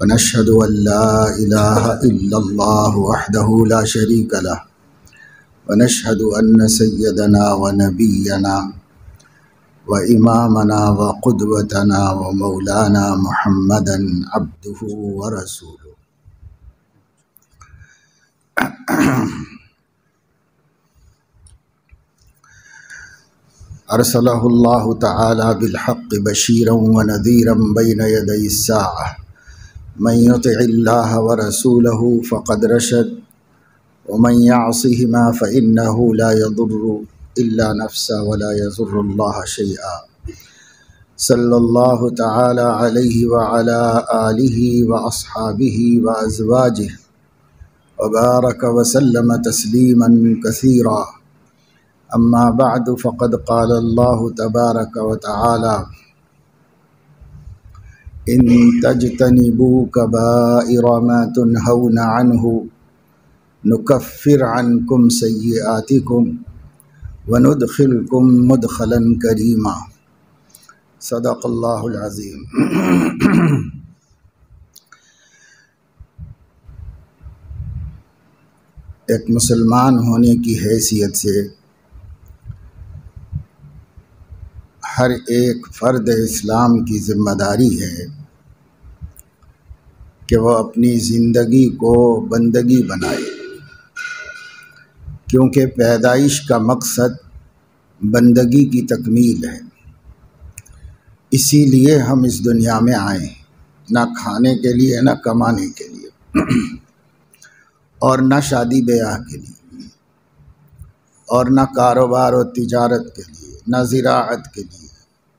ونشهد أن لا إله إلا الله وحده لا شريك له ونشهد أن سيدنا ونبينا وإمامنا وقدوتنا ومولانا محمدا عبده ورسوله أرسله الله تعالى بالحق بشيرا ونذيرا بين يدي الساعة من يطع الله ورسوله فقد رشد ومن يعصهما فإنه لا يضر إلا نفسه ولا يضر الله شيئا صلى الله تعالى عليه وعلى آله وأصحابه وأزواجه وبارك وسلم تسليما كثيرا أما بعد فقد قال الله تبارك وتعالى إن تجتنبوا كبائر ما تنهون عنه نكفر عنكم سيئاتكم وندخلكم مدخلا كريما صدق الله العظيم एक मुसलमान होने की हैसियत से हर एक फ़र्द इस्लाम की ज़िम्मेदारी है कि वह अपनी ज़िंदगी को बंदगी बनाए क्योंकि पैदाइश का मकसद बंदगी की तकमील है इसीलिए हम इस दुनिया में आए ना खाने के लिए ना कमाने के लिए और ना शादी ब्याह के लिए और ना कारोबार और तिजारत के लिए ना ज़रात के लिए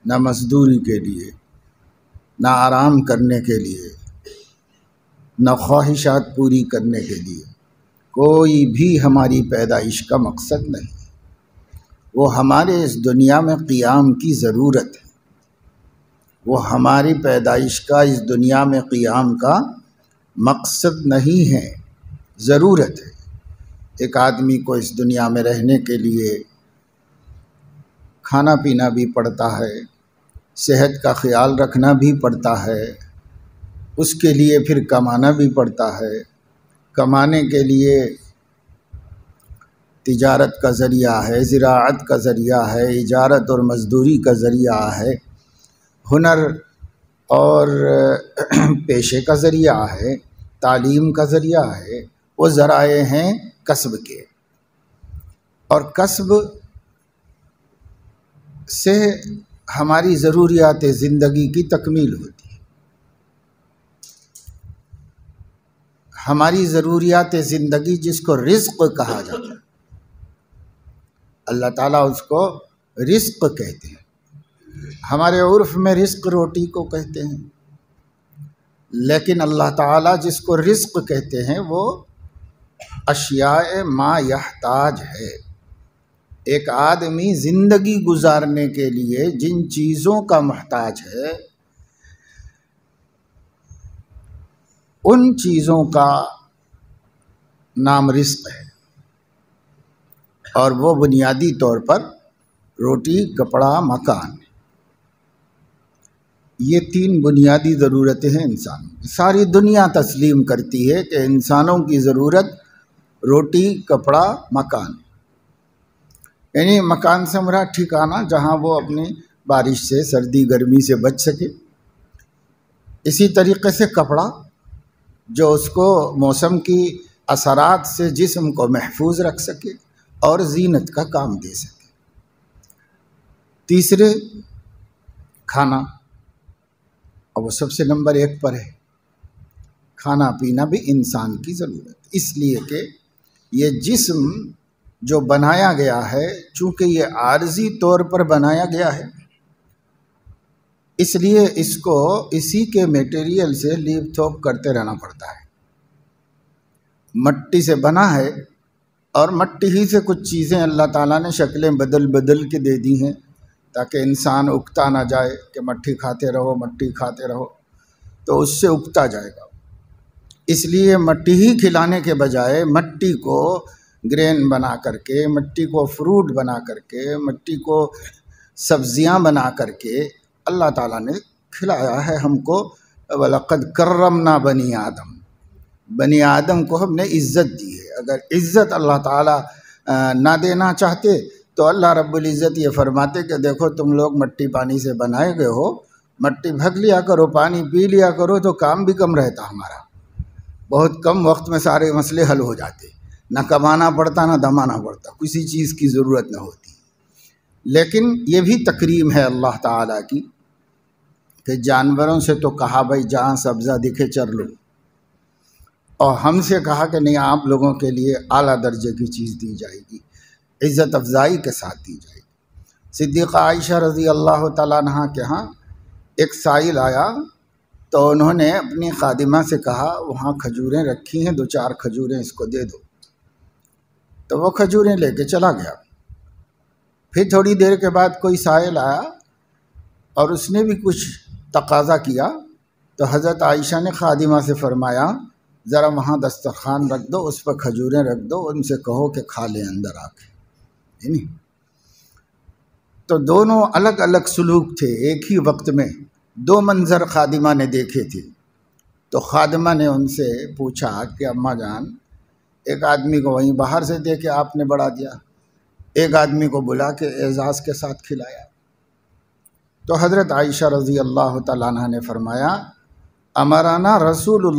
ना मजदूरी के लिए ना आराम करने के लिए ना ख्वाहिशात पूरी करने के लिए कोई भी हमारी पैदाइश का मकसद नहीं वो हमारे इस दुनिया में क़ियाम की ज़रूरत है वो हमारी पैदाइश का इस दुनिया में क़ियाम का मकसद नहीं है ज़रूरत है एक आदमी को इस दुनिया में रहने के लिए खाना पीना भी पड़ता है सेहत का ख्याल रखना भी पड़ता है उसके लिए फिर कमाना भी पड़ता है कमाने के लिए तिजारत का ज़रिया है ज़रात का ज़रिया है इजारत और मज़दूरी का ज़रिया है हुनर और पेशे का ज़रिया है तालीम का ज़रिया है वो ज़राए हैं कस्ब के और कस्ब से हमारी ज़रूरियात ज़िंदगी की तकमील होती है हमारी ज़रूरियात ज़िंदगी जिसको रिस्क कहा जाता है अल्लाह ताला उसको रिस्क कहते हैं हमारे उर्फ में रिस्क रोटी को कहते हैं लेकिन अल्लाह ताला जिसको रिस्क कहते हैं वो अशिया मा यहताज है एक आदमी ज़िंदगी गुजारने के लिए जिन चीज़ों का महताज है उन चीज़ों का नाम रिस्क है और वो बुनियादी तौर पर रोटी कपड़ा मकान ये तीन बुनियादी ज़रूरतें हैं इंसान सारी दुनिया तस्लीम करती है कि इंसानों की ज़रूरत रोटी कपड़ा मकान यानी मकान मरा ठिकाना जहाँ वो अपनी बारिश से सर्दी गर्मी से बच सके इसी तरीके से कपड़ा जो उसको मौसम की असरात से जिस्म को महफूज रख सके और जीनत का काम दे सके तीसरे खाना और वो सबसे नंबर एक पर है खाना पीना भी इंसान की ज़रूरत इसलिए कि ये जिस्म जो बनाया गया है चूँकि ये आर्जी तौर पर बनाया गया है इसलिए इसको इसी के मटेरियल से लीप थोप करते रहना पड़ता है मट्टी से बना है और मट्टी ही से कुछ चीज़ें अल्लाह ताला ने शक्लें बदल बदल के दे दी हैं ताकि इंसान उगता ना जाए कि मट्टी खाते रहो मट्टी खाते रहो तो उससे उगता जाएगा इसलिए मट्टी ही खिलाने के बजाय मट्टी को ग्रेन बना करके मिट्टी को फ्रूट बना करके मिट्टी को सब्जियां बना करके अल्लाह ताला ने खिलाया है हमको वलक़द ना बनी आदम बनी आदम को हमने इज़्ज़त दी है अगर इज़्ज़त अल्लाह ताला ना देना चाहते तो अल्लाह रब्बुल इज़्ज़त ये फरमाते कि देखो तुम लोग मिट्टी पानी से बनाए गए हो मिट्टी भग लिया करो पानी पी लिया करो तो काम भी कम रहता हमारा बहुत कम वक्त में सारे मसले हल हो जाते ना कमाना पड़ता ना दमाना पड़ता किसी चीज़ की ज़रूरत ना होती लेकिन ये भी तकरीम है अल्लाह ताला की कि जानवरों से तो कहा भाई जहाँ सब्ज़ा दिखे चर लो और हमसे कहा कि नहीं आप लोगों के लिए आला दर्जे की चीज़ दी जाएगी इज़्ज़त अफजाई के साथ दी जाएगी सिद्दीक़ आयशा रज़ी अल्लाह तहा के यहाँ एक साइल आया तो उन्होंने अपनी खादिमा से कहा वहाँ खजूरें रखी हैं दो चार खजूरें इसको दे दो तो वो खजूरें लेके चला गया फिर थोड़ी देर के बाद कोई साइल आया और उसने भी कुछ तकाजा किया तो हज़रत आयशा ने खादिमा से फरमाया ज़रा वहाँ दस्तरखान रख दो उस पर खजूरें रख दो उनसे कहो कि खा लें अंदर आके नहीं तो दोनों अलग अलग सलूक थे एक ही वक्त में दो मंज़र खादिमा ने देखे थे तो खादिमा ने उनसे पूछा कि अम्मा जान एक आदमी को वहीं बाहर से दे के आपने बढ़ा दिया एक आदमी को बुला के एजाज़ के साथ खिलाया तो हज़रत आयशा रज़ी अल्लाह तह ने फरमाया अमराना रसूल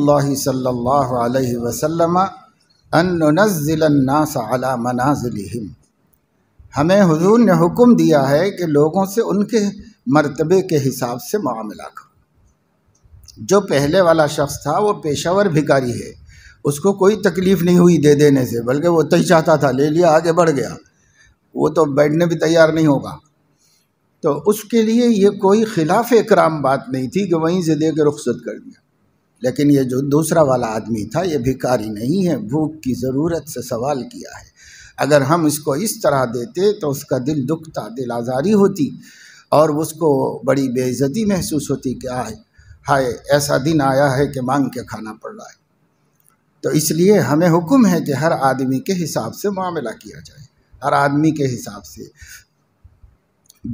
सल्ह वसलम अन्नास अला हमें हुजूर ने हुक्म दिया है कि लोगों से उनके मरतबे के हिसाब से मामला करो जो पहले वाला शख्स था वो पेशावर भिकारी है उसको कोई तकलीफ़ नहीं हुई दे देने से बल्कि वो तो चाहता था ले लिया आगे बढ़ गया वो तो बैठने भी तैयार नहीं होगा तो उसके लिए ये कोई खिलाफ कराम बात नहीं थी कि वहीं से दे के रुख्सत कर दिया लेकिन ये जो दूसरा वाला आदमी था ये भिकारी नहीं है भूख की ज़रूरत से सवाल किया है अगर हम इसको इस तरह देते तो उसका दिल दुखता दिल आज़ारी होती और उसको बड़ी बेइज्जती महसूस होती कि आए हाय ऐसा दिन आया है कि मांग के खाना पड़ रहा है तो इसलिए हमें हुक्म है कि हर आदमी के हिसाब से मामला किया जाए हर आदमी के हिसाब से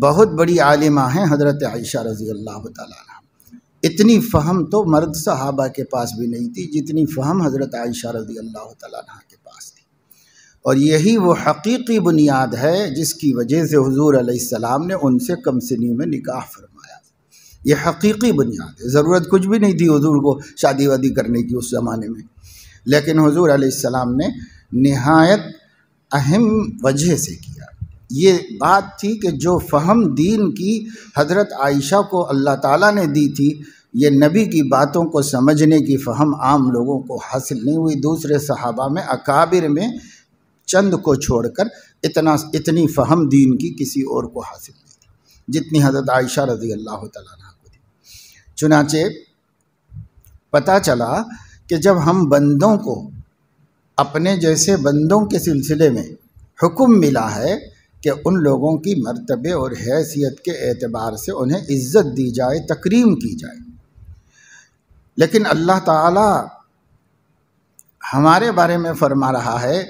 बहुत बड़ी आलिमा हैं हज़रत आयशा रज़ी अल्लाह तह इतनी फ़हम तो मर्द सहाबा के पास भी नहीं थी जितनी फ़हम हज़रत आयशा रज़ी अल्लाह तह के पास थी और यही वो हकीकी बुनियाद है जिसकी वजह से हजूर आसमाम ने उनसे कम सनी में निकाह फरमाया यह हकीकी बुनियाद है ज़रूरत कुछ भी नहीं थी हजूर को शादी वादी करने की उस ज़माने में लेकिन हजूर आसमाम ने नहायत अहम वजह से किया ये बात थी कि जो फ़हम दीन की हज़रत आयशा को अल्लाह ताला ने दी थी ये नबी की बातों को समझने की फ़हम आम लोगों को हासिल नहीं हुई दूसरे सहाबा में अकाबिर में चंद को छोड़कर इतना इतनी फ़हम दीन की किसी और को हासिल नहीं थी जितनी हज़रत आयशा रज़ी अल्लाह तुनाचे चुनाचे पता चला कि जब हम बंदों को अपने जैसे बंदों के सिलसिले में हुक्म मिला है कि उन लोगों की मर्तबे और हैसियत के एतबार से उन्हें इज़्ज़त दी जाए तकरीम की जाए लेकिन अल्लाह ताला हमारे बारे में फरमा रहा है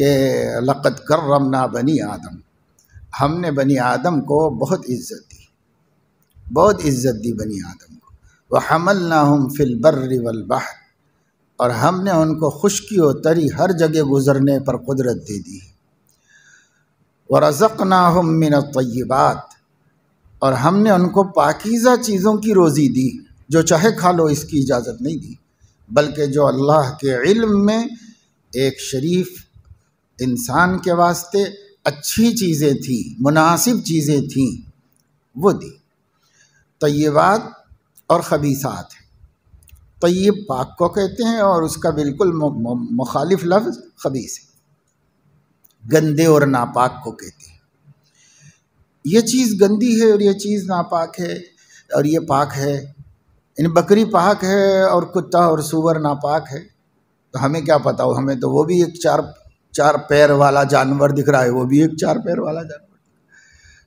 कि लक़त करमना बनी आदम हमने बनी आदम को बहुत इज़्ज़त दी बहुत इज़्ज़त दी बनी आदम को वह हमल ना हम फिल बर्र और हमने उनको खुशकी व तरी हर जगह गुजरने पर कुदरत दे दी है व रज़क नाहमिन तय्यबात और हमने उनको पाकिज़ा चीज़ों की रोज़ी दी जो चाहे खा लो इसकी इजाज़त नहीं दी बल्कि जो अल्लाह के इल्म में एक शरीफ इंसान के वास्ते अच्छी चीज़ें थीं मुनासिब चीज़ें थीं वो दी तय्यबात और ख़बीसात तयब पाक को कहते हैं और उसका बिल्कुल मुखालिफ लफ्ज़ खबीस है गंदे और नापाक को कहते हैं ये चीज़ गंदी है और ये चीज़ नापाक है और ये पाक है इन बकरी पाक है और कुत्ता और सूअर नापाक है तो हमें क्या पता हो हमें तो वो भी एक चार चार पैर वाला जानवर दिख रहा है वो भी एक चार पैर वाला जानवर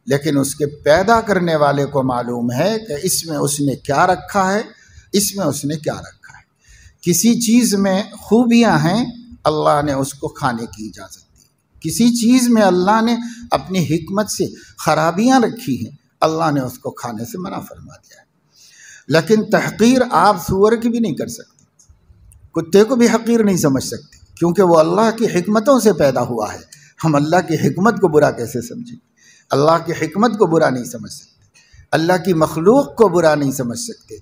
लेकिन उसके पैदा करने वाले को मालूम है कि इसमें उसने क्या रखा है इसमें उसने क्या रखा है किसी चीज़ में खूबियाँ हैं अल्लाह ने उसको खाने की इजाज़त दी किसी चीज़ में अल्लाह ने अपनी हिकमत से खराबियाँ रखी हैं अल्लाह ने उसको खाने से मना फरमा दिया है लेकिन तहकीर आप सूअर की भी नहीं कर सकते कुत्ते को भी हकीर नहीं समझ सकते क्योंकि वो अल्लाह की हमतों से पैदा हुआ है हम अल्लाह की हमत को बुरा कैसे समझें अल्लाह की हमत को बुरा नहीं समझ सकते अल्लाह की मखलूक को बुरा नहीं समझ सकते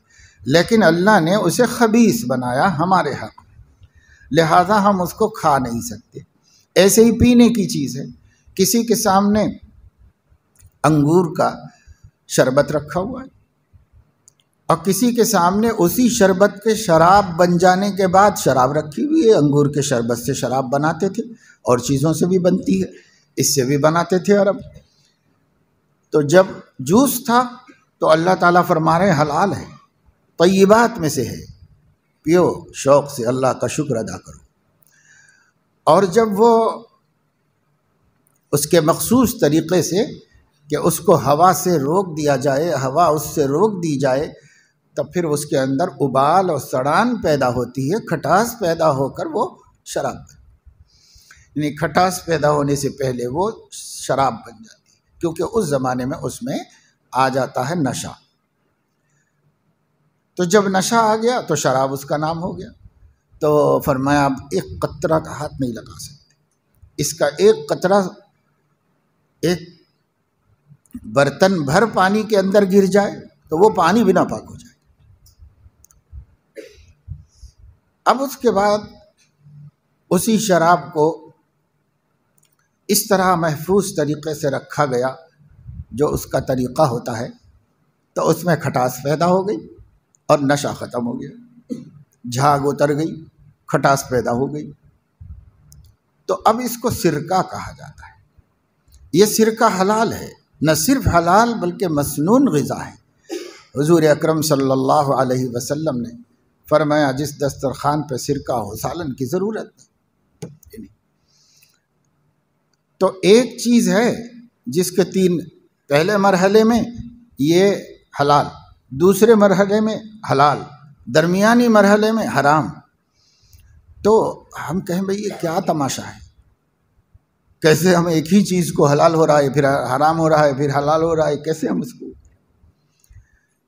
लेकिन अल्लाह ने उसे खबीस बनाया हमारे हक लिहाजा हम उसको खा नहीं सकते ऐसे ही पीने की चीज़ है किसी के सामने अंगूर का शरबत रखा हुआ है और किसी के सामने उसी शरबत के शराब बन जाने के बाद शराब रखी हुई है अंगूर के शरबत से शराब बनाते थे और चीज़ों से भी बनती है इससे भी बनाते थे अरब तो जब जूस था तो अल्लाह ताला फरमा रहे हलाल है तयबात में से है पियो शौक़ से अल्लाह का शुक्र अदा करो और जब वो उसके मखसूस तरीक़े से कि उसको हवा से रोक दिया जाए हवा उससे रोक दी जाए तब फिर उसके अंदर उबाल और सड़ान पैदा होती है खटास पैदा होकर वो शराब बन यानी खटास पैदा होने से पहले वो शराब बन जाती है क्योंकि उस ज़माने में उसमें आ जाता है नशा तो जब नशा आ गया तो शराब उसका नाम हो गया तो फरमाया आप एक कतरा का हाथ नहीं लगा सकते इसका एक कतरा एक बर्तन भर पानी के अंदर गिर जाए तो वो पानी बिना पाक हो जाए अब उसके बाद उसी शराब को इस तरह महफूज तरीके से रखा गया जो उसका तरीक़ा होता है तो उसमें खटास पैदा हो गई और नशा ख़त्म हो गया झाग उतर गई खटास पैदा हो गई तो अब इसको सिरका कहा जाता है ये सिरका हलाल है न सिर्फ हलाल बल्कि मसनून गज़ा है हजूर अक्रम सल्लल्लाहु वसल्लम ने फरमाया जिस दस्तरखान पर सिरका हो सालन की ज़रूरत नहीं तो एक चीज़ है जिसके तीन पहले मरहले में ये हलाल दूसरे मरहले में हलाल दरमिया मरहले में हराम तो हम कहें भाई ये क्या तमाशा है कैसे हम एक ही चीज़ को हलाल हो रहा है फिर हराम हो रहा है फिर हलाल हो रहा है कैसे हम उसको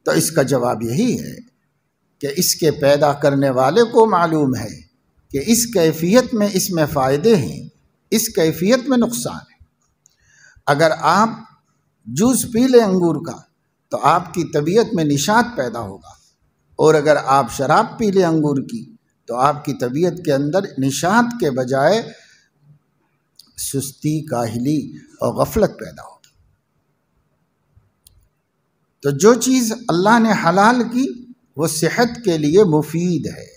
तो इसका जवाब यही है कि इसके पैदा करने वाले को मालूम है कि इस कैफियत में इसमें फ़ायदे हैं इस कैफियत में नुकसान है अगर आप जूस पी लें अंगूर का तो आपकी तबीयत में निषाद पैदा होगा और अगर आप शराब पी लें अंगूर की तो आपकी तबीयत के अंदर निषाद के बजाय सुस्ती काहली और गफलत पैदा होगी तो जो चीज़ अल्लाह ने हलाल की वो सेहत के लिए मुफीद है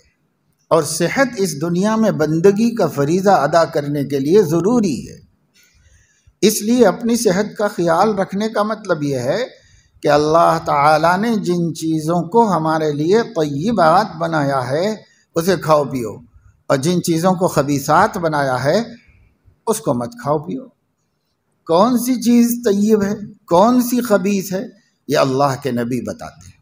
और सेहत इस दुनिया में बंदगी का फरीज़ा अदा करने के लिए ज़रूरी है इसलिए अपनी सेहत का ख्याल रखने का मतलब यह है कि अल्लाह ताला ने जिन चीज़ों को हमारे लिए तयबात बनाया है उसे खाओ पियो और जिन चीज़ों को खबीसात बनाया है उसको मत खाओ पियो कौन सी चीज़ तयब है कौन सी खबीस है ये अल्लाह के नबी बताते हैं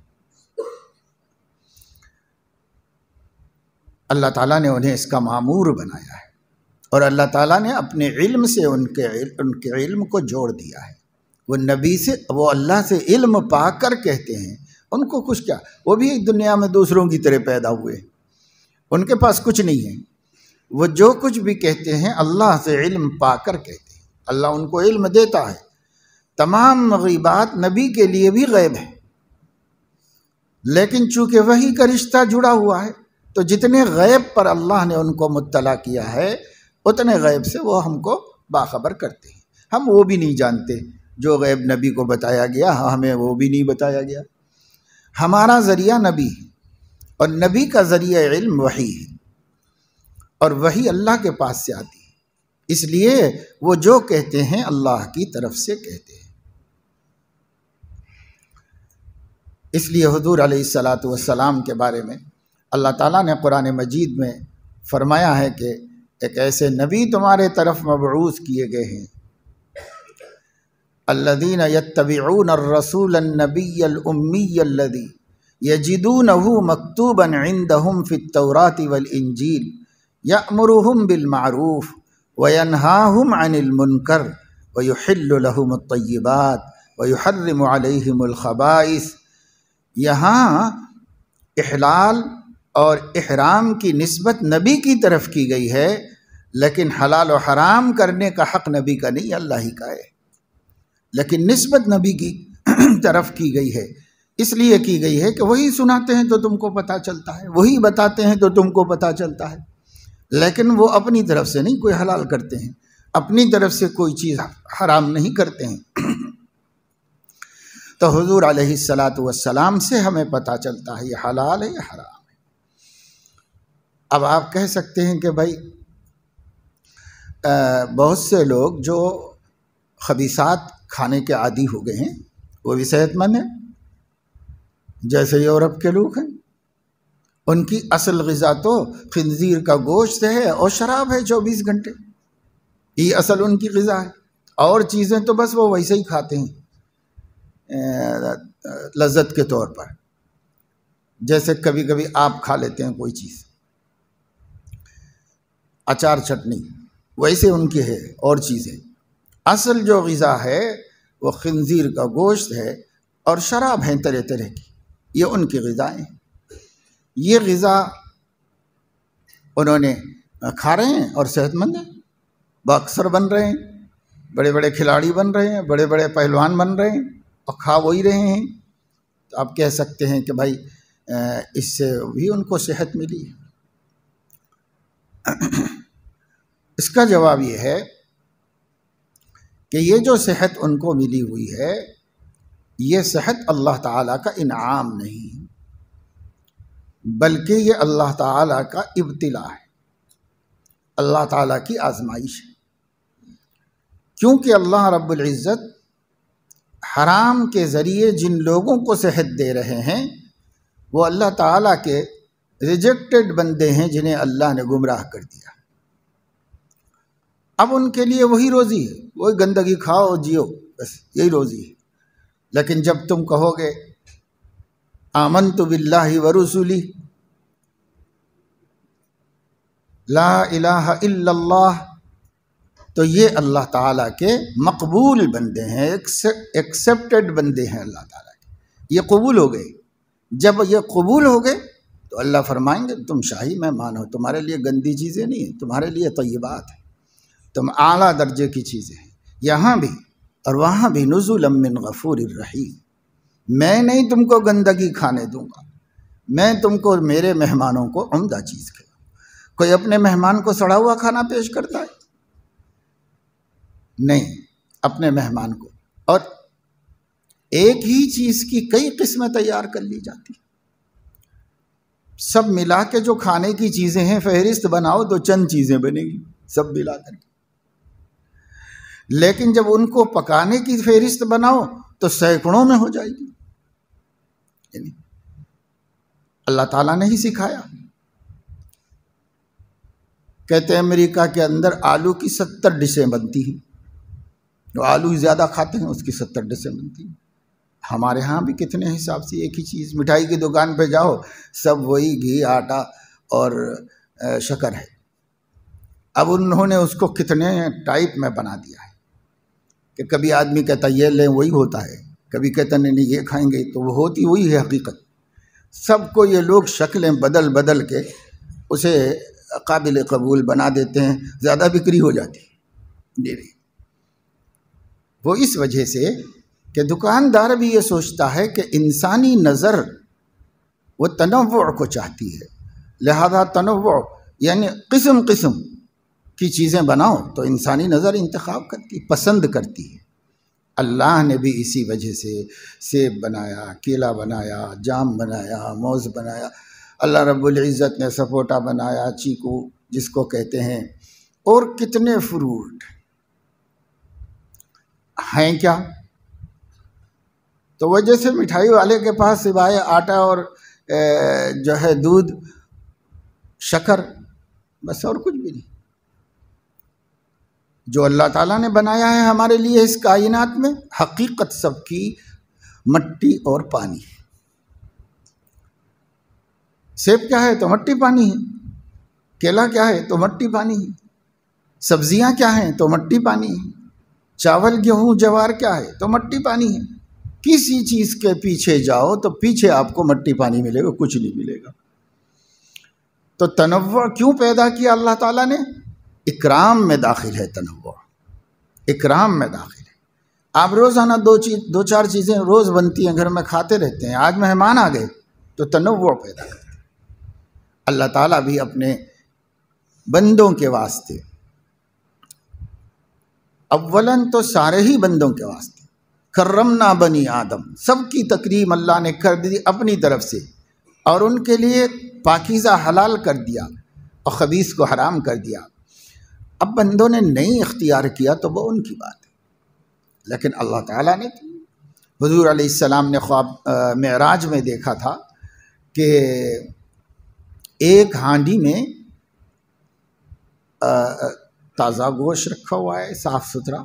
अल्लाह ताला ने उन्हें इसका मामूर बनाया है और अल्लाह ताला ने अपने इल्म से उनके उनके इल्म को जोड़ दिया है वो नबी से वो अल्लाह से इल्म पा कर कहते हैं उनको कुछ क्या वो भी दुनिया में दूसरों की तरह पैदा हुए उनके पास कुछ नहीं है वो जो कुछ भी कहते हैं अल्लाह से इल्म पाकर कहते हैं अल्लाह उनको इल्म देता है तमाम गीबात नबी के लिए भी गैब है लेकिन चूंकि वही का रिश्ता जुड़ा हुआ है तो जितने गैब पर अल्लाह ने उनको मुतला किया है उतने गैब से वो हमको बाखबर करते हैं हम वो भी नहीं जानते जो गैब नबी को बताया गया हाँ, हमें वो भी नहीं बताया गया हमारा ज़रिया नबी है और नबी का ज़रिया इल्म वही है और वही अल्लाह के पास से आती है इसलिए वो जो कहते हैं अल्लाह की तरफ से कहते हैं इसलिए हजूर सलात के बारे में अल्लाह ताला ने कुरान मजीद में फरमाया है कि एक ऐसे नबी तुम्हारे तरफ मबरूस किए गए हैं عندهم في रसूल والإنجيل يأمرهم मकतूबन وينهاهم عن المنكر ويحل لهم الطيبات ويحرم عليهم الخبائث यहाँ इहलाल और अहराम की नस्बत नबी की तरफ की गई है लेकिन हलाल और हराम करने का हक़ नबी का नहीं अल्लाह ही का है लेकिन नस्बत नबी की तरफ की गई है इसलिए की गई है कि वही सुनाते हैं तो तुमको पता चलता है वही बताते हैं तो तुमको पता चलता है लेकिन वो अपनी तरफ से नहीं कोई हलाल करते हैं अपनी तरफ से कोई चीज़ हराम नहीं करते हैं तो हजूर सलात वसलाम से हमें पता चलता है ये हलाल है या हराम है अब आप कह सकते हैं कि भाई आ, बहुत से लोग जो खबीसात खाने के आदि हो गए हैं वो भी सेहतमंद हैं जैसे यूरोप के लोग हैं उनकी असल गज़ा तो खंजीर का गोश्त है और शराब है चौबीस घंटे ये असल उनकी गज़ा है और चीज़ें तो बस वो वैसे ही खाते हैं लज्जत के तौर पर जैसे कभी कभी आप खा लेते हैं कोई चीज़ अचार चटनी वैसे उनकी है और चीज़ें असल जो गज़ा है वो खंजीर का गोश्त है और शराब हैं तरह तरह की ये उनकी गज़ाएँ हैं ये गज़ा उन्होंने खा रहे हैं और सेहतमंद हैं बक्सर बन रहे हैं बड़े बड़े खिलाड़ी बन रहे हैं बड़े बड़े पहलवान बन रहे हैं और खा वही रहे हैं तो आप कह सकते हैं कि भाई इससे भी उनको सेहत मिली इसका जवाब ये है कि ये जो सेहत उनको मिली हुई है ये सेहत अल्लाह ताला का इनाम नहीं बल्कि ये अल्लाह ताला का इब्तिला है अल्लाह ताला की आजमाइश है क्योंकि अल्लाह रब्बुल इज़्ज़त हराम के ज़रिए जिन लोगों को सेहत दे रहे हैं वो अल्लाह ताला के रिजेक्टेड बंदे हैं जिन्हें अल्लाह ने गुमराह कर दिया अब उनके लिए वही रोज़ी है वही गंदगी खाओ जियो बस यही रोज़ी है लेकिन जब तुम कहोगे आमन तो बिल्ला व रसूली ला इलाहा तो ये अल्लाह ताला के मकबूल बंदे हैं एक्सेप्टेड बंदे हैं अल्लाह ताला के ये कबूल हो गए जब ये कबूल हो गए तो अल्लाह फरमाएंगे तुम शाही मेहमान हो तुम्हारे लिए गंदी चीज़ें नहीं है तुम्हारे लिए तयबात है तुम आला दर्जे की चीज़ें हैं यहाँ भी और वहाँ भी नज़ुल अमिन गफूर रही मैं नहीं तुमको गंदगी खाने दूंगा मैं तुमको और मेरे मेहमानों को उमदा चीज़ खिलाऊँ कोई अपने मेहमान को सड़ा हुआ खाना पेश करता है नहीं अपने मेहमान को और एक ही चीज़ की कई किस्में तैयार कर ली जाती सब मिला के जो खाने की चीज़ें हैं फहरिस्त बनाओ तो चंद चीज़ें बनेगी सब मिला करके लेकिन जब उनको पकाने की फेरिस्त बनाओ तो सैकड़ों में हो जाएगी अल्लाह ताला ने ही सिखाया कहते हैं अमेरिका के अंदर आलू की सत्तर डिशें बनती हैं जो आलू ज़्यादा खाते हैं उसकी सत्तर डिशें बनती हैं हमारे यहाँ भी कितने हिसाब से एक ही चीज़ मिठाई की दुकान पे जाओ सब वही घी आटा और शकर है अब उन्होंने उसको कितने टाइप में बना दिया है कि कभी आदमी कहता ये लें वही होता है कभी कहता नहीं नहीं ये खाएंगे तो वो होती वही है हकीकत सबको ये लोग शक्लें बदल बदल के उसे काबिल कबूल बना देते हैं ज़्यादा बिक्री हो जाती डेरी वो इस वजह से कि दुकानदार भी ये सोचता है कि इंसानी नज़र वो तनवा को चाहती है लिहाजा तनवड़ यानी किस्म किस्म की चीज़ें बनाओ तो इंसानी नज़र इंतखब करती पसंद करती है अल्लाह ने भी इसी वजह से सेब बनाया केला बनाया जाम बनाया मौज़ बनाया अल्लाह रब्बुल इज़्ज़त ने सपोटा बनाया चीकू जिसको कहते हैं और कितने फ्रूट हैं क्या तो वजह से मिठाई वाले के पास सिवाय आटा और जो है दूध शकर बस और कुछ भी नहीं जो अल्लाह ताला ने बनाया है हमारे लिए इस कायनात में हकीकत सबकी मट्टी और पानी है सेब क्या है तो मट्टी पानी है केला क्या है तो मट्टी पानी है सब्जियां क्या हैं तो मट्टी पानी है चावल गेहूं जवार क्या है तो मट्टी पानी है किसी चीज़ के पीछे जाओ तो पीछे आपको मट्टी पानी मिलेगा कुछ नहीं मिलेगा तो तनवा क्यों पैदा किया अल्लाह ताला ने इकराम में दाखिल है तनवो इकराम में दाखिल है आप रोज़ाना दो चीज दो चार चीज़ें रोज़ बनती हैं घर में खाते रहते हैं आज मेहमान आ गए तो तनवा पैदा करते अल्लाह ताला भी अपने बंदों के वास्ते अव्वलन तो सारे ही बंदों के वास्ते करम ना बनी आदम सबकी तकरीम अल्लाह ने कर दी अपनी तरफ से और उनके लिए पाकिज़ा हलाल कर दिया और खबीस को हराम कर दिया अब बंदों ने नहीं इख्तियार किया तो वह उनकी बात है लेकिन अल्लाह ताला ने हजूर आसमाम ने ख्वाब मराज में देखा था कि एक हांडी में ताज़ा गोश रखा हुआ है साफ़ सुथरा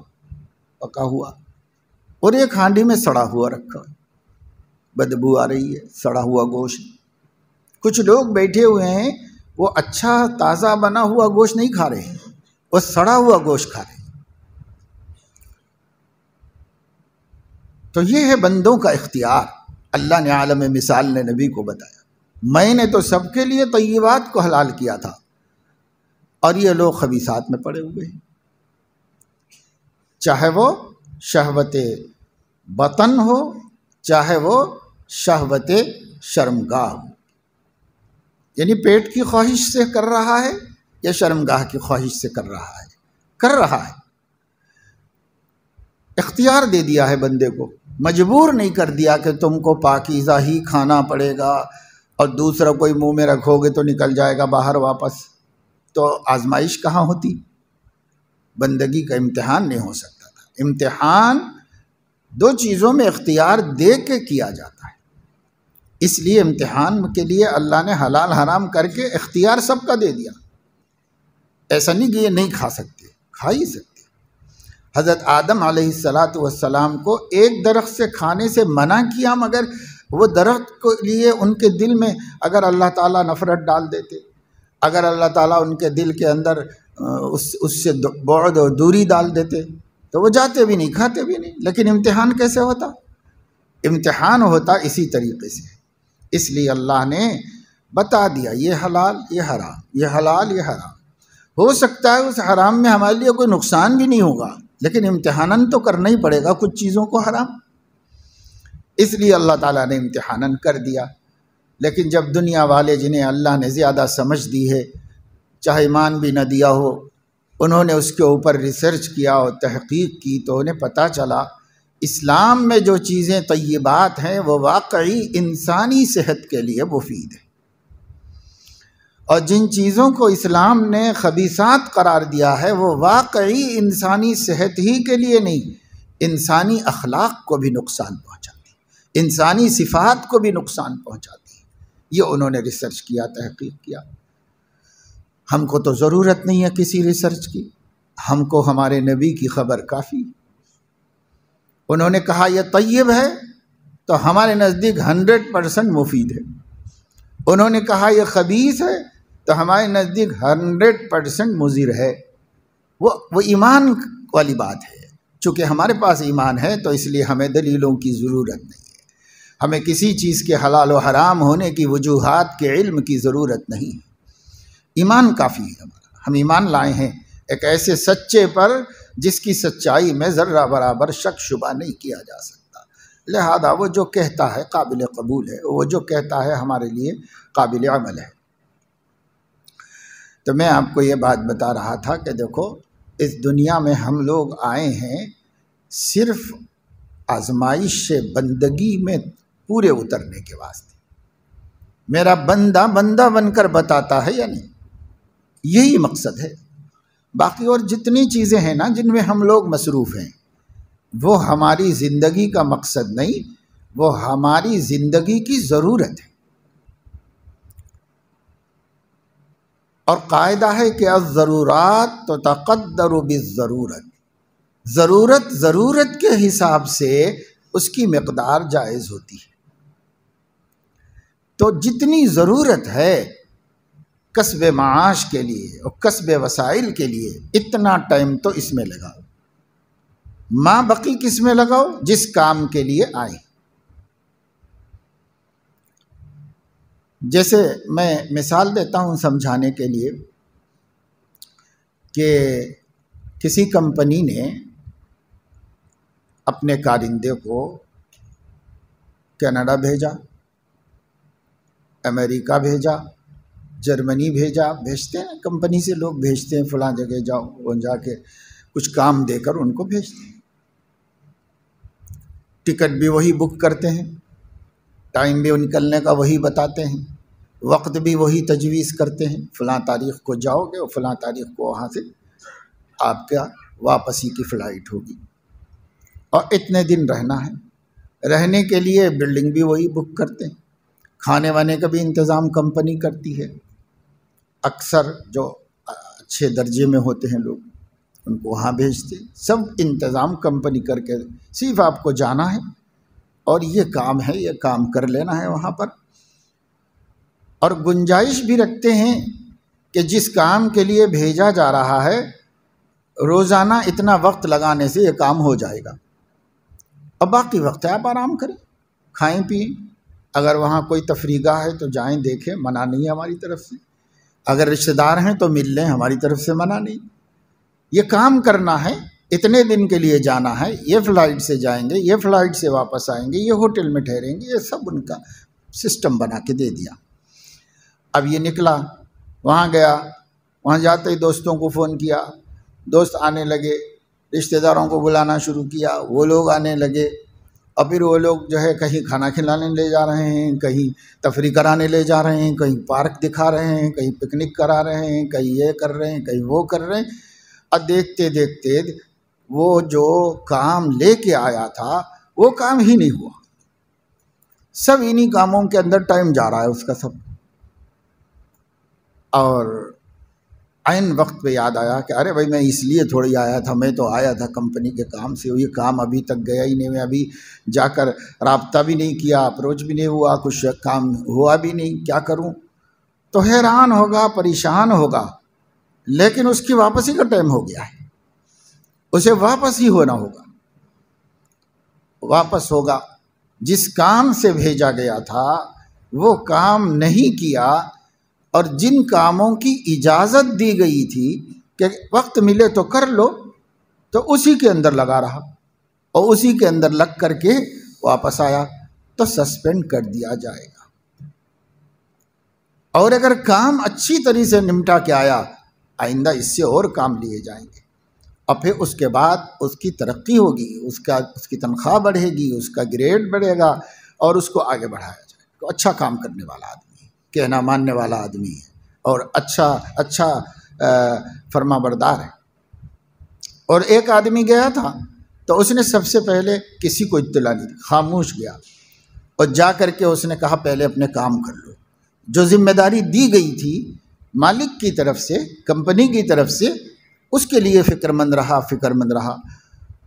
पका हुआ और एक हांडी में सड़ा हुआ रखा है बदबू आ रही है सड़ा हुआ गोश्त कुछ लोग बैठे हुए हैं वो अच्छा ताज़ा बना हुआ गोश्त नहीं खा रहे हैं वो सड़ा हुआ गोश्त खा रहे तो ये है बंदों का इख्तियार अल्लाह ने आलम मिसाल ने नबी को बताया मैंने तो सबके लिए तय्यबात को हलाल किया था और ये लोग खबीसात में पड़े हुए हैं चाहे वो शहवत बतन हो चाहे वो शहवत शर्मगा हो यानी पेट की ख्वाहिश से कर रहा है या शर्मगाह की ख्वाहिश से कर रहा है कर रहा है इख्तियार दे दिया है बंदे को मजबूर नहीं कर दिया कि तुमको पाकिज़ा ही खाना पड़ेगा और दूसरा कोई मुंह में रखोगे तो निकल जाएगा बाहर वापस तो आजमाइश कहाँ होती बंदगी का इम्तहान नहीं हो सकता था इम्तहान दो चीज़ों में इख्तियार दे के किया जाता है इसलिए इम्तहान के लिए अल्लाह ने हलाल हराम करके इख्तियार सबका दे दिया ऐसा नहीं कि ये नहीं खा सकते खा ही सकते हज़रत आदम सलात वसलाम को एक दरख्त से खाने से मना किया मगर वो दरख्त को लिए उनके दिल में अगर अल्लाह ताला नफ़रत डाल देते अगर अल्लाह ताला उनके दिल के अंदर उस उससे बौद और दूरी डाल देते तो वो जाते भी नहीं खाते भी नहीं लेकिन इम्तहान कैसे होता इम्तहान होता इसी तरीके से इसलिए अल्लाह ने बता दिया ये हलाल ये हराम ये हलाल ये हराम हो सकता है उस हराम में हमारे लिए कोई नुकसान भी नहीं होगा लेकिन इम्तहानन तो करना ही पड़ेगा कुछ चीज़ों को हराम इसलिए अल्लाह ताला ने इम्तहानन कर दिया लेकिन जब दुनिया वाले जिन्हें अल्लाह ने ज़्यादा समझ दी है चाहे ईमान भी न दिया हो उन्होंने उसके ऊपर रिसर्च किया और तहकीक की तो उन्हें पता चला इस्लाम में जो चीज़ें तयबात हैं वो वाकई इंसानी सेहत के लिए मुफीद है और जिन चीज़ों को इस्लाम ने खबीसात करार दिया है वो वाकई इंसानी सेहत ही के लिए नहीं इंसानी अखलाक को भी नुकसान पहुँचाती इंसानी सिफात को भी नुकसान पहुँचाती ये उन्होंने रिसर्च किया तहकीक किया हमको तो ज़रूरत नहीं है किसी रिसर्च की हमको हमारे नबी की खबर काफ़ी उन्होंने कहा यह तयब है तो हमारे नज़दीक हंड्रेड परसेंट मुफीद है उन्होंने कहा यह खबीस है तो हमारे नज़दीक हंड्रेड परसेंट मुजिर है वो वो ईमान वाली बात है चूँकि हमारे पास ईमान है तो इसलिए हमें दलीलों की ज़रूरत नहीं है हमें किसी चीज़ के हलाल हराम होने की वजूहत के इल्म की ज़रूरत नहीं है ईमान काफ़ी है हमारा हम ईमान लाए हैं एक ऐसे सच्चे पर जिसकी सच्चाई में ज़र्रा बराबर शक शुबा नहीं किया जा सकता लिहाजा वो जो कहता है काबिल कबूल है वो जो कहता है हमारे लिए काबिल अमल है तो मैं आपको ये बात बता रहा था कि देखो इस दुनिया में हम लोग आए हैं सिर्फ आजमाइश से बंदगी में पूरे उतरने के वास्ते मेरा बंदा बंदा बनकर बताता है या नहीं यही मकसद है बाकी और जितनी चीज़ें हैं ना जिनमें हम लोग मसरूफ़ हैं वो हमारी ज़िंदगी का मकसद नहीं वो हमारी ज़िंदगी की ज़रूरत है और कायदा है कि अब ज़रूरत तो तकदर ज़रूरत ज़रूरत ज़रूरत के हिसाब से उसकी मकदार जायज़ होती है तो जितनी ज़रूरत है कस्ब माश के लिए और कस्ब वसाइल के लिए इतना टाइम तो इसमें लगाओ माँ बकी किस में लगाओ जिस काम के लिए आए जैसे मैं मिसाल देता हूँ समझाने के लिए कि किसी कंपनी ने अपने कारिंदे को कनाडा भेजा अमेरिका भेजा जर्मनी भेजा भेजते हैं कंपनी से लोग भेजते हैं फलां जगह जाओ वो जाके कुछ काम देकर उनको भेजते हैं टिकट भी वही बुक करते हैं टाइम भी निकलने का वही बताते हैं वक्त भी वही तजवीज़ करते हैं फ़लाँ तारीख़ को जाओगे और फ़लाँ तारीख़ को वहाँ से आपका वापसी की फ़्लाइट होगी और इतने दिन रहना है रहने के लिए बिल्डिंग भी वही बुक करते हैं खाने वाने का भी इंतज़ाम कंपनी करती है अक्सर जो अच्छे दर्जे में होते हैं लोग उनको वहाँ भेजते सब इंतज़ाम कंपनी करके सिर्फ आपको जाना है और ये काम है ये काम कर लेना है वहाँ पर और गुंजाइश भी रखते हैं कि जिस काम के लिए भेजा जा रहा है रोज़ाना इतना वक्त लगाने से ये काम हो जाएगा अब बाकी वक्त है आप आराम करें खाएं पिए अगर वहाँ कोई तफरीगा है तो जाएं देखें मना नहीं है हमारी तरफ से अगर रिश्तेदार हैं तो मिल लें हमारी तरफ से मना नहीं ये काम करना है इतने दिन के लिए जाना है ये फ्लाइट से जाएंगे ये फ्लाइट से वापस आएंगे ये होटल में ठहरेंगे ये सब उनका सिस्टम बना के दे दिया अब ये निकला वहाँ गया वहाँ जाते ही दोस्तों को फ़ोन किया दोस्त आने लगे रिश्तेदारों को बुलाना शुरू किया वो लोग आने लगे और फिर वो लोग जो है कहीं खाना खिलाने ले जा रहे हैं कहीं तफरी कराने ले जा रहे हैं कहीं पार्क दिखा रहे हैं कहीं पिकनिक करा रहे हैं कहीं ये कर रहे हैं कहीं वो कर रहे हैं और देखते देखते वो जो काम लेके आया था वो काम ही नहीं हुआ सब इन्हीं कामों के अंदर टाइम जा रहा है उसका सब और आयन वक्त पे याद आया कि अरे भाई मैं इसलिए थोड़ी आया था मैं तो आया था कंपनी के काम से ये काम अभी तक गया ही नहीं मैं अभी जाकर रबता भी नहीं किया अप्रोच भी नहीं हुआ कुछ काम हुआ भी नहीं क्या करूं तो हैरान होगा परेशान होगा लेकिन उसकी वापसी का टाइम हो गया है उसे वापस ही होना होगा वापस होगा जिस काम से भेजा गया था वो काम नहीं किया और जिन कामों की इजाज़त दी गई थी कि वक्त मिले तो कर लो तो उसी के अंदर लगा रहा और उसी के अंदर लग करके वापस आया तो सस्पेंड कर दिया जाएगा और अगर काम अच्छी तरह से निपटा के आया आइंदा इससे और काम लिए जाएंगे और फिर उसके बाद उसकी तरक्की होगी उसका उसकी तनख्वाह बढ़ेगी उसका ग्रेड बढ़ेगा और उसको आगे बढ़ाया जाएगा तो अच्छा काम करने वाला आदमी है कहना मानने वाला आदमी है और अच्छा अच्छा फरमाबरदार है और एक आदमी गया था तो उसने सबसे पहले किसी को इतला नहीं खामोश गया और जा कर के उसने कहा पहले अपने काम कर लो जो जिम्मेदारी दी गई थी मालिक की तरफ से कंपनी की तरफ से उसके लिए फ़िक्रमंद रहा फ़िक्रमंद रहा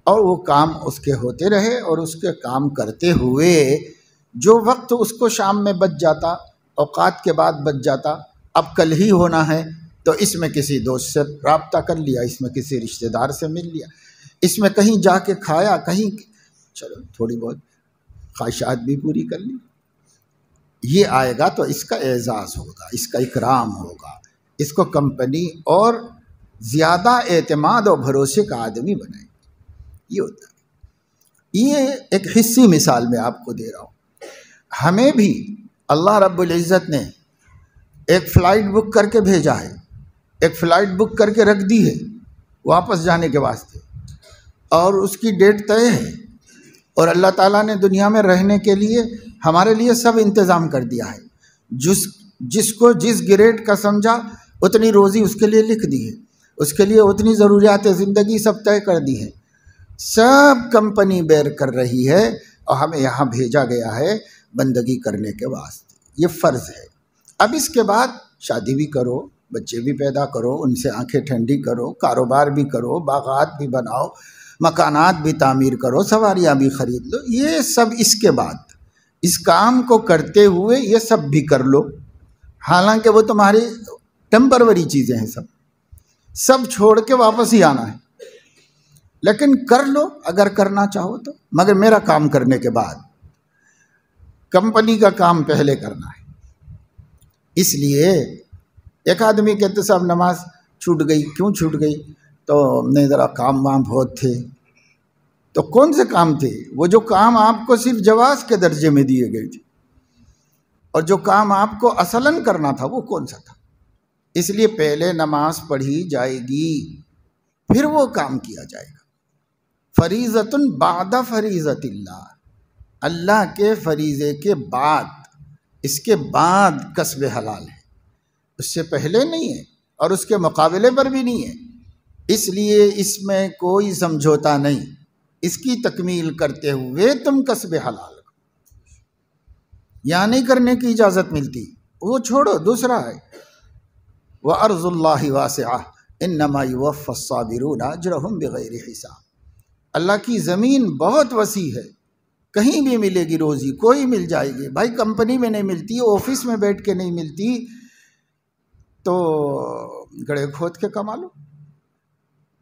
और वो काम उसके होते रहे और उसके काम करते हुए जो वक्त उसको शाम में बच जाता औकात के बाद बच जाता अब कल ही होना है तो इसमें किसी दोस्त से रबता कर लिया इसमें किसी रिश्तेदार से मिल लिया इसमें कहीं जा के खाया कहीं चलो थोड़ी बहुत ख्वाहिशात भी पूरी कर ली ये आएगा तो इसका एज़ाज़ होगा इसका इकराम होगा इसको कंपनी और ज़्यादा एतमाद और भरोसे का आदमी बनाएंगे ये होता है ये एक हिस्सी मिसाल मैं आपको दे रहा हूँ हमें भी अल्लाह रब्बुल इज़्ज़त ने एक फ़्लाइट बुक करके भेजा है एक फ़्लाइट बुक करके रख दी है वापस जाने के वास्ते और उसकी डेट तय है और अल्लाह ताला ने दुनिया में रहने के लिए हमारे लिए सब इंतज़ाम कर दिया है जिस जिसको जिस ग्रेड का समझा उतनी रोज़ी उसके लिए लिख दी है उसके लिए उतनी ज़रूरियात ज़िंदगी सब तय कर दी है सब कंपनी बैर कर रही है और हमें यहाँ भेजा गया है बंदगी करने के वास्ते ये फ़र्ज़ है अब इसके बाद शादी भी करो बच्चे भी पैदा करो उनसे आंखें ठंडी करो कारोबार भी करो बागात भी बनाओ मकानात भी तामीर करो सवारियाँ भी ख़रीद लो ये सब इसके बाद इस काम को करते हुए ये सब भी कर लो हालांकि वो तुम्हारी टम्परवरी चीज़ें हैं सब सब छोड़ के वापस ही आना है लेकिन कर लो अगर करना चाहो तो मगर मेरा काम करने के बाद कंपनी का काम पहले करना है इसलिए एक आदमी कहते साहब नमाज छूट गई क्यों छूट गई तो हमने ज़रा काम वाम बहुत थे तो कौन से काम थे वो जो काम आपको सिर्फ जवाब के दर्जे में दिए गए थे और जो काम आपको असलन करना था वो कौन सा था इसलिए पहले नमाज पढ़ी जाएगी फिर वो काम किया जाएगा फरीज़तन बादा फरीज़तिल्ला अल्लाह के फरीज़े के बाद इसके बाद कस्ब हलाल है उससे पहले नहीं है और उसके मुकाबले पर भी नहीं है इसलिए इसमें कोई समझौता नहीं इसकी तकमील करते हुए तुम कस्ब हलाल करो यानी नहीं करने की इजाज़त मिलती वो छोड़ो दूसरा है व अर्जुल्ल वास इन नमाई युफ़ाबिरून अजरहम बग़ैर हिसाब अल्लाह की ज़मीन बहुत वसी है कहीं भी मिलेगी रोज़ी कोई मिल जाएगी भाई कंपनी में नहीं मिलती ऑफिस में बैठ के नहीं मिलती तो गड़े खोद के कमा लो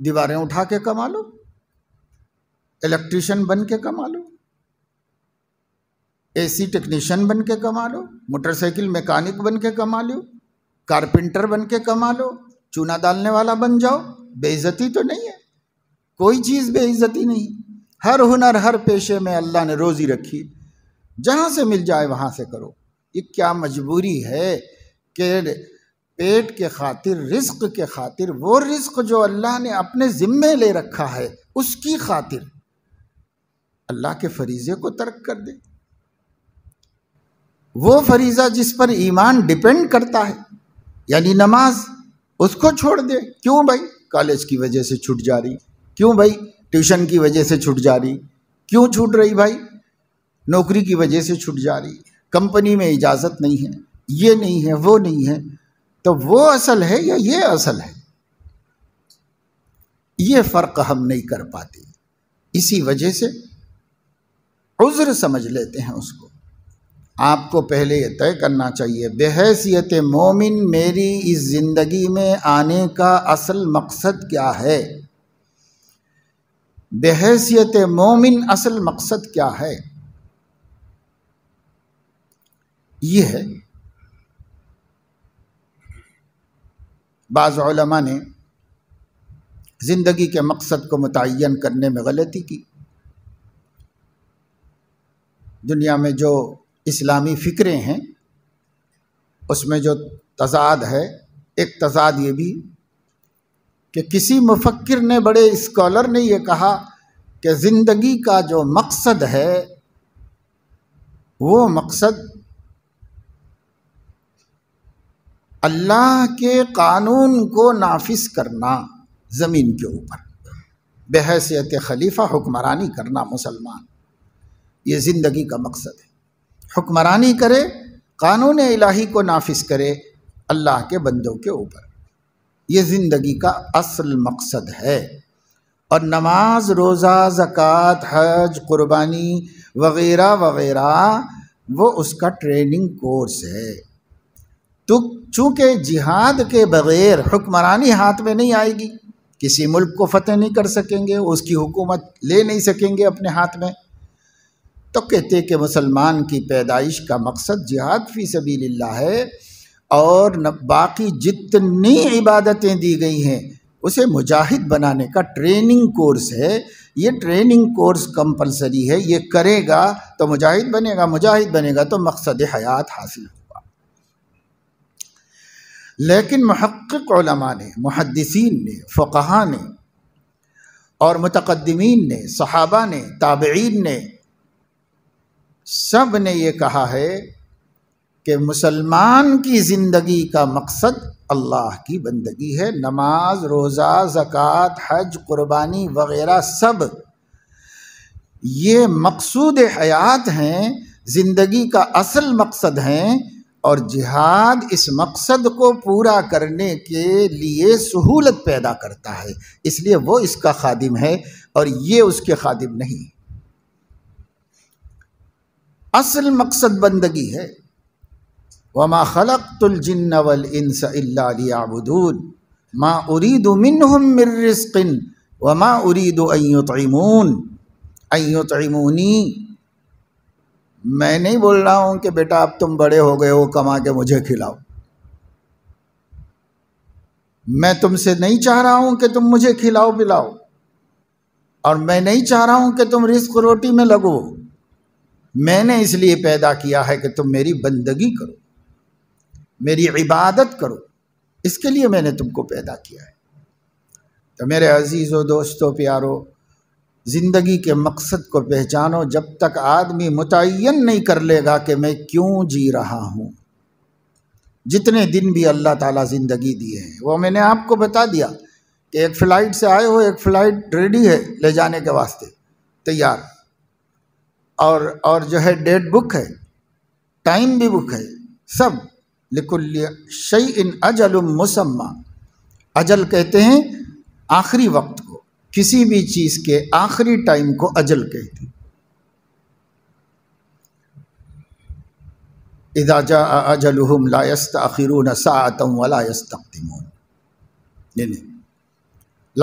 दीवारें उठा के कमा लो इलेक्ट्रिशन बन के कमा लो एसी टेक्नीशियन बन के कमा लो मोटरसाइकिल मैकेनिक बन के कमा लो कारपेंटर बन के कमा लो चूना डालने वाला बन जाओ बेइज्जती तो नहीं है कोई चीज़ बेइज्जती नहीं हर हुनर हर पेशे में अल्लाह ने रोज़ी रखी जहाँ से मिल जाए वहाँ से करो ये क्या मजबूरी है कि पेट के खातिर रिस्क के खातिर वो रिस्क जो अल्लाह ने अपने ज़िम्मे ले रखा है उसकी खातिर अल्लाह के फरीज़े को तर्क कर दे वो फरीज़ा जिस पर ईमान डिपेंड करता है यानी नमाज उसको छोड़ दे क्यों भाई कॉलेज की वजह से छूट जा रही क्यों भाई ट्यूशन की वजह से छूट जा रही क्यों छूट रही भाई नौकरी की वजह से छूट जा रही कंपनी में इजाज़त नहीं है ये नहीं है वो नहीं है तो वो असल है या ये असल है ये फ़र्क हम नहीं कर पाते इसी वजह से उज़्र समझ लेते हैं उसको आपको पहले ये तय करना चाहिए बहसीत मोमिन मेरी इस ज़िंदगी में आने का असल मकसद क्या है बहसीत मोमिन असल मकसद क्या है ये है बाज़ा ने ज़िंदगी के मकसद को मुतन करने में गलती की दुनिया में जो इस्लामी फ़िक्रें हैं उसमें जो तजाद है एक तजाद ये भी कि किसी मुफक्र ने बड़े स्कॉलर ने यह कहा कि ज़िंदगी का जो मकसद है वो मकसद अल्लाह के कानून को नाफिस करना ज़मीन के ऊपर बहसीत खलीफा हुक्मरानी करना मुसलमान ये ज़िंदगी का मकसद है हुक्मरानी करे कानून इलाही को नाफिस करे अल्लाह के बंदों के ऊपर ये ज़िंदगी का असल मकसद है और नमाज रोज़ा ज़क़़त हज कुर्बानी वगैरह वगैरह वो उसका ट्रेनिंग कोर्स है तो चूँकि जिहाद के बग़ैर हुक्मरानी हाथ में नहीं आएगी किसी मुल्क को फतेह नहीं कर सकेंगे उसकी हुकूमत ले नहीं सकेंगे अपने हाथ में तो कहते कि मुसलमान की पैदाइश का मकसद जिहाद फ़ी सबील है और बाकी जितनी इबादतें दी गई हैं उसे मुजाहिद बनाने का ट्रेनिंग कोर्स है ये ट्रेनिंग कोर्स कंपलसरी है ये करेगा तो मुजाहिद बनेगा मुजाहिद बनेगा तो मकसद हयात हासिल होगा लेकिन महक्मा ने मुहदसिन ने फ़कहा ने और मतकदमीन ने सहाबा ने ताबीन ने सब ने ये कहा है कि मुसलमान की ज़िंदगी का मकसद अल्लाह की बंदगी है नमाज रोज़ा ज़क़़त हज क़ुरबानी वगैरह सब ये मकसूद हयात हैं ज़िंदगी का असल मकसद हैं और जिहाद इस मकसद को पूरा करने के लिए सहूलत पैदा करता है इसलिए वो इसका खादिम है और ये उसके खादिम नहीं है असल मकसद बंदगी है वमा खलक तुलजिन वल इंस माँ उरीद मिन मिर्रिस्किन वमा उरीद अयुतमून अयुतमूनी मैं नहीं बोल रहा हूं कि बेटा अब तुम बड़े हो गए हो कमा के मुझे खिलाओ मैं तुमसे नहीं चाह रहा हूं कि तुम मुझे खिलाओ पिलाओ और मैं नहीं चाह रहा हूं कि तुम रिस्क रोटी में लगो मैंने इसलिए पैदा किया है कि तुम मेरी बंदगी करो मेरी इबादत करो इसके लिए मैंने तुमको पैदा किया है तो मेरे अजीज़ों दोस्तों प्यारो ज़िंदगी के मकसद को पहचानो जब तक आदमी मुतन नहीं कर लेगा कि मैं क्यों जी रहा हूँ जितने दिन भी अल्लाह ताला ज़िंदगी दिए हैं वो मैंने आपको बता दिया कि एक फ़्लाइट से आए हो एक फ़्लाइट रेडी है ले जाने के वास्ते तैयार और और जो है डेट बुक है टाइम भी बुक है सब लिकुल्य शई इन अजल मुसम्मा अजल कहते हैं आखिरी वक्त को किसी भी चीज़ के आखिरी टाइम को अजल कहते हैं इदाजा अजलहम लायस्त आखिर सातम व लायस्त तकदमून नहीं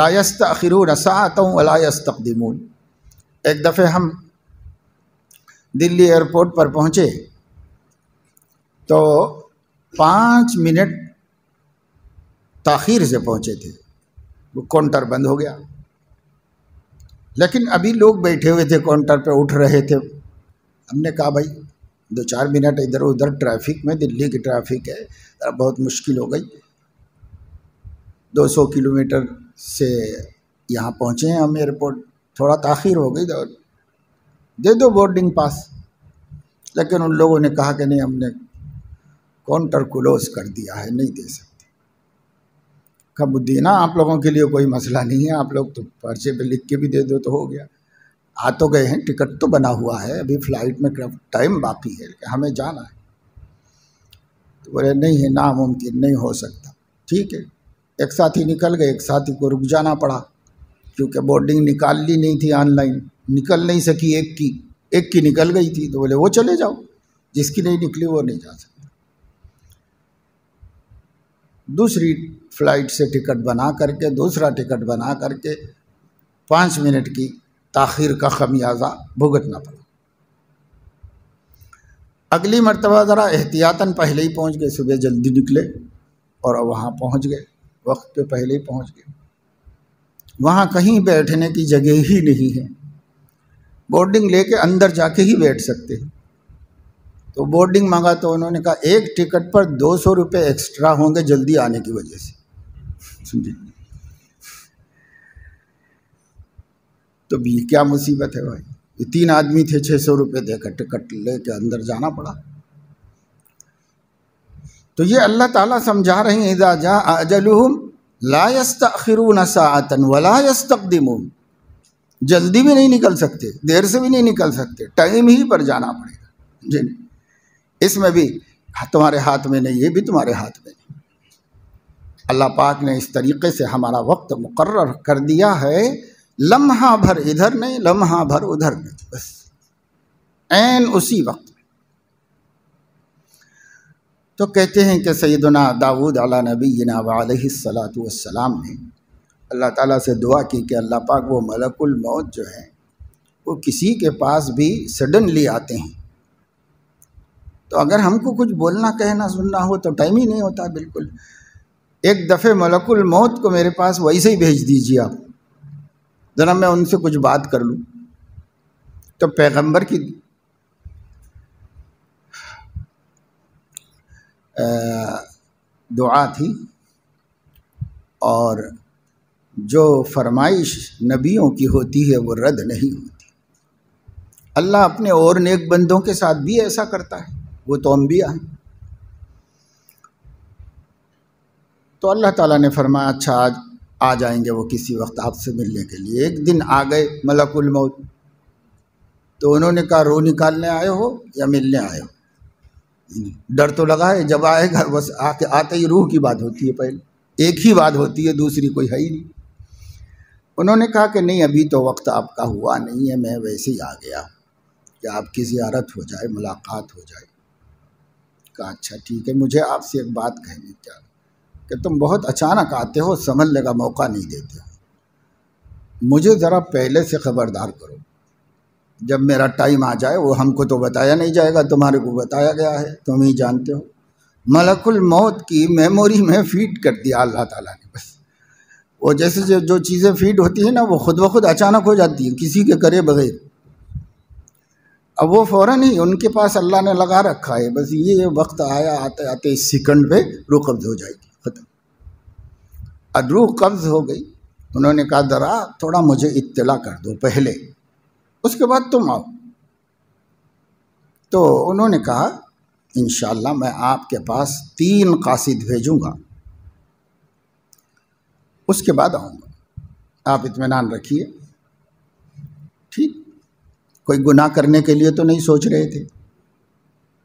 लायस्त आखिर सातम व लायस्त तकदमून एक दफ़े हम दिल्ली एयरपोर्ट पर पहुँचे तो पाँच मिनट ताखिर से पहुँचे थे वो काउंटर बंद हो गया लेकिन अभी लोग बैठे हुए थे काउंटर पे उठ रहे थे हमने कहा भाई दो चार मिनट इधर उधर ट्रैफिक में दिल्ली की ट्रैफिक है बहुत मुश्किल हो गई 200 किलोमीटर से यहाँ पहुँचे हैं हम एयरपोर्ट थोड़ा ताखिर हो गई और दे दो बोर्डिंग पास लेकिन उन लोगों ने कहा कि नहीं हमने काउंटर क्लोज कर दिया है नहीं दे सकते कबुद्दीना आप लोगों के लिए कोई मसला नहीं है आप लोग तो पर्चे पे लिख के भी दे दो तो हो गया आ हाँ, तो गए हैं टिकट तो बना हुआ है अभी फ्लाइट में टाइम बाकी है हमें जाना है तो बोले नहीं है नामुमकिन नहीं हो सकता ठीक है एक साथी निकल गए एक साथी को रुक जाना पड़ा क्योंकि बोर्डिंग निकाल ली नहीं थी ऑनलाइन निकल नहीं सकी एक की एक की निकल गई थी तो बोले वो चले जाओ जिसकी नहीं निकली वो नहीं जा सकता दूसरी फ्लाइट से टिकट बना करके दूसरा टिकट बना करके पाँच मिनट की ताखिर का खमियाजा भुगतना पड़ा अगली मरतबा ज़रा एहतियातन पहले ही पहुंच गए सुबह जल्दी निकले और वहाँ पहुंच गए वक्त पे पहले ही पहुंच गए वहाँ कहीं बैठने की जगह ही नहीं है बोर्डिंग लेके अंदर जाके ही बैठ सकते हैं तो बोर्डिंग मांगा तो उन्होंने कहा एक टिकट पर दो सौ रुपये एक्स्ट्रा होंगे जल्दी आने की वजह से समझे तो भी क्या मुसीबत है भाई ये तीन आदमी थे छः सौ रुपये देकर टिकट लेके अंदर जाना पड़ा तो ये अल्लाह ताला समझा रहे हैं इजा जा लास्तरून सातन वलायस तकदमून जल्दी भी नहीं निकल सकते देर से भी नहीं निकल सकते टाइम ही पर जाना पड़ेगा जी नहीं इसमें भी तुम्हारे हाथ में नहीं ये भी तुम्हारे हाथ में नहीं अल्लाह पाक ने इस तरीके से हमारा वक्त मुकर कर दिया है लम्हा भर इधर नहीं लम्हा भर उधर नहीं बस एन उसी वक्त तो कहते हैं कि सैदना दाऊद अला नबीना वालसलातम ने अल्लाह ताला से दुआ की कि अल्लाह पाक वो मलकुल मौत जो है वो किसी के पास भी सडनली आते हैं तो अगर हमको कुछ बोलना कहना सुनना हो तो टाइम ही नहीं होता बिल्कुल एक दफ़े मलकुल मौत को मेरे पास वैसे ही भेज दीजिए आप ज़रा मैं उनसे कुछ बात कर लूँ तो पैगंबर की दुआ थी और जो फरमाइश नबियों की होती है वो रद्द नहीं होती अल्लाह अपने और नेक बंदों के साथ भी ऐसा करता है वो तो अम्बिया हैं तो अल्लाह ताला ने फरमाया अच्छा आज आ जाएंगे वो किसी वक्त आपसे मिलने के लिए एक दिन आ गए मलकुल मौत तो उन्होंने कहा रू निकालने आए हो या मिलने आए हो डर तो लगा है जब आएगा बस आके आते ही रूह की बात होती है पहले एक ही बात होती है दूसरी कोई है ही नहीं उन्होंने कहा कि नहीं अभी तो वक्त आपका हुआ नहीं है मैं वैसे ही आ गया कि आपकी ज़्यारत हो जाए मुलाकात हो जाए कहा अच्छा ठीक है मुझे आपसे एक बात कहनी क्या कि तुम बहुत अचानक आते हो संभलने का मौका नहीं देते हो मुझे ज़रा पहले से ख़बरदार करो जब मेरा टाइम आ जाए वो हमको तो बताया नहीं जाएगा तुम्हारे को बताया गया है तुम ही जानते हो मलकुल मौत की मेमोरी में फीड कर दिया अल्लाह ताला ने बस वो जैसे जो, जो चीज़ें फीड होती हैं ना वो खुद ब खुद अचानक हो जाती हैं किसी के करे बगैर अब वो फ़ौर ही उनके पास अल्लाह ने लगा रखा है बस ये वक्त आया आते आते इस सेकंड पे रू कब्ज़ हो जाएगी ख़त्म अब रू कब्ज़ हो गई उन्होंने कहा ज़रा थोड़ा मुझे इत्तला कर दो पहले उसके बाद तुम आओ तो उन्होंने कहा इन मैं आपके पास तीन कासिद भेजूँगा उसके बाद आऊँगा आप इतमान रखिए ठीक कोई गुनाह करने के लिए तो नहीं सोच रहे थे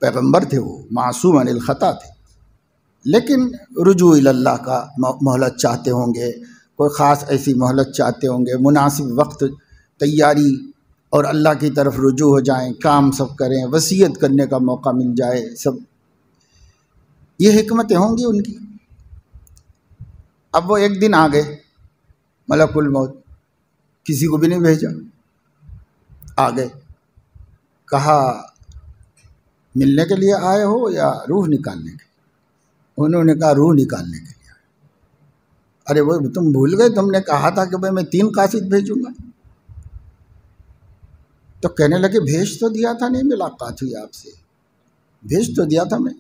पैगम्बर थे वो मासूम अनिल ख़ता थे लेकिन रुजू अल्लाह का मोहलत चाहते होंगे कोई ख़ास ऐसी मोहलत चाहते होंगे मुनासिब वक्त तैयारी और अल्लाह की तरफ रुजू हो जाएं काम सब करें वसीयत करने का मौका मिल जाए सब ये हमतें होंगी उनकी अब वो एक दिन आ गए मलकुल मौत किसी को भी नहीं भेजा आ गए कहा मिलने के लिए आए हो या रूह निकालने के उन्होंने कहा रूह निकालने के लिए अरे वो तुम भूल गए तुमने कहा था कि भाई मैं तीन कासिद भेजूंगा तो कहने लगे भेज तो दिया था नहीं मुलाकात हुई आपसे भेज तो दिया था मैं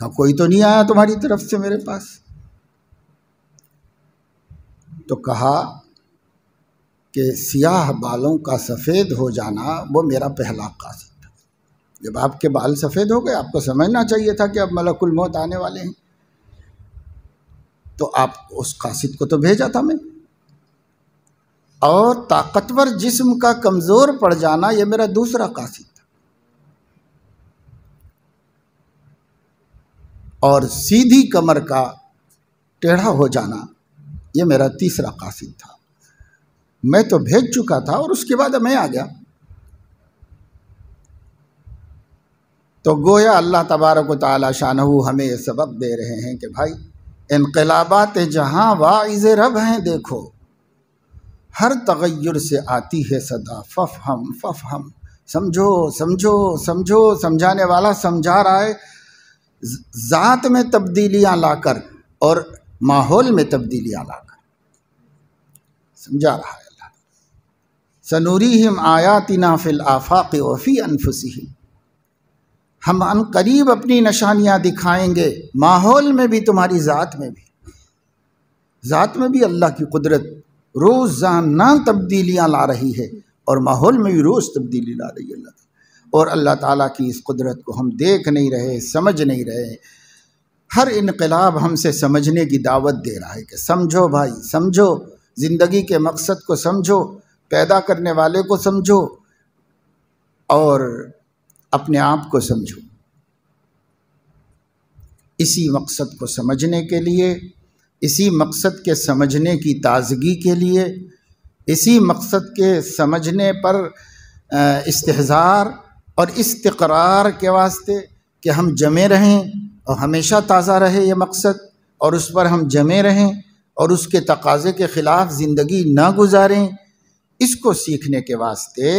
कहा कोई तो नहीं आया तुम्हारी तरफ से मेरे पास तो कहा कि सियाह बालों का सफ़ेद हो जाना वो मेरा पहला कासिद था जब आपके बाल सफ़ेद हो गए आपको समझना चाहिए था कि अब मलकुल मौत आने वाले हैं तो आप उस कासिद को तो भेजा था मैं और ताकतवर जिस्म का कमज़ोर पड़ जाना यह मेरा दूसरा कासिद था और सीधी कमर का टेढ़ा हो जाना यह मेरा तीसरा कासिद था मैं तो भेज चुका था और उसके बाद मैं आ गया तो गोया अल्लाह तबारक ताली शाहू हमें ये सबक दे रहे हैं कि भाई इनकलाबात जहाँ वाइज रब हैं देखो हर तगैर से आती है सदा फ़फ़ हम फ़फ़ हम समझो समझो समझो समझाने वाला समझा रहा है ज़ात में तब्दीलियाँ लाकर और माहौल में तब्दीलियाँ लाकर समझा रहा है अल्लाह सनूरी हिम आयातिना फिल आफाक वफ़ी अनफुसी हम अन करीब अपनी निशानियाँ दिखाएंगे माहौल में भी तुम्हारी ज़ात में भी ज़ात में भी अल्लाह की कुदरत रोज़ाना तब्दीलियाँ ला रही है और माहौल में भी रोज़ तब्दीली ला रही है अल्लाह और अल्लाह ताला की इस कुदरत को हम देख नहीं रहे समझ नहीं रहे हर इनकलाब हमसे समझने की दावत दे रहा है कि समझो भाई समझो ज़िंदगी के मकसद को समझो पैदा करने वाले को समझो और अपने आप को समझो इसी मकसद को समझने के लिए इसी मकसद के समझने की ताजगी के लिए इसी मकसद के समझने पर इस्तेहजार और इस्तक़रार के वास्ते कि हम जमे रहें और हमेशा ताज़ा रहे ये मकसद और उस पर हम जमे रहें और उसके तकाज़े के ख़िलाफ़ ज़िंदगी ना गुजारें इसको सीखने के वास्ते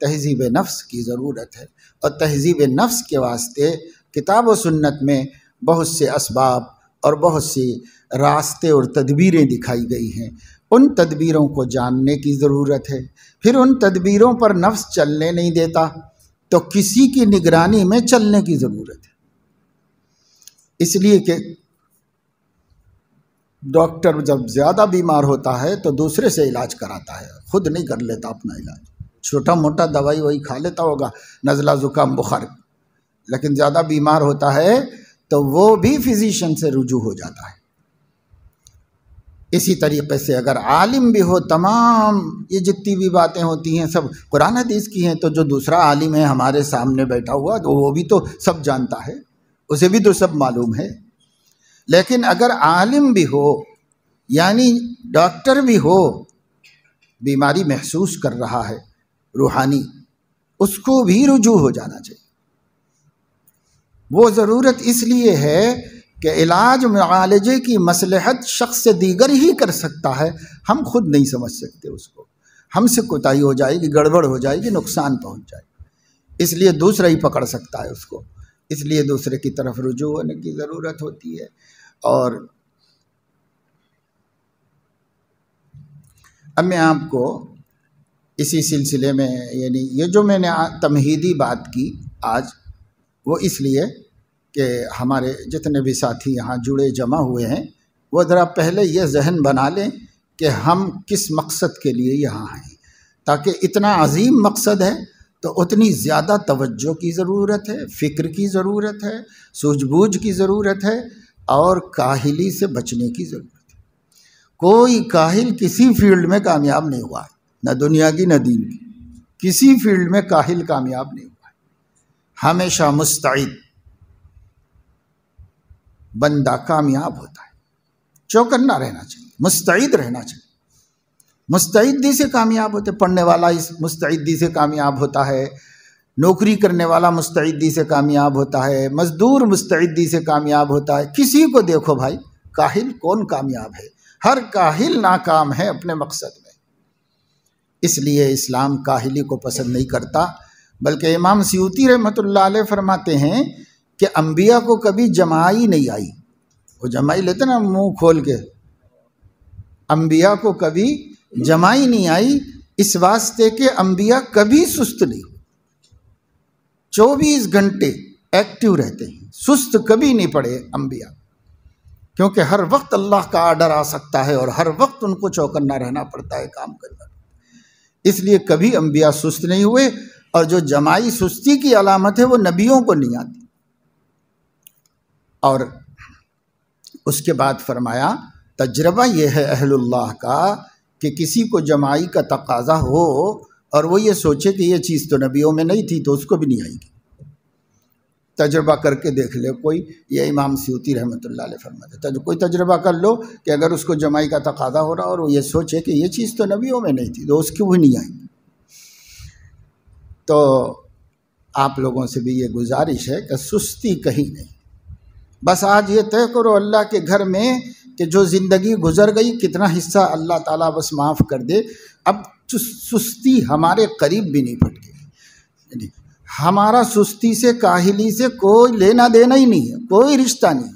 तहजीब नफ्स की ज़रूरत है और तहजीब नफ्स के वास्ते किताब व सुन्नत में बहुत से इसबाब और बहुत से रास्ते और तदबीरें दिखाई गई हैं उन तदबीरों को जानने की ज़रूरत है फिर उन तदबीरों पर नफ्स चलने नहीं देता तो किसी की निगरानी में चलने की ज़रूरत है इसलिए कि डॉक्टर जब ज़्यादा बीमार होता है तो दूसरे से इलाज कराता है खुद नहीं कर लेता अपना इलाज छोटा मोटा दवाई वही खा लेता होगा नज़ला ज़ुकाम बुखार लेकिन ज़्यादा बीमार होता है तो वो भी फिजिशियन से रुजू हो जाता है इसी तरीके से अगर आलिम भी हो तमाम ये जितनी भी बातें होती हैं सब कुरान हदीस की हैं तो जो दूसरा आलिम है हमारे सामने बैठा हुआ तो वो भी तो सब जानता है उसे भी तो सब मालूम है लेकिन अगर आलिम भी हो यानी डॉक्टर भी हो बीमारी महसूस कर रहा है रूहानी उसको भी रुजू हो जाना चाहिए वो ज़रूरत इसलिए है कि इलाज मालजे की मसलहत शख्स से दीगर ही कर सकता है हम खुद नहीं समझ सकते उसको हमसे कोताही हो जाएगी गड़बड़ हो जाएगी नुकसान पहुंच जाएगी इसलिए दूसरा ही पकड़ सकता है उसको इसलिए दूसरे की तरफ रुजू होने की ज़रूरत होती है और अब मैं आपको इसी सिलसिले में यानी ये जो मैंने तमहीदी बात की आज वो इसलिए कि हमारे जितने भी साथी यहाँ जुड़े जमा हुए हैं वो ज़रा पहले ये जहन बना लें कि हम किस मकसद के लिए यहाँ हैं ताकि इतना अजीम मकसद है तो उतनी ज़्यादा तवज्जो की ज़रूरत है फ़िक्र की ज़रूरत है सूझबूझ की ज़रूरत है और काहिली से बचने की ज़रूरत है कोई काहिल किसी फील्ड में कामयाब नहीं हुआ है न दुनिया की न दीन की किसी फील्ड में काहिल कामयाब नहीं हुआ है हमेशा मुस्तैद बंदा कामयाब होता है चौकन्ना रहना चाहिए मुस्तैद रहना चाहिए मुस्तैदी से कामयाब होते पढ़ने वाला इस मुस्तैदी से कामयाब होता है नौकरी करने वाला मुस्तैदी से कामयाब होता है मजदूर मुस्तैदी से कामयाब होता है किसी को देखो भाई काहिल कौन कामयाब है हर काहिल नाकाम है अपने मकसद में इसलिए इस्लाम काहिली को पसंद नहीं करता बल्कि इमाम सियूती रहमत फरमाते हैं कि अम्बिया को कभी जमाई नहीं आई वो जमाई लेते ना मुंह खोल के अम्बिया को कभी जमाई नहीं आई इस वास्ते के अम्बिया कभी सुस्त नहीं चौबीस घंटे एक्टिव रहते हैं सुस्त कभी नहीं पड़े अम्बिया क्योंकि हर वक्त अल्लाह का आर्डर आ सकता है और हर वक्त उनको चौकन्ना रहना पड़ता है काम करना इसलिए कभी अम्बिया सुस्त नहीं हुए और जो जमाई सुस्ती की अलामत है वो नबियों को नहीं आती और उसके बाद फरमाया तजर्बा यह है अहलुल्लाह का कि किसी को जमाई का तकाजा हो और वो ये सोचे कि ये चीज़ तो नबियों में नहीं थी तो उसको भी नहीं आएगी तजर्बा करके देख ले कोई ये इमाम सूती रहमत फरमाते तो कोई तजर्बा कर लो कि अगर उसको जमाई का तकाजा हो रहा और वो ये सोचे कि ये चीज़ तो नबियों में नहीं थी तो उसकी भी नहीं आएगी तो आप लोगों से भी ये गुजारिश है कि सुस्ती कहीं नहीं बस आज ये तय करो अल्लाह के घर में कि जो ज़िंदगी गुजर गई कितना हिस्सा अल्लाह ताला बस माफ़ कर दे अब सुस्ती हमारे करीब भी नहीं फट गई हमारा सुस्ती से काहिली से कोई लेना देना ही नहीं है कोई रिश्ता नहीं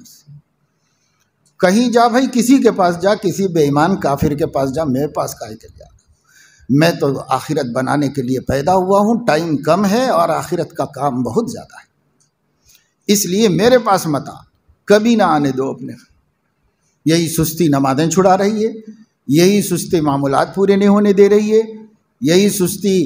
कहीं जा भाई किसी के पास जा किसी बेईमान काफिर के पास जा मेरे पास काहे के जा मैं तो आखिरत बनाने के लिए पैदा हुआ हूँ टाइम कम है और आखिरत का काम बहुत ज़्यादा है इसलिए मेरे पास आ कभी ना आने दो अपने यही सुस्ती नमाजें छुड़ा रही है यही सुस्ती मामूलत पूरे नहीं होने दे रही है यही सुस्ती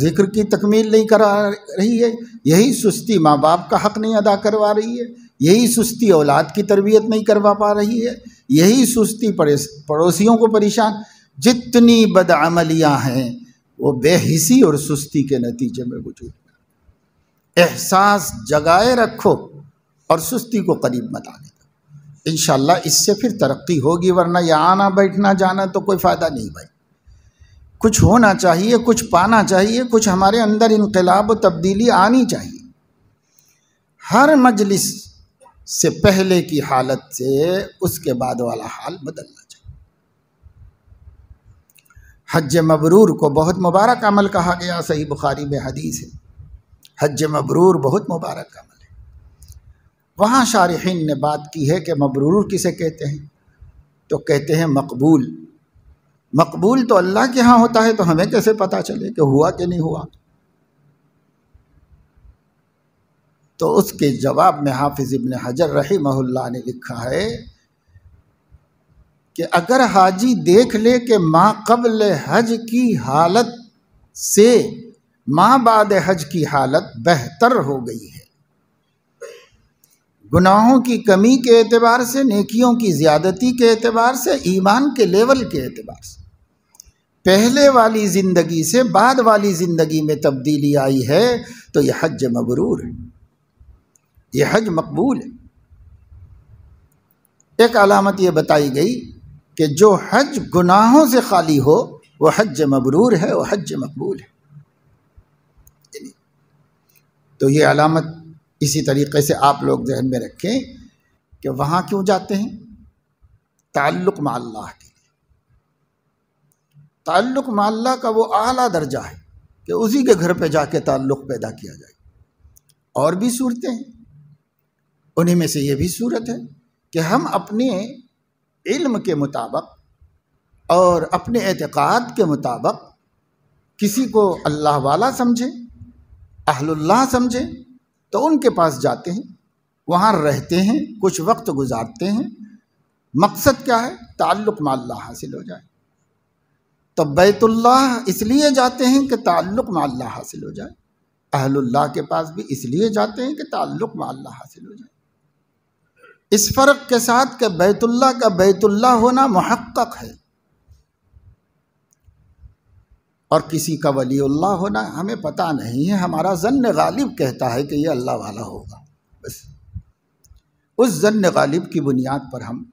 जिक्र की तकमील नहीं करा रही है यही सुस्ती माँ बाप का हक नहीं अदा करवा रही है यही सुस्ती औलाद की तरबियत नहीं करवा पा रही है यही सुस्ती पड़ोसियों को परेशान जितनी बदअमलियाँ हैं वो बेहिसी और सुस्ती के नतीजे में वजूद एहसास जगाए रखो और सुस्ती को करीब मत आने दो इन इससे फिर तरक्की होगी वरना या आना बैठना जाना तो कोई फ़ायदा नहीं भाई कुछ होना चाहिए कुछ पाना चाहिए कुछ हमारे अंदर इनकलाब तब्दीली आनी चाहिए हर मजलिस से पहले की हालत से उसके बाद वाला हाल बदलना चाहिए हज मबरूर को बहुत मुबारक अमल कहा गया सही बुखारी में हदीस है हज मबरूर बहुत मुबारक अमल वहाँ शारहन ने बात की है कि मबरूर किसे कहते हैं तो कहते हैं मकबूल मकबूल तो अल्लाह के यहाँ होता है तो हमें कैसे पता चले कि हुआ कि नहीं हुआ तो उसके जवाब में हाफिज इबन हजर रही महुल्ला ने लिखा है कि अगर हाजी देख ले कि माँ कबल हज की हालत से माँ बाद हज की हालत बेहतर हो गई है गुनाहों की कमी के एतबार से नेकियों की ज़्यादती के एतबार से ईमान के लेवल के एतबार से पहले वाली ज़िंदगी से बाद वाली ज़िंदगी में तब्दीली आई है तो यह हज मबरूर है यह हज मकबूल है एक अलामत ये बताई गई कि जो हज गुनाहों से खाली हो वह हज मबरूर है वह हज मकबूल है तो ये अलामत इसी तरीके से आप लोग जहन में रखें कि वहाँ क्यों जाते हैं ताल्लुक़ माल्ला के लिए ताल्लुक़ माल्ला का वो आला दर्जा है कि उसी के घर पे जाके ताल्लुक़ पैदा किया जाए और भी सूरतें हैं उन्हीं में से ये भी सूरत है कि हम अपने इल्म के मुताबिक और अपने एतक़ाद के मुताबिक किसी को अल्लाह वाला समझें अहलुल्लाह समझें तो उनके पास जाते हैं वहाँ रहते हैं कुछ वक्त गुजारते हैं मकसद क्या है ताल्लुक़ माल्ला हासिल हो जाए तो बैतुल्लाह इसलिए जाते हैं कि ताल्लुक़ माल्ला हासिल हो जाए अहलुल्लाह के पास भी इसलिए जाते हैं कि ताल्लुक़ माल्ला हासिल हो जाए इस फ़र्क के साथ कि बैतुल्ला का बैतुल्ला होना महक्क है और किसी का वलीअल्ला होना हमें पता नहीं है हमारा जन्न गालिब कहता है कि ये अल्लाह वाला होगा बस उस जन्न गालिब की बुनियाद पर हम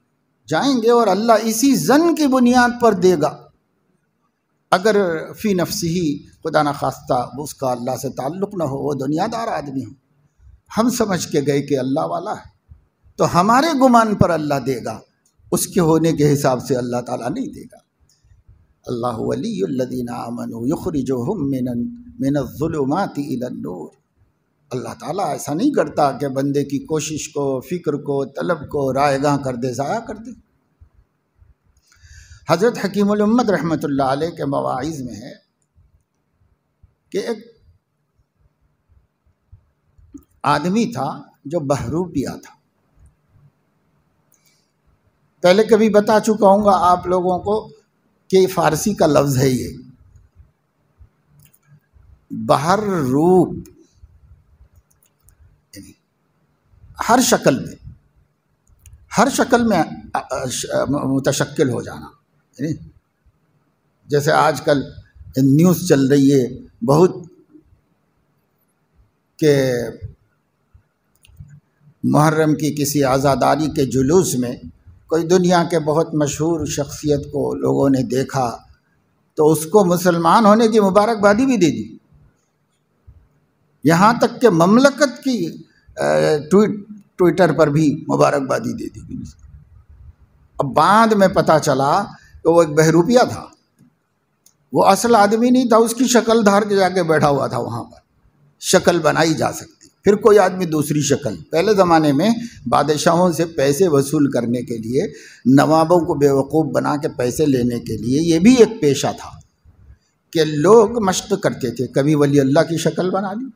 जाएंगे और अल्लाह इसी जन की बुनियाद पर देगा अगर फ़ी नफ्सी ही खुदा न खास्ता उसका अल्लाह से ताल्लुक़ ना हो वो दुनियादार आदमी हो हम समझ के गए कि अल्लाह वाला है तो हमारे गुमान पर अल्लाह देगा उसके होने के हिसाब से अल्लाह ताला नहीं देगा अल्लाह वलीदीन अल्लाह ताला ऐसा नहीं करता कि बंदे की कोशिश को फ़िक्र को तलब को रायगा कर दे ज़ाया कर दे हज़रत हकीमत रहमत के मवाइज़ में है कि एक आदमी था जो बहरू पिया था पहले कभी बता चुका हूँ आप लोगों को कि फारसी का लफ्ज़ है ये बाहर रूप हर शक्ल में हर शक्ल में मुतशक्ल हो जाना यानी जैसे आजकल न्यूज़ चल रही है बहुत के मुहर्रम की किसी आज़ादारी के जुलूस में कोई दुनिया के बहुत मशहूर शख्सियत को लोगों ने देखा तो उसको मुसलमान होने की मुबारकबादी भी दे दी यहाँ तक के ममलकत की ट्वीट ट्विटर पर भी मुबारकबादी दे दी अब बाद में पता चला कि वो एक बहरूपिया था वो असल आदमी नहीं था उसकी शक्ल धार के जाके बैठा हुआ था वहाँ पर शक्ल बनाई जा सकती फिर कोई आदमी दूसरी शक्ल पहले ज़माने में बादशाहों से पैसे वसूल करने के लिए नवाबों को बेवकूफ़ बना के पैसे लेने के लिए ये भी एक पेशा था कि लोग मश्क करते थे कभी वली अल्लाह की शक्ल बना ली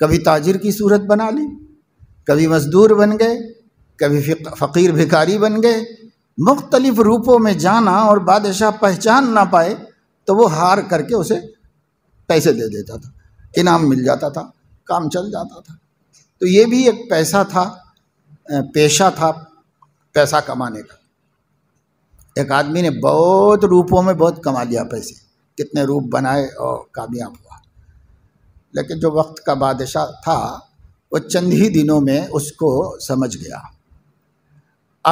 कभी ताजिर की सूरत बना ली कभी मज़दूर बन गए कभी फ़कीर भिकारी बन गए मुख्तलिफ़ रूपों में जाना और बादशाह पहचान ना पाए तो वो हार करके उसे पैसे दे देता था इनाम मिल जाता था काम चल जाता था तो ये भी एक पैसा था पेशा था पैसा कमाने का एक आदमी ने बहुत रूपों में बहुत कमा लिया पैसे कितने रूप बनाए और कामयाब हुआ लेकिन जो वक्त का बादशाह था वो चंद ही दिनों में उसको समझ गया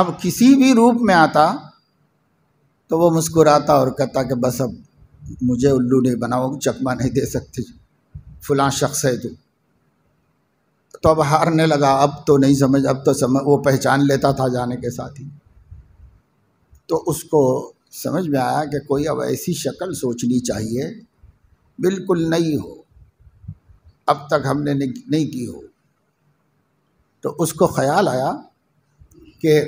अब किसी भी रूप में आता तो वो मुस्कुराता और कहता कि बस अब मुझे उल्लू नहीं बनाओ चकमा नहीं दे सकती फलां शख्स है तू तो अब हारने लगा अब तो नहीं समझ अब तो समझ वो पहचान लेता था जाने के साथ ही तो उसको समझ में आया कि कोई अब ऐसी शक्ल सोचनी चाहिए बिल्कुल नई हो अब तक हमने नहीं की हो तो उसको ख्याल आया कि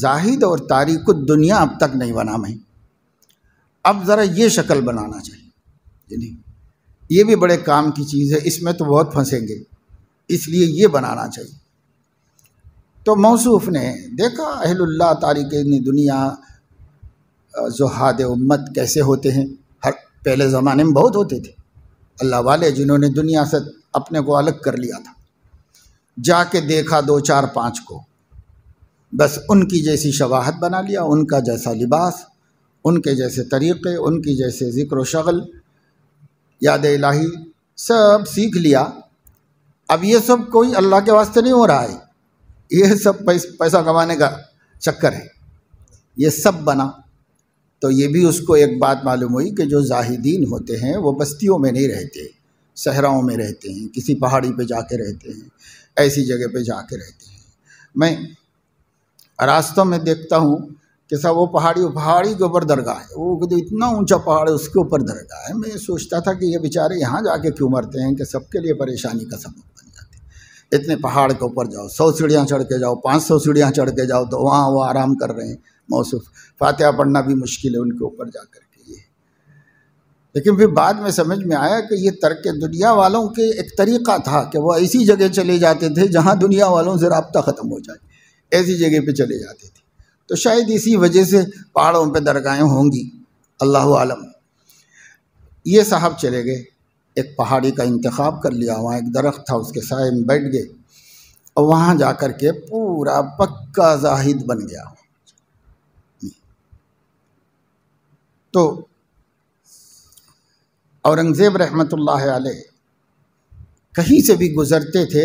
जाहिद और तारीख दुनिया अब तक नहीं बना मैं अब ज़रा ये शक्ल बनाना चाहिए ये भी बड़े काम की चीज़ है इसमें तो बहुत फंसेंगे इसलिए ये बनाना चाहिए तो मौसूफ ने देखा अहिल्ला तारीख दुनिया जुहाद उम्मत कैसे होते हैं हर पहले ज़माने में बहुत होते थे अल्लाह वाले जिन्होंने दुनिया से अपने को अलग कर लिया था जाके देखा दो चार पाँच को बस उनकी जैसी शवाहत बना लिया उनका जैसा लिबास उनके जैसे तरीक़े उनकी जैसे ज़िक्र शगल याद इलाही सब सीख लिया अब ये सब कोई अल्लाह के वास्ते नहीं हो रहा है ये सब पैस, पैसा कमाने का चक्कर है ये सब बना तो ये भी उसको एक बात मालूम हुई कि जो जाहिदीन होते हैं वो बस्तियों में नहीं रहते सहराओं में रहते हैं किसी पहाड़ी पे जाके रहते हैं ऐसी जगह पे जाके रहते हैं मैं रास्तों में देखता हूँ कि सब वो पहाड़ी पहाड़ी के ऊपर दरगाह है वो तो इतना ऊंचा पहाड़ है उसके ऊपर दरगाह है मैं सोचता था कि ये बेचारे यहाँ जाके क्यों मरते हैं कि सबके लिए परेशानी का सबक इतने पहाड़ के ऊपर जाओ सौ सीढ़ियाँ चढ़ के जाओ पाँच सौ सीढ़ियाँ चढ़ के जाओ तो वहाँ वो आराम कर रहे हैं मौसु फातह पढ़ना भी मुश्किल है उनके ऊपर जा कर के ये लेकिन फिर बाद में समझ में आया कि ये तर्क दुनिया वालों के एक तरीक़ा था कि वह ऐसी जगह चले जाते थे जहाँ दुनिया वालों से रबता ख़त्म हो जाए ऐसी जगह पर चले जाते थे तो शायद इसी वजह से पहाड़ों पर दरगाहें होंगी अल्लाह आलम ये साहब चले गए एक पहाड़ी का इंतखब कर लिया वहाँ एक दरख्त था उसके साय में बैठ गए और वहाँ जा कर के पूरा पक्का जाहिद बन गया तो औरंगज़ेब रहमत कहीं से भी गुज़रते थे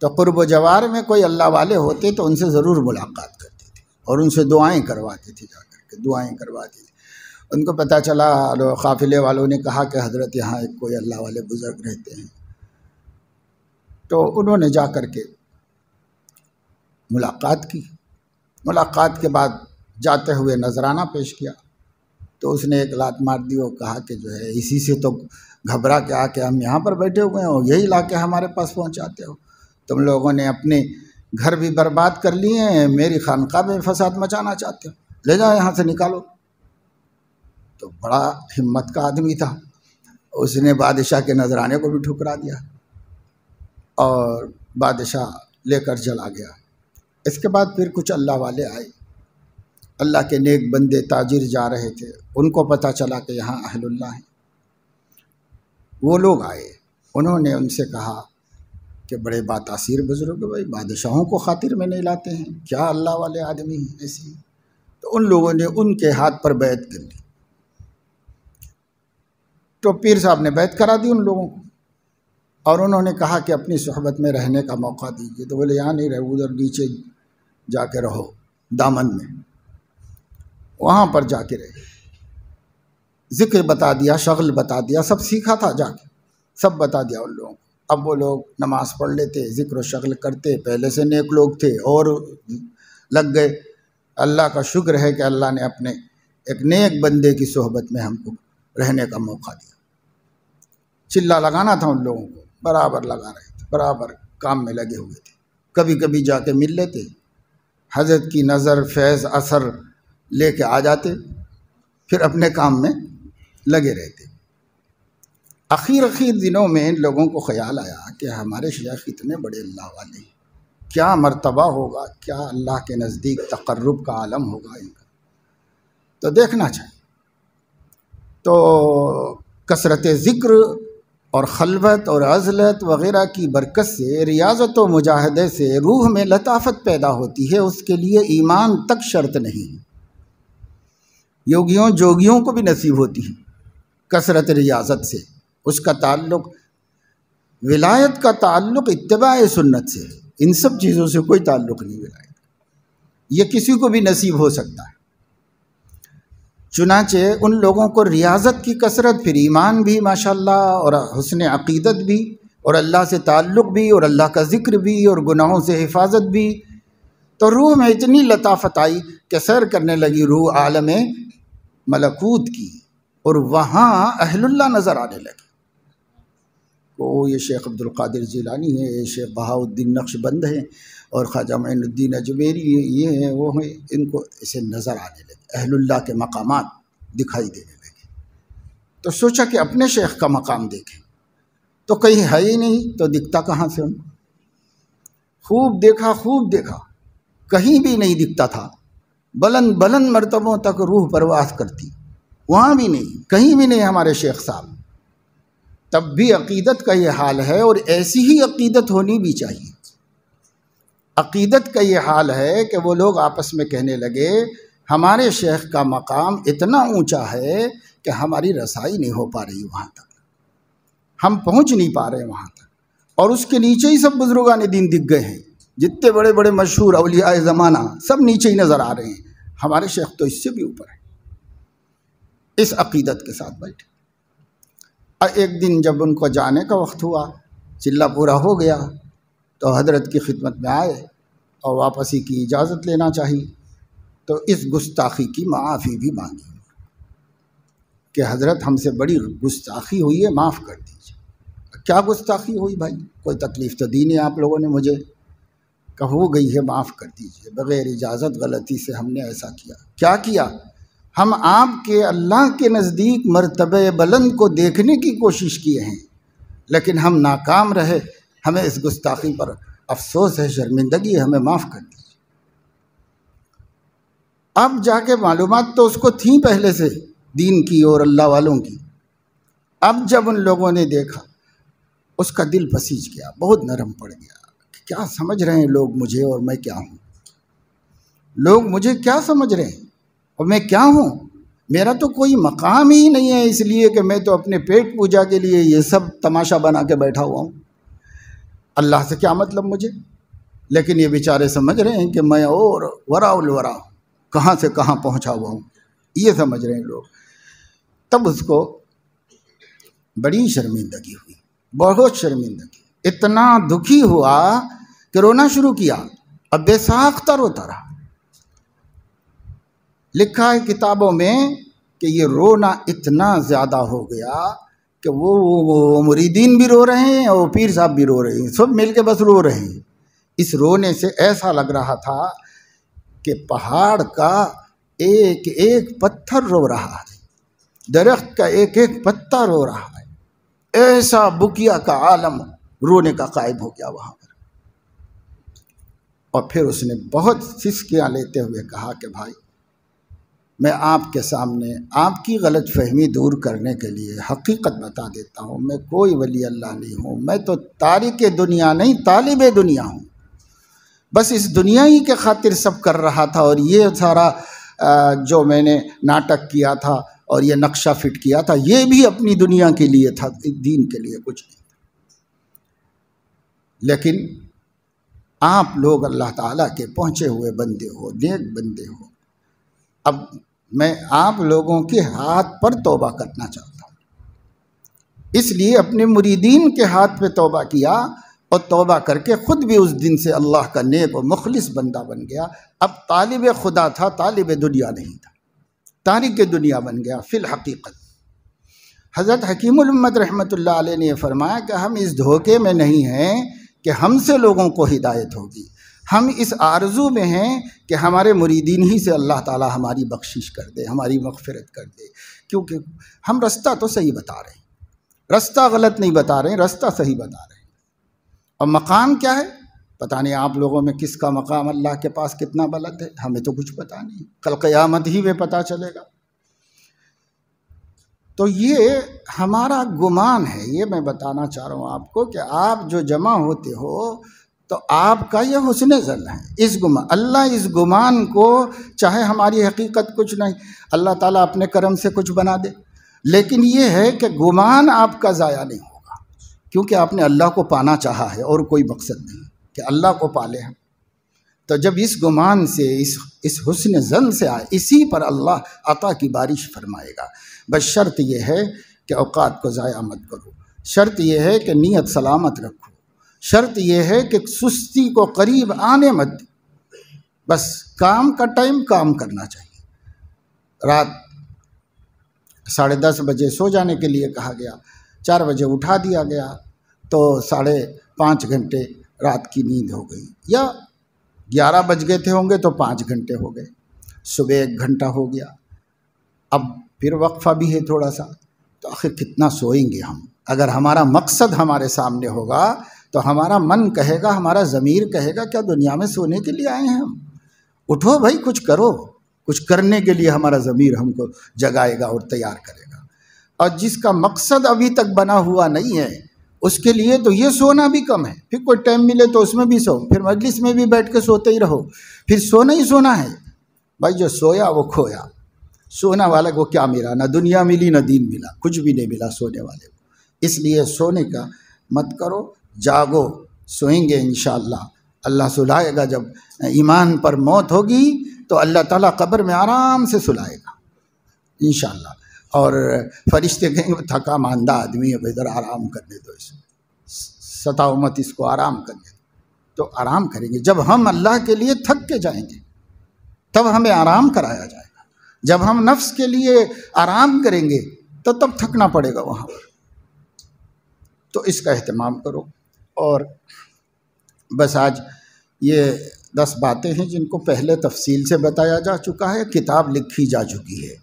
तो क़ुरब जवार में कोई अल्लाह वाले होते तो उनसे ज़रूर मुलाकात करते थे और उनसे दुआएं करवाते थे जा कर के दुआएँ करवाते थे उनको पता चला और काफ़िले वालों ने कहा कि हज़रत यहाँ एक कोई अल्लाह वाले बुज़ुर्ग रहते हैं तो उन्होंने जा कर के मुलाकात की मुलाकात के बाद जाते हुए नजराना पेश किया तो उसने एक लात मार दी और कहा कि जो है इसी से तो घबरा के आके हम यहाँ पर बैठे हुए हो यही ला के हमारे पास पहुँचाते हो तुम लोगों ने अपने घर भी बर्बाद कर लिए हैं मेरी खानका में फसाद मचाना चाहते हो ले जाओ यहाँ से निकालो तो बड़ा हिम्मत का आदमी था उसने बादशाह के नजराने को भी ठुकरा दिया और बादशाह लेकर चला गया इसके बाद फिर कुछ अल्लाह वाले आए अल्लाह के नेक बंदे ताजिर जा रहे थे उनको पता चला कि यहाँ अहलुल्ला है वो लोग आए उन्होंने उनसे कहा कि बड़े बातासीर बुज़ुर्ग भाई बादशाहों को खातिर में नहीं लाते हैं क्या अल्लाह वाले आदमी हैं ऐसे तो उन लोगों ने उनके हाथ पर बैत कर ली तो पीर साहब ने बैत करा दी उन लोगों को और उन्होंने कहा कि अपनी सहबत में रहने का मौका दीजिए तो बोले यहाँ नहीं रहे उधर नीचे जाके रहो दामन में वहाँ पर जाके रहे जिक्र बता दिया शगल बता दिया सब सीखा था जाके सब बता दिया उन लोगों को अब वो लोग नमाज़ पढ़ लेते जिक्र शगल करते पहले से नेक लोग थे और लग गए अल्लाह का शुक्र है कि अल्लाह ने अपने एक नेक बंदे की सोहबत में हमको रहने का मौका दिया चिल्ला लगाना था उन लोगों को बराबर लगा रहे थे बराबर काम में लगे हुए थे कभी कभी जाके मिल लेते हजरत की नज़र फैज़ असर लेके आ जाते फिर अपने काम में लगे रहते आखिर आखिर दिनों में इन लोगों को ख्याल आया कि हमारे शेख इतने बड़े अल्लाह वाले हैं क्या मर्तबा होगा क्या अल्लाह के नज़दीक तकर्रब का आलम होगा इनका तो देखना चाहिए तो कसरत ज़िक्र और खलबत और अजलत वगैरह की बरकत से रियाजत व मुजाहदे से रूह में लताफत पैदा होती है उसके लिए ईमान तक शर्त नहीं है योगियों जोगियों को भी नसीब होती है कसरत रियाजत से उसका ताल्लुक विलायत का ताल्लुक इतबा सुन्नत से इन सब चीज़ों से कोई ताल्लुक नहीं विलायत ये किसी को भी नसीब हो सकता है चुनाचे उन लोगों को रियाजत की कसरत फिर ईमान भी माशाल्लाह और हसन अकीदत भी और अल्लाह से ताल्लुक़ भी और अल्लाह का ज़िक्र भी और गुनाहों से हिफाजत भी तो रूह में इतनी लताफत आई कि सैर करने लगी रूह आलम मलकूत की और वहाँ अहलुल्ला नज़र आने लगे ओ ये शेख अब्दुल कादिर जिलानी है ये शेख बहाउद्दीन नक्शबंद हैं और ख्वाजा मैनुद्दीन अजमेरी ये हैं वो हैं इनको इसे नज़र आने लगे अहलुल्ला के मकाम दिखाई देने लगे तो सोचा कि अपने शेख का मकाम देखें तो कहीं है ही नहीं तो दिखता कहाँ से उनको खूब देखा खूब देखा कहीं भी नहीं दिखता था बलंद बलंद मरतबों तक रूह परवास करती वहाँ भी नहीं कहीं भी नहीं हमारे शेख साहब तब भी अकीदत का ये हाल है और ऐसी ही अकीदत होनी भी चाहिए अकीदत का ये हाल है कि वो लोग आपस में कहने लगे हमारे शेख का मकाम इतना ऊंचा है कि हमारी रसाई नहीं हो पा रही वहाँ तक हम पहुँच नहीं पा रहे वहाँ तक और उसके नीचे ही सब बुजुर्गान दिन दिख गए हैं जितने बड़े बड़े मशहूर अलिया ज़माना सब नीचे ही नज़र आ रहे हैं हमारे शेख तो इससे भी ऊपर है इस अकीदत के साथ बैठे एक दिन जब उनको जाने का वक्त हुआ चिल्ला पूरा हो गया तो हजरत की खिदमत में आए और वापसी की इजाज़त लेना चाहिए तो इस गुस्ताखी की माफ़ी भी मांगी कि हजरत हमसे बड़ी गुस्ताखी हुई है माफ़ कर दीजिए क्या गुस्ताखी हुई भाई कोई तकलीफ़ तो दी नहीं आप लोगों ने मुझे कहो गई है माफ़ कर दीजिए बग़ैर इजाज़त गलती से हमने ऐसा किया क्या किया हम आपके अल्लाह के नज़दीक मरतब बुलंद को देखने की कोशिश किए हैं लेकिन हम नाकाम रहे हमें इस गुस्ताखी पर अफसोस है शर्मिंदगी हमें माफ़ कर दीजिए अब जाके मालूम तो उसको थी पहले से दीन की और अल्लाह वालों की अब जब उन लोगों ने देखा उसका दिल पसीज गया बहुत नरम पड़ गया क्या समझ रहे हैं लोग मुझे और मैं क्या हूँ लोग मुझे क्या समझ रहे हैं और मैं क्या हूँ मेरा तो कोई मकाम ही नहीं है इसलिए कि मैं तो अपने पेट पूजा के लिए ये सब तमाशा बना के बैठा हुआ हूँ अल्लाह से क्या मतलब मुझे लेकिन ये बेचारे समझ रहे हैं कि मैं और उलवरा वरा कहाँ से कहाँ पहुँचा हुआ हूँ ये समझ रहे हैं लोग तब उसको बड़ी शर्मिंदगी हुई बहुत शर्मिंदगी इतना दुखी हुआ कि रोना शुरू किया अब बेसाख्ता रोता रहा लिखा है किताबों में कि ये रोना इतना ज़्यादा हो गया कि वो, वो, वो मुरीदीन भी रो रहे हैं और पीर साहब भी रो रहे हैं सब मिल के बस रो रहे हैं इस रोने से ऐसा लग रहा था कि पहाड़ का एक एक पत्थर रो रहा है दरख्त का एक एक पत्ता रो रहा है ऐसा बुकिया का आलम रोने का कायब हो गया वहाँ पर और फिर उसने बहुत सिस्कियाँ लेते हुए कहा कि भाई मैं आपके सामने आपकी गलत फहमी दूर करने के लिए हकीकत बता देता हूँ मैं कोई वली अल्लाह नहीं हूँ मैं तो तारिक दुनिया नहीं तालिब दुनिया हूँ बस इस दुनिया ही के खातिर सब कर रहा था और ये सारा जो मैंने नाटक किया था और ये नक्शा फिट किया था ये भी अपनी दुनिया के लिए था दीन के लिए कुछ नहीं था लेकिन आप लोग अल्लाह ताला के पहुँचे हुए बंदे हो नेक बंदे हो अब मैं आप लोगों के हाथ पर तोबा करना चाहता हूँ इसलिए अपने मुरीदीन के हाथ पे तोबा किया और तोबा करके ख़ुद भी उस दिन से अल्लाह का नेक और मुखलिस बंदा बन गया अब तालिब खुदा था तालिब दुनिया नहीं था तारिक दुनिया बन गया फिल हकीकत हज़रत हकीमत रहमत ने फरमाया कि हम इस धोखे में नहीं हैं कि हमसे लोगों को हिदायत होगी हम इस आरजू में हैं कि हमारे मुरीदीन ही से अल्लाह ताला हमारी बख्शिश कर दे हमारी मगफरत कर दे क्योंकि हम रास्ता तो सही बता रहे हैं रास्ता गलत नहीं बता रहे हैं रास्ता सही बता रहे हैं और मकाम क्या है पता नहीं आप लोगों में किसका मकाम अल्लाह के पास कितना गलत है हमें तो कुछ पता नहीं कल क़यामत ही में पता चलेगा तो ये हमारा गुमान है ये मैं बताना चाह रहा हूँ आपको कि आप जो जमा होते हो तो आपका यह हुसन जन है इस गुमान अल्लाह इस गुमान को चाहे हमारी हकीकत कुछ नहीं अल्लाह ताला अपने करम से कुछ बना दे लेकिन ये है कि गुमान आपका ज़ाया नहीं होगा क्योंकि आपने अल्लाह को पाना चाहा है और कोई मकसद नहीं कि अल्लाह को पाले हम तो जब इस गुमान से इस इस हुसन जन से आए इसी पर अल्लाह अता की बारिश फरमाएगा बस शर्त यह है कि अवकात को ज़ाया मत करो शर्त यह है कि नीयत सलामत रखो शर्त यह है कि सुस्ती को करीब आने मत बस काम का टाइम काम करना चाहिए रात साढ़े दस बजे सो जाने के लिए कहा गया चार बजे उठा दिया गया तो साढ़े पाँच घंटे रात की नींद हो गई या ग्यारह बज गए थे होंगे तो पाँच घंटे हो गए सुबह एक घंटा हो गया अब फिर वक्फा भी है थोड़ा सा तो आखिर कितना सोएंगे हम अगर हमारा मकसद हमारे सामने होगा तो हमारा मन कहेगा हमारा ज़मीर कहेगा क्या दुनिया में सोने के लिए आए हैं हम उठो भाई कुछ करो कुछ करने के लिए हमारा ज़मीर हमको जगाएगा और तैयार करेगा और जिसका मकसद अभी तक बना हुआ नहीं है उसके लिए तो ये सोना भी कम है फिर कोई टाइम मिले तो उसमें भी सो फिर मजलिस में भी बैठ के सोते ही रहो फिर सोना ही सोना है भाई जो सोया वो खोया सोना वाले को क्या मिला ना दुनिया मिली ना दीन मिला कुछ भी नहीं मिला सोने वाले को इसलिए सोने का मत करो जागो सोएंगे इन अल्लाह सुलाएगा जब ईमान पर मौत होगी तो अल्लाह ताला कब्र में आराम से सुलाएगा इन और फरिश्ते कहेंगे थका मांदा आदमी है इधर आराम करने दो इसे सताओ मत इसको आराम करने दो तो आराम करेंगे जब हम अल्लाह के लिए थक के जाएंगे तब हमें आराम कराया जाएगा जब हम नफ्स के लिए आराम करेंगे तो तब थकना पड़ेगा वहाँ पर तो इसका अहतमाम करो और बस आज ये दस बातें हैं जिनको पहले तफसील से बताया जा चुका है किताब लिखी जा चुकी है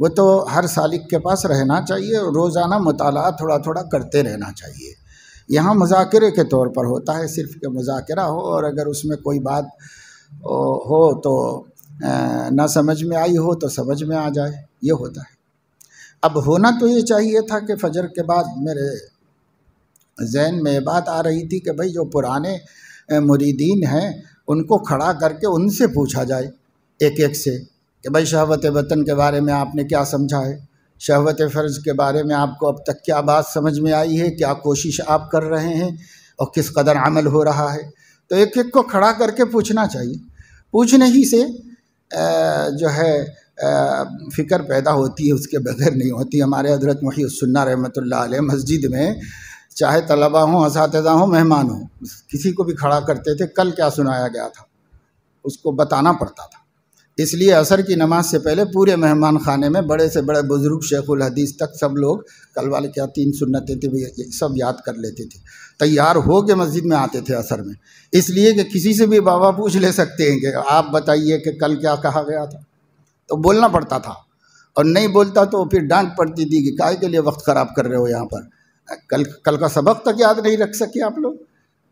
वो तो हर सालिक के पास रहना चाहिए और रोज़ाना मताल थोड़ा थोड़ा करते रहना चाहिए यहाँ मुजाकरे के तौर पर होता है सिर्फ के मुजाकरा हो और अगर उसमें कोई बात हो तो ना समझ में आई हो तो समझ में आ जाए ये होता है अब होना तो ये चाहिए था कि फजर के बाद मेरे जहन में बात आ रही थी कि भाई जो पुराने मुरीदीन हैं उनको खड़ा करके उनसे पूछा जाए एक एक से कि भाई शहवत वतन के बारे में आपने क्या समझा है शहवत फ़र्ज के बारे में आपको अब तक क्या बात समझ में आई है क्या कोशिश आप कर रहे हैं और किस कदर अमल हो रहा है तो एक एक को खड़ा करके पूछना चाहिए पूछने ही से जो है फ़िक्र पैदा होती है उसके बगैर नहीं होती हमारे हजरत मही सुन्ना रहमत मस्जिद में चाहे तलबा हों इस हों मेहमान हों किसी को भी खड़ा करते थे कल क्या सुनाया गया था उसको बताना पड़ता था इसलिए असर की नमाज से पहले पूरे मेहमान खाने में बड़े से बड़े बुज़ुर्ग शेखुल हदीस तक सब लोग कल वाले क्या तीन सुन्नतें थी सब याद कर लेते थे तैयार हो के मस्जिद में आते थे असर में इसलिए कि किसी से भी बाबा पूछ ले सकते हैं कि आप बताइए कि कल क्या कहा गया था तो बोलना पड़ता था और नहीं बोलता तो फिर डांट पड़ती थी कि काय के लिए वक्त ख़राब कर रहे हो यहाँ पर कल कल का सबक तक याद नहीं रख सके आप लोग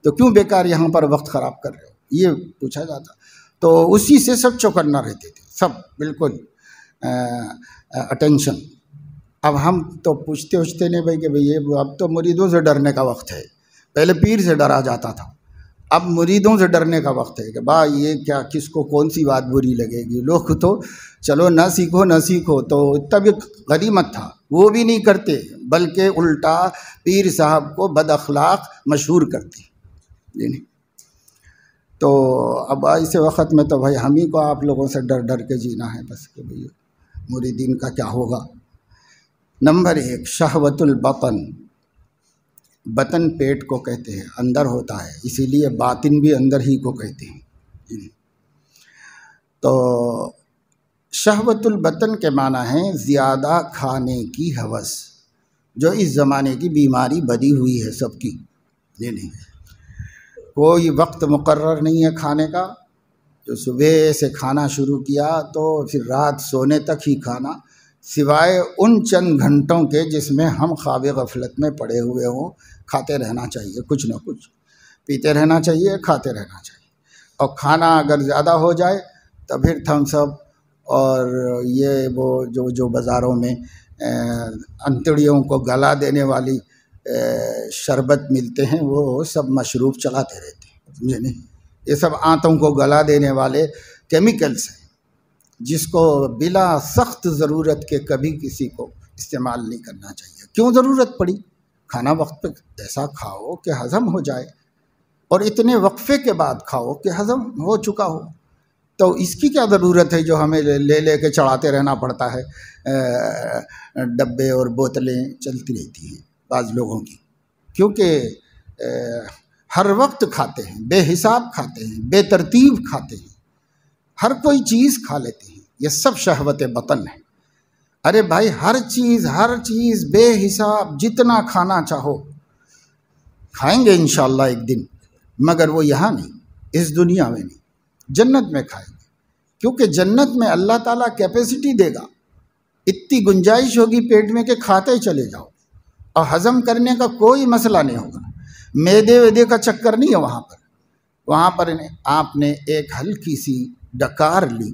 तो क्यों बेकार यहाँ पर वक्त ख़राब कर रहे हो ये पूछा जाता तो उसी से सब चौकन्ना रहते थे सब बिल्कुल अटेंशन अब हम तो पूछते उछते नहीं भाई कि भाई ये अब तो मुरीदों से डरने का वक्त है पहले पीर से डरा जाता था अब मुरीदों से डरने का वक्त है कि बा ये क्या किसको कौन सी बात बुरी लगेगी लोग तो चलो ना सीखो ना सीखो तो तब गरीमत था वो भी नहीं करते बल्कि उल्टा पीर साहब को बद अखलाक मशहूर करते जी तो अब ऐसे वक्त में तो भाई हम ही को आप लोगों से डर डर के जीना है बस कि मोरी दिन का क्या होगा नंबर एक शहवतुलबतन बतन पेट को कहते हैं अंदर होता है इसीलिए बातिन भी अंदर ही को कहते हैं तो शहवतुलबतन के माना है ज़्यादा खाने की हवस जो इस ज़माने की बीमारी बनी हुई है सबकी ये नहीं कोई वक्त मुकर्र नहीं है खाने का जो सुबह से खाना शुरू किया तो फिर रात सोने तक ही खाना सिवाय उन चंद घंटों के जिसमें हम खाब गफलत में पड़े हुए हों खाते रहना चाहिए कुछ ना कुछ पीते रहना चाहिए खाते रहना चाहिए और खाना अगर ज़्यादा हो जाए तो फिर थम्सअप और ये वो जो जो बाज़ारों में अंतड़ियों को गला देने वाली शरबत मिलते हैं वो सब मशरूब चलाते रहते हैं समझे नहीं ये सब आंतों को गला देने वाले केमिकल्स हैं जिसको बिला सख्त ज़रूरत के कभी किसी को इस्तेमाल नहीं करना चाहिए क्यों ज़रूरत पड़ी खाना वक्त पे ऐसा खाओ कि हज़म हो जाए और इतने वक्फ़े के बाद खाओ कि हज़म हो चुका हो तो इसकी क्या ज़रूरत है जो हमें ले ले कर चढ़ाते रहना पड़ता है डब्बे और बोतलें चलती रहती हैं बाज़ लोगों की क्योंकि हर वक्त खाते हैं बेहिसाब खाते हैं बेतरतीब खाते हैं हर कोई चीज़ खा लेते हैं ये सब शहवत बतन है अरे भाई हर चीज़ हर चीज़ बेहिसाब जितना खाना चाहो खाएंगे इन एक दिन मगर वो यहाँ नहीं इस दुनिया में नहीं जन्नत में खाए क्योंकि जन्नत में अल्लाह ताला कैपेसिटी देगा इतनी गुंजाइश होगी पेट में कि खाते चले जाओ और हज़म करने का कोई मसला नहीं होगा मैदे वेदे का चक्कर नहीं है वहाँ पर वहाँ पर आपने एक हल्की सी डकार ली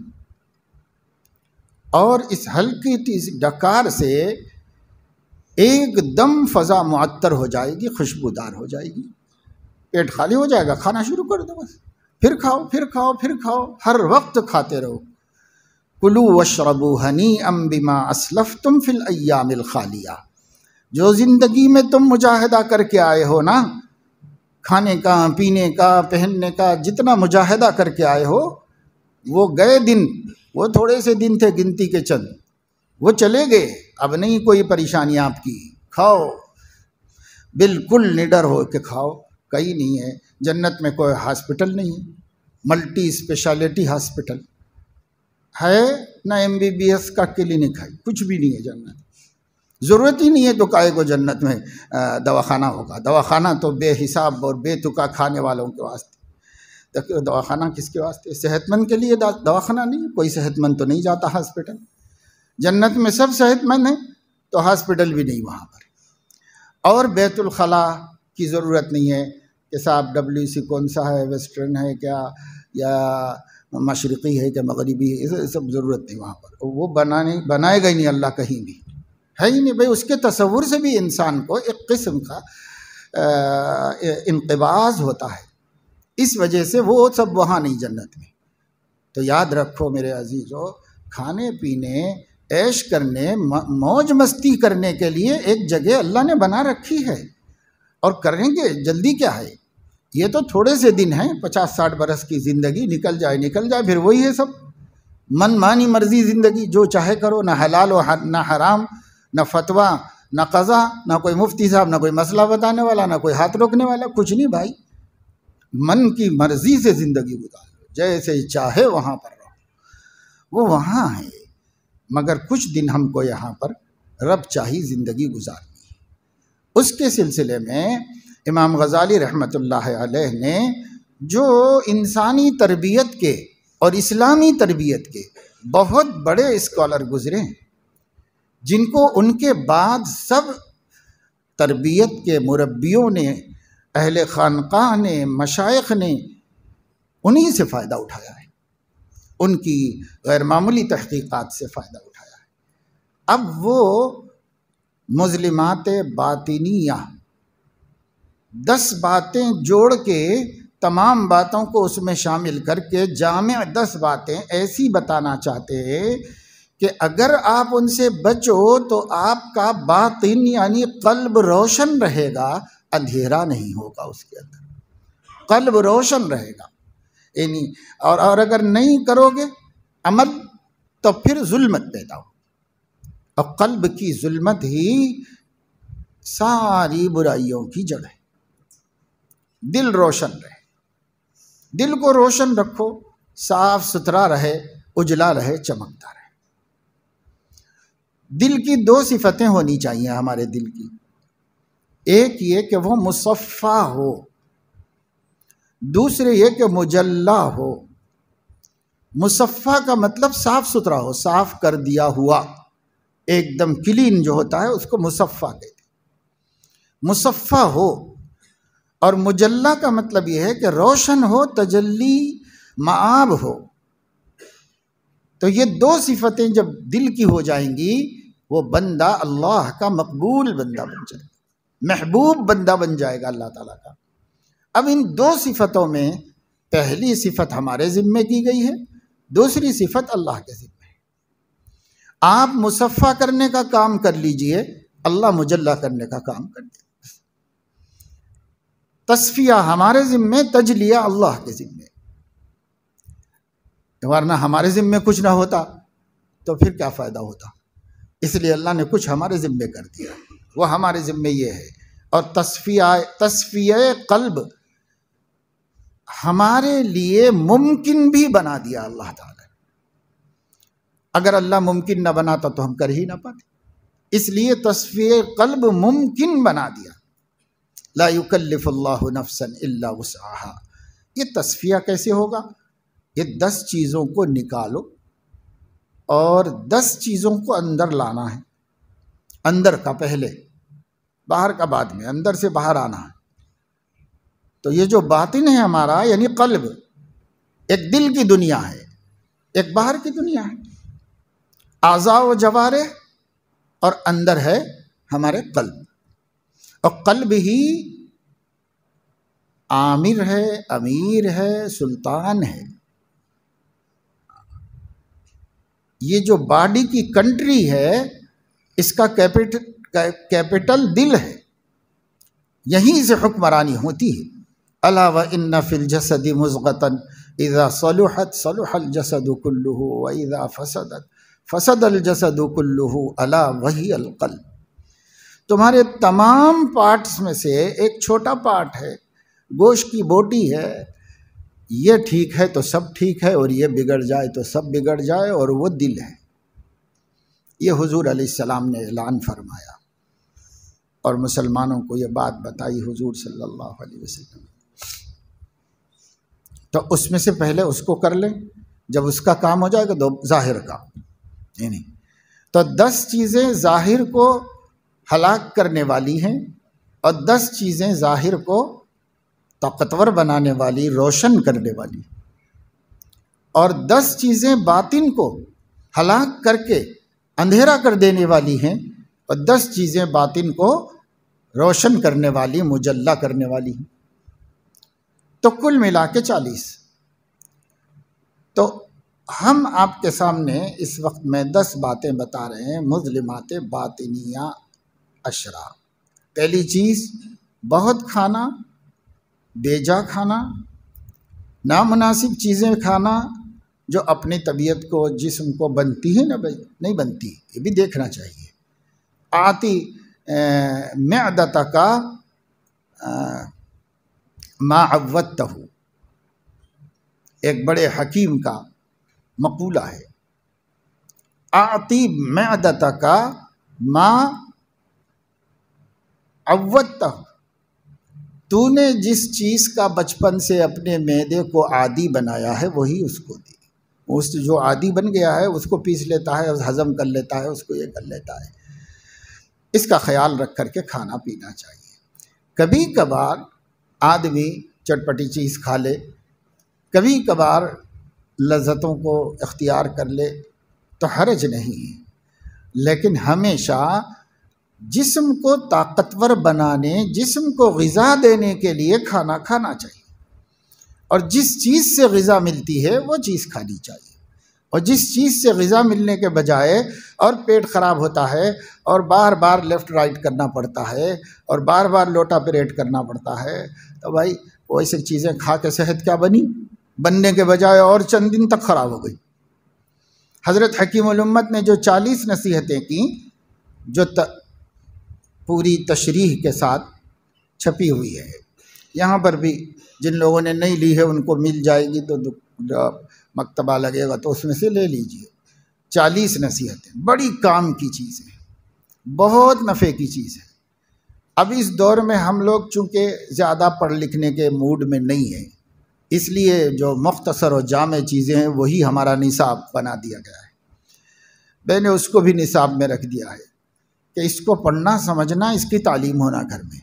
और इस हल्की डकार से एकदम फ़ज़ा मअतर हो जाएगी खुशबूदार हो जाएगी पेट खाली हो जाएगा खाना शुरू कर दो बस फिर खाओ फिर खाओ फिर खाओ हर वक्त खाते रहो कुलू वशरबू हनी अम्बिमा असलफ़ तुम फिल अयामिल खालिया जो ज़िंदगी में तुम मुजाहिदा करके आए हो ना खाने का पीने का पहनने का जितना मुजाहिदा करके आए हो वो गए दिन वो थोड़े से दिन थे गिनती के चंद वो चले गए अब नहीं कोई परेशानी आपकी खाओ बिल्कुल निडर हो के खाओ कहीं नहीं है जन्नत में कोई हॉस्पिटल नहीं है मल्टी स्पेशलिटी हॉस्पिटल है ना एम बी बी एस का क्लिनिक है कुछ भी नहीं है जन्नत ज़रूरत ही नहीं है तो काय को जन्नत में दवाखाना होगा दवाखाना तो बेहिसाब और बेतुका खाने वालों के वास्ते तो दवाखाना किसके वास्ते सेहतमंद के लिए दवाखाना नहीं कोई सेहतमंद तो नहीं जाता हॉस्पिटल जन्नत में सब सेहतमंद हैं तो हॉस्पिटल भी नहीं वहाँ पर और बैतुलखला की ज़रूरत नहीं है कि साहब डब्ल्यू सी कौन सा है वेस्टर्न है क्या या मशरक़ी है क्या मगरबी है ये सब ज़रूरत नहीं वहाँ पर वो बनाने बनाए ही नहीं अल्लाह कहीं भी है ही नहीं भाई उसके तस्वुर से भी इंसान को एक किस्म का इनकबाज होता है इस वजह से वो सब वहाँ नहीं जन्नत में तो याद रखो मेरे अजीज़ों खाने पीने ऐश करने मौज मस्ती करने के लिए एक जगह अल्लाह ने बना रखी है और करेंगे जल्दी क्या है ये तो थोड़े से दिन हैं पचास साठ बरस की ज़िंदगी निकल जाए निकल जाए फिर वही है सब मन मानी मर्जी ज़िंदगी जो चाहे करो ना हलाल हो ना हराम ना फतवा ना कज़ा ना कोई मुफ्ती साहब ना कोई मसला बताने वाला ना कोई हाथ रोकने वाला कुछ नहीं भाई मन की मर्जी से ज़िंदगी गुजारो जैसे चाहे वहाँ पर रहो वो वहाँ है मगर कुछ दिन हमको यहाँ पर रब चाहिए ज़िंदगी गुजार उसके सिलसिले में इमाम गज़ाली रहमत ने जो इंसानी तरबियत के और इस्लामी तरबियत के बहुत बड़े इस्कॉलर गुज़रे हैं जिनको उनके बाद सब तरबियत के मुरबियों ने अहल ख़ानक़ाह ने मशाइ ने उन्हीं से फ़ायदा उठाया है उनकी गैरमूली तहकीक़ात से फ़ायदा उठाया है अब वो मुजलिमात बातिनिया दस बातें जोड़ के तमाम बातों को उसमें शामिल करके जाम दस बातें ऐसी बताना चाहते हैं कि अगर आप उनसे बचो तो आपका बातिन यानी कल्ब रोशन रहेगा अंधेरा नहीं होगा उसके अंदर कल्ब रोशन रहेगा यानी और और अगर नहीं करोगे अमल तो फिर जुल्मत पैदा हो और कल्ब की जुल्मत ही सारी बुराइयों की जड़ है दिल रोशन रहे दिल को रोशन रखो साफ सुथरा रहे उजला रहे चमकता रहे दिल की दो सिफतें होनी चाहिए हमारे दिल की एक ये कि वह मुसफ़ा हो दूसरे ये कि मुजल्ला हो मुसफ़ा का मतलब साफ सुथरा हो साफ कर दिया हुआ एकदम क्लीन जो होता है उसको मुसफ़ा कहते हैं मुसफ़ा हो और मुजल्ला का मतलब यह है कि रोशन हो तजल्ली माब हो तो ये दो सिफतें जब दिल की हो जाएंगी वो बंदा अल्लाह का मकबूल बंदा बन जाएगा महबूब बंदा बन जाएगा अल्लाह ताला का अब इन दो सिफतों में पहली सिफत हमारे ज़िम्मे की गई है दूसरी सिफत अल्लाह के ज़िम्मे आप मुसफ़ा करने का काम कर लीजिए अल्लाह मुजल्ला करने का काम कर दे तस्फिया हमारे ज़िम्मे तजलिया अल्लाह के ज़िम्मे वरना हमारे ज़िम्मे कुछ ना होता तो फिर क्या फ़ायदा होता इसलिए अल्लाह ने कुछ हमारे ज़िम्मे कर दिया वो हमारे ज़िम्मे ये है और तस्फिया तस्फिया कल्ब हमारे लिए मुमकिन भी बना दिया अल्लाह ताला अगर अल्लाह मुमकिन ना बनाता तो हम कर ही ना पाते इसलिए तस्वीर कल्ब मुमकिन बना दिया ला युकल्लफ़ल्लाहु नफसन इल्ला ये तस्फिया कैसे होगा ये दस चीज़ों को निकालो और दस चीज़ों को अंदर लाना है अंदर का पहले बाहर का बाद में अंदर से बाहर आना है तो ये जो बातिन है हमारा यानी कल्ब एक दिल की दुनिया है एक बाहर की दुनिया है आज़ा व जवारे और अंदर है हमारे कल्ब और कल्ब ही आमिर है अमीर है सुल्तान है ये जो बॉडी की कंट्री है इसका कैपिटल कैपिटल दिल है यहीं से हुक्मरानी होती है अलावा इन फिल जसदी मुजगतन इज़ा सलुहत सलुहल जसद कुल्लू व इज़ा फसदत फसद अलजसदुकुल्लू अला वही अलकल तुम्हारे तमाम पार्ट्स में से एक छोटा पार्ट है गोश की बोटी है ये ठीक है तो सब ठीक है और ये बिगड़ जाए तो सब बिगड़ जाए और वो दिल है ये हुजूर सलाम ने ऐलान फरमाया और मुसलमानों को ये बात बताई हुजूर सल्लल्लाहु अलैहि वसल्लम तो उसमें से पहले उसको कर लें जब उसका काम हो जाएगा तो जाहिर का नहीं तो दस चीज़ें ज़ाहिर को हलाक करने वाली हैं और दस चीज़ें ज़ाहिर को ताकतवर बनाने वाली रोशन करने वाली और दस चीज़ें बातिन को हलाक करके अंधेरा कर देने वाली हैं और दस चीज़ें बातिन को रोशन करने वाली मुजल्ला करने वाली हैं तो कुल मिला के चालीस तो हम आपके सामने इस वक्त में दस बातें बता रहे हैं मुजलिमात बातनिया अशरा पहली चीज़ बहुत खाना बेजा खाना नामनासिब चीज़ें खाना जो अपनी तबीयत को जिस्म को बनती है ना भाई नहीं बनती ये भी देखना चाहिए आती मैं अदाता का मावत हूँ एक बड़े हकीम का मकूला है आती मैदत का माँ अवत तूने जिस चीज़ का बचपन से अपने मैदे को आदि बनाया है वही उसको दी उस जो आदि बन गया है उसको पीस लेता है हज़म कर लेता है उसको ये कर लेता है इसका ख्याल रख करके खाना पीना चाहिए कभी कभार आदमी चटपटी चीज़ खा ले कभी कभार लज्जतों को इख्तियार कर ले तो हरज नहीं है लेकिन हमेशा जिस्म को ताकतवर बनाने जिस्म को गज़ा देने के लिए खाना खाना चाहिए और जिस चीज़ से गज़ा मिलती है वो चीज़ खानी चाहिए और जिस चीज़ से गज़ा मिलने के बजाय और पेट ख़राब होता है और बार बार लेफ़्ट राइट करना पड़ता है और बार बार लोटा पेट करना पड़ता है तो भाई वैसे चीज़ें खा के सेहत क्या बनी बनने के बजाय और चंद दिन तक ख़राब हो गई हज़रत हकीमत ने जो चालीस नसीहतें की जो त, पूरी तशरीह के साथ छपी हुई है यहाँ पर भी जिन लोगों ने नहीं ली है उनको मिल जाएगी तो मकतबा लगेगा तो उसमें से ले लीजिए चालीस नसीहतें बड़ी काम की चीज़ है बहुत नफ़े की चीज़ है अब इस दौर में हम लोग चूँकि ज़्यादा पढ़ लिखने के मूड में नहीं हैं इसलिए जो मख्तसर और जाम चीज़ें हैं वही हमारा निसाब बना दिया गया है मैंने उसको भी निसाब में रख दिया है कि इसको पढ़ना समझना इसकी तालीम होना घर में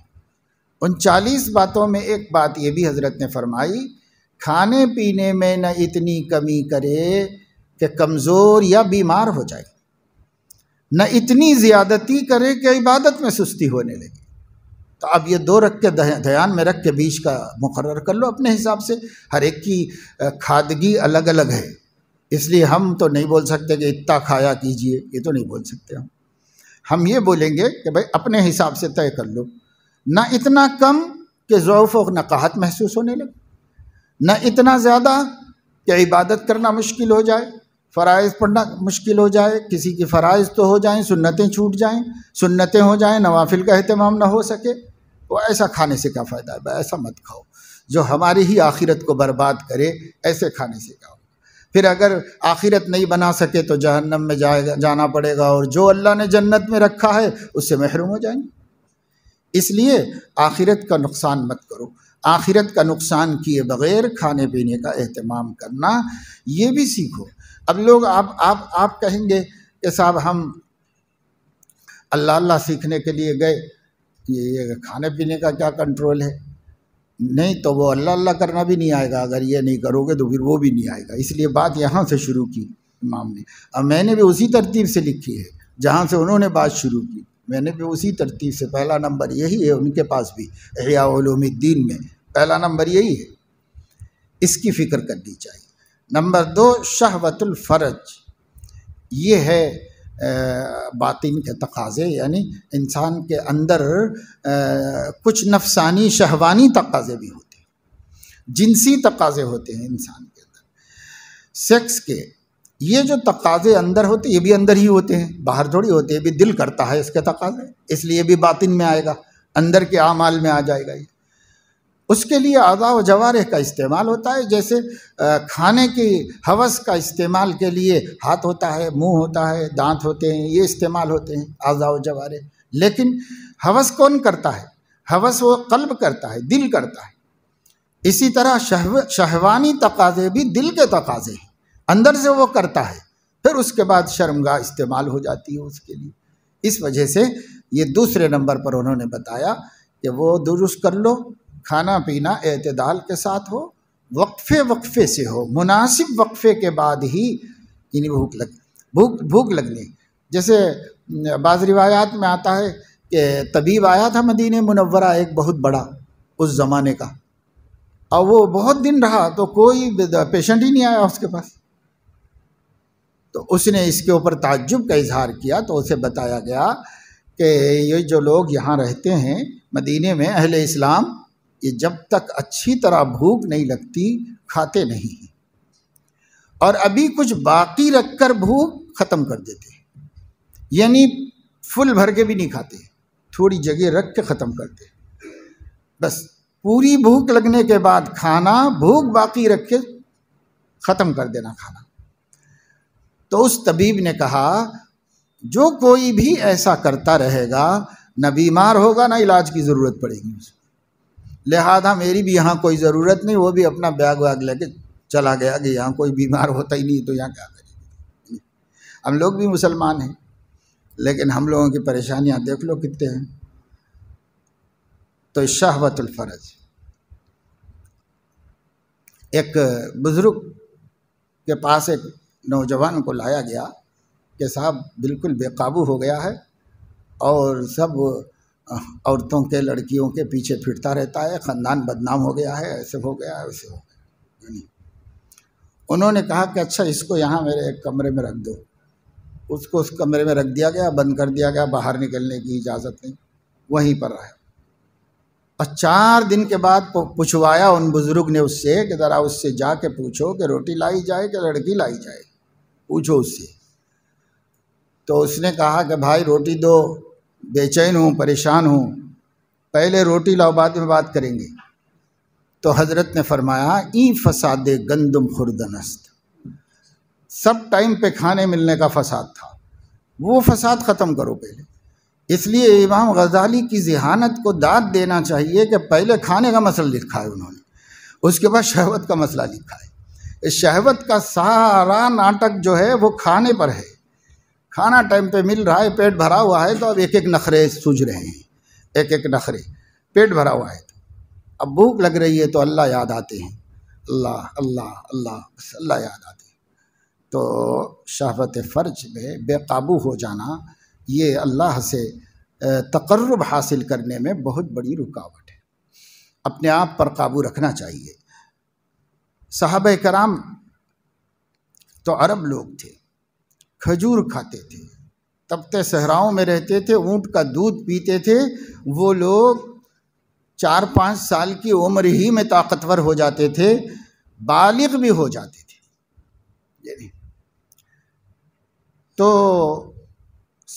उन चालीस बातों में एक बात ये भी हज़रत ने फरमाई खाने पीने में न इतनी कमी करे कि कमज़ोर या बीमार हो जाए न इतनी ज़्यादती करे कि इबादत में सुस्ती होने लगे तो अब ये दो रख के ध्यान में रख के बीज का मुकर कर लो अपने हिसाब से हर एक की खादगी अलग अलग है इसलिए हम तो नहीं बोल सकते कि इतना खाया कीजिए ये तो नहीं बोल सकते हम हम ये बोलेंगे कि भाई अपने हिसाब से तय कर लो ना इतना कम कि ज़ौफ़ और नकाहत महसूस होने लगे ना इतना ज़्यादा कि इबादत करना मुश्किल हो जाए फ़रज़ पढ़ना मुश्किल हो जाए किसी की फ़रज़ तो हो जाएं सुन्नतें छूट जाएं सुन्नतें हो जाएं नवाफिल का अहतमाम ना हो सके वो तो ऐसा खाने से क्या फ़ायदा है ऐसा मत खाओ जो हमारी ही आखिरत को बर्बाद करे ऐसे खाने से क्या फिर अगर आखिरत नहीं बना सके तो जहन्नम में जाएगा जाना पड़ेगा और जो अल्लाह ने जन्नत में रखा है उससे महरूम हो जाएंगे इसलिए आखिरत का नुकसान मत करो आखिरत का नुकसान किए बगैर खाने पीने का अहतमाम करना ये भी सीखो अब लोग आप आप आप कहेंगे कि साहब हम अल्लाह अल्लाह सीखने के लिए गए ये खाने पीने का क्या कंट्रोल है नहीं तो वो अल्लाह अल्लाह करना भी नहीं आएगा अगर ये नहीं करोगे तो फिर वो भी नहीं आएगा इसलिए बात यहाँ से शुरू की इमाम ने अब मैंने भी उसी तरतीब से लिखी है जहाँ से उन्होंने बात शुरू की मैंने भी उसी तरतीब से पहला नंबर यही है उनके पास भी अहियाद्दीन में पहला नंबर यही है इसकी फ़िक्र करनी चाहिए नंबर दो शहवतुल फरज ये है बातिन के तकाज़े यानी इंसान के अंदर कुछ नफसानी शहवानी तकाज़े भी होते हैं जिनसी तकाज़े होते हैं इंसान के अंदर सेक्स के ये जो तकाज़े अंदर होते ये भी अंदर ही होते हैं बाहर थोड़ी होते ये भी दिल करता है इसके तकाज़े इसलिए भी बातिन में आएगा अंदर के आमाल में आ जाएगा ये उसके लिए अदा व जवारे का इस्तेमाल होता है जैसे खाने की हवस का इस्तेमाल के लिए हाथ होता है मुंह होता है दांत होते हैं ये इस्तेमाल होते हैं आजा व जवारे लेकिन हवस कौन करता है हवस वो कल्ब करता है दिल करता है इसी तरह शहव शहवानी तकाजे भी दिल के तकाजे हैं अंदर से वो करता है फिर उसके बाद शर्मगा इस्तेमाल हो जाती है उसके लिए इस वजह से ये दूसरे नंबर पर उन्होंने बताया कि वो दुरुस्त कर लो खाना पीना अतदाल के साथ हो वक्फे वक्फे से हो मुनासिब वक्फे के बाद ही इन्हें भूख लग भूख भूख लगने जैसे बाज़ रिवायात में आता है कि तबीब आया था मदीने मुनवरा एक बहुत बड़ा उस ज़माने का और वो बहुत दिन रहा तो कोई पेशेंट ही नहीं आया उसके पास तो उसने इसके ऊपर ताज्जुब का इजहार किया तो उसे बताया गया कि ये जो लोग यहाँ रहते हैं मदीने में अहले इस्लाम कि जब तक अच्छी तरह भूख नहीं लगती खाते नहीं हैं और अभी कुछ बाकी रख कर भूख ख़त्म कर देते हैं यानी फुल भर के भी नहीं खाते थोड़ी जगह रख के ख़त्म करते बस पूरी भूख लगने के बाद खाना भूख बाकी रख के ख़त्म कर देना खाना तो उस तबीब ने कहा जो कोई भी ऐसा करता रहेगा ना बीमार होगा ना इलाज की ज़रूरत पड़ेगी उसे लिहाजा मेरी भी यहाँ कोई ज़रूरत नहीं वो भी अपना बैग वैग लेके चला गया कि यहाँ कोई बीमार होता ही नहीं तो यहाँ क्या करेंगे हम लोग भी मुसलमान हैं लेकिन हम लोगों की परेशानियाँ देख लो कितने हैं तो शहबतुलफरज एक बुज़ुर्ग के पास एक नौजवान को लाया गया कि साहब बिल्कुल बेकाबू हो गया है और सब औरतों के लड़कियों के पीछे फिरता रहता है ख़ानदान बदनाम हो गया है ऐसे हो गया है वैसे हो गया नहीं उन्होंने कहा कि अच्छा इसको यहाँ मेरे एक कमरे में रख दो उसको उस कमरे में रख दिया गया बंद कर दिया गया बाहर निकलने की इजाज़त नहीं वहीं पर रहा और चार दिन के बाद पूछवाया उन बुज़ुर्ग ने उससे कि ज़रा उससे जा के पूछो कि रोटी लाई जाए कि लड़की लाई जाए पूछो उससे तो उसने कहा कि भाई रोटी दो बेचैन हूँ परेशान हूँ पहले रोटी लाओ बाद में बात करेंगे तो हज़रत ने फरमाया ई फसाद गंदम खुरदनस्त सब टाइम पे खाने मिलने का फसाद था वो फसाद ख़त्म करो पहले इसलिए इमाम गजाली की जहानत को दाद देना चाहिए कि पहले खाने का मसला लिखा है उन्होंने उसके बाद शहवत का मसला लिखा है इस शहवत का सारा नाटक जो है वो खाने पर है खाना टाइम पे मिल रहा है पेट भरा हुआ है तो अब एक एक नखरे सूझ रहे हैं एक एक नखरे पेट भरा हुआ है तो अब भूख लग रही है तो अल्लाह याद आते हैं अल्लाह अल्लाह अल्लाह बस अल्लाह याद आते हैं तो शहबत फ़र्ज में बेकाबू हो जाना ये अल्लाह से तकर्रब हासिल करने में बहुत बड़ी रुकावट है अपने आप पर काबू रखना चाहिए साहब कराम तो अरब लोग थे खजूर खाते थे तपते सहराओं में रहते थे ऊँट का दूध पीते थे वो लोग चार पाँच साल की उम्र ही में ताकतवर हो जाते थे बालिग भी हो जाते थे तो